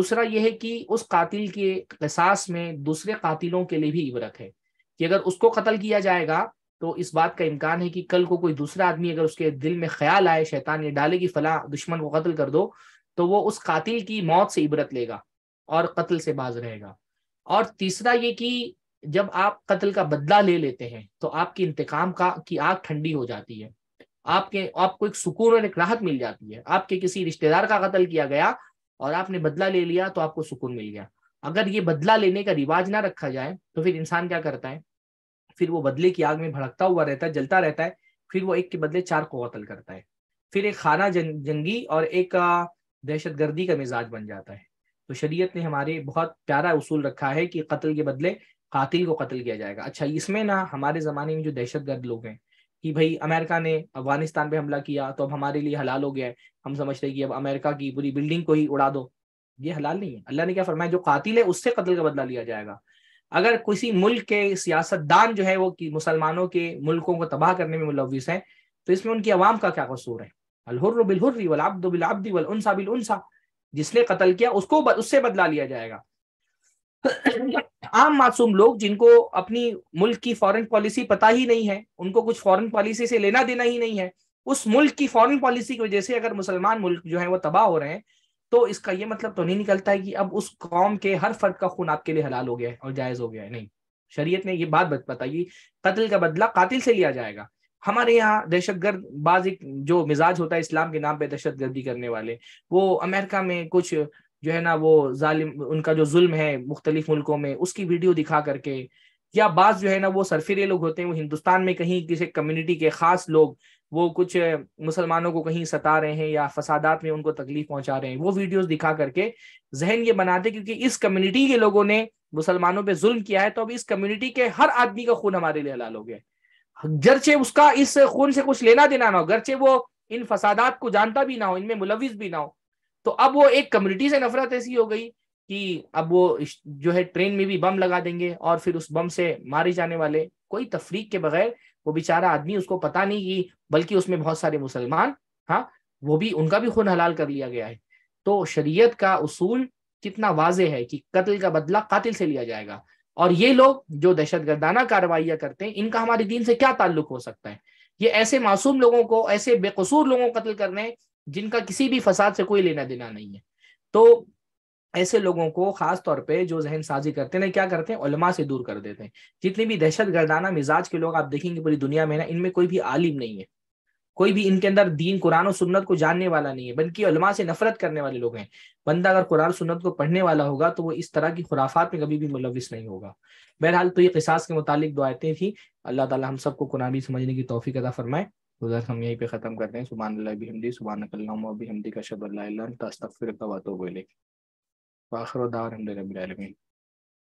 Speaker 1: दूसरा यह है कि उस कातिल के एहसास में दूसरे कातिलों के लिए भी इबरक है कि अगर उसको कत्ल किया जाएगा तो इस बात का इम्कान है कि कल को कोई दूसरा आदमी अगर उसके दिल में ख्याल आए शैतान ये डाले कि फला दुश्मन को कत्ल कर दो तो वो उस कातिल की मौत से इबरत लेगा और कत्ल से बाज रहेगा और तीसरा ये कि जब आप कत्ल का बदला ले लेते हैं तो आपकी इंतकाम का की आग ठंडी हो जाती है आपके आपको एक सुकून और एक राहत मिल जाती है आपके किसी रिश्तेदार का कत्ल किया गया और आपने बदला ले लिया तो आपको सुकून मिल गया अगर ये बदला लेने का रिवाज ना रखा जाए तो फिर इंसान क्या करता है फिर वो बदले की आग में भड़कता हुआ रहता है जलता रहता है फिर वो एक के बदले चार को कतल करता है फिर एक खाना जंग जंगी और एक दहशत गर्दी का मिजाज बन जाता है तो शरीयत ने हमारे बहुत प्यारा उसूल रखा है कि कत्ल के बदले कातिल को कत्ल किया जाएगा अच्छा इसमें ना हमारे ज़माने में जो दहशत गर्द लोग हैं कि भाई अमेरिका ने अफगानिस्तान पे हमला किया तो अब हमारे लिए हलाल हो गया है हम समझते हैं कि अब अमेरिका की पूरी बिल्डिंग को ही उड़ा दो ये हलाल नहीं है अल्लाह ने क्या फरमाया जो कातिल है उससे कत्ल का बदला लिया जाएगा अगर किसी मुल्क के सियासतदान जो है वो मुसलमानों के मुल्कों को तबाह करने में मुलविस हैं तो इसमें उनकी आवाम का क्या कसूर है अलहुर्र बिलहुर्री वल उनसा बिल उनसा जिसने कत्ल किया उसको उससे बदला लिया जाएगा आम मासूम लोग जिनको अपनी मुल्क की फॉरेन पॉलिसी पता ही नहीं है उनको कुछ फॉरेन पॉलिसी से लेना देना ही नहीं है उस मुल्क की फॉरेन पॉलिसी की वजह से अगर मुसलमान मुल्क जो है वो तबाह हो रहे हैं तो इसका ये मतलब तो नहीं निकलता है कि अब उस कौम के हर फर्द का खून आपके लिए हलाल हो गया है और जायज हो गया है नहीं शरीयत ने ये बात बताई कत्ल का बदला कातिल से लिया जाएगा हमारे यहाँ दहशत गर्द बाज एक जो मिजाज होता है इस्लाम के नाम पे दहशत गर्दी करने वाले वो अमेरिका में कुछ जो है ना वो जालिम उनका जो जुल्म है मुख्तलिफ मुल्कों में उसकी वीडियो दिखा करके या बाज जो है ना वो सरफिरे लोग होते हैं वो हिंदुस्तान में कहीं किसी कम्युनिटी के खास लोग वो कुछ मुसलमानों को कहीं सता रहे हैं या फसादात में उनको तकलीफ पहुंचा रहे हैं वो वीडियोस दिखा करके जहन ये बनाते क्योंकि इस कम्युनिटी के लोगों ने मुसलमानों पे जुल्म किया है तो अब इस कम्युनिटी के हर आदमी का खून हमारे लिए हलाल हो गया गरचे उसका इस खून से कुछ लेना देना ना हो गरचे वो इन फसादात को जानता भी ना हो इनमें मुलविस भी ना हो तो अब वो एक कम्युनिटी से नफरत ऐसी हो गई कि अब वो जो है ट्रेन में भी बम लगा देंगे और फिर उस बम से मारे जाने वाले कोई तफरीक के बगैर वो बेचारा आदमी उसको पता नहीं कि बल्कि उसमें बहुत सारे मुसलमान हाँ वो भी उनका भी खून हलाल कर लिया गया है तो शरीयत का उसूल कितना वाजे है कि कत्ल का बदला कातिल से लिया जाएगा और ये लोग जो दहशत गर्दाना कार्रवाइयाँ करते हैं इनका हमारे दीन से क्या ताल्लुक हो सकता है ये ऐसे मासूम लोगों को ऐसे बेकसूर लोगों को कत्ल कर रहे हैं जिनका किसी भी फसाद से कोई लेना देना नहीं है तो ऐसे लोगों को खास तौर पे जो जहन साजी करते हैं क्या करते हैं से दूर कर देते हैं जितने भी दहशत गर्दाना मिजाज के लोग आप देखेंगे पूरी दुनिया में ना इनमें कोई भी आलिम नहीं है कोई भी इनके अंदर दीन कुरान और सुन्नत को जानने वाला नहीं है बल्कि से नफरत करने वाले लोग हैं बंदा अगर कुरान सुन्नत को पढ़ने वाला होगा तो वो इस तरह की खुराफात में कभी भी मुलविस नहीं होगा बहरहाल तो ये किसास के मुतालिक आयतें थी अल्लाह ताला हम सबको कुरानी समझने की तोफ़ी अदा फरमाए उधर हम यहीं पर ख़त्म करते हैं सुबह भी हमदी सुबह का शब्द तस्तफ़िर വാഹ്റദാൻ അലമീൻ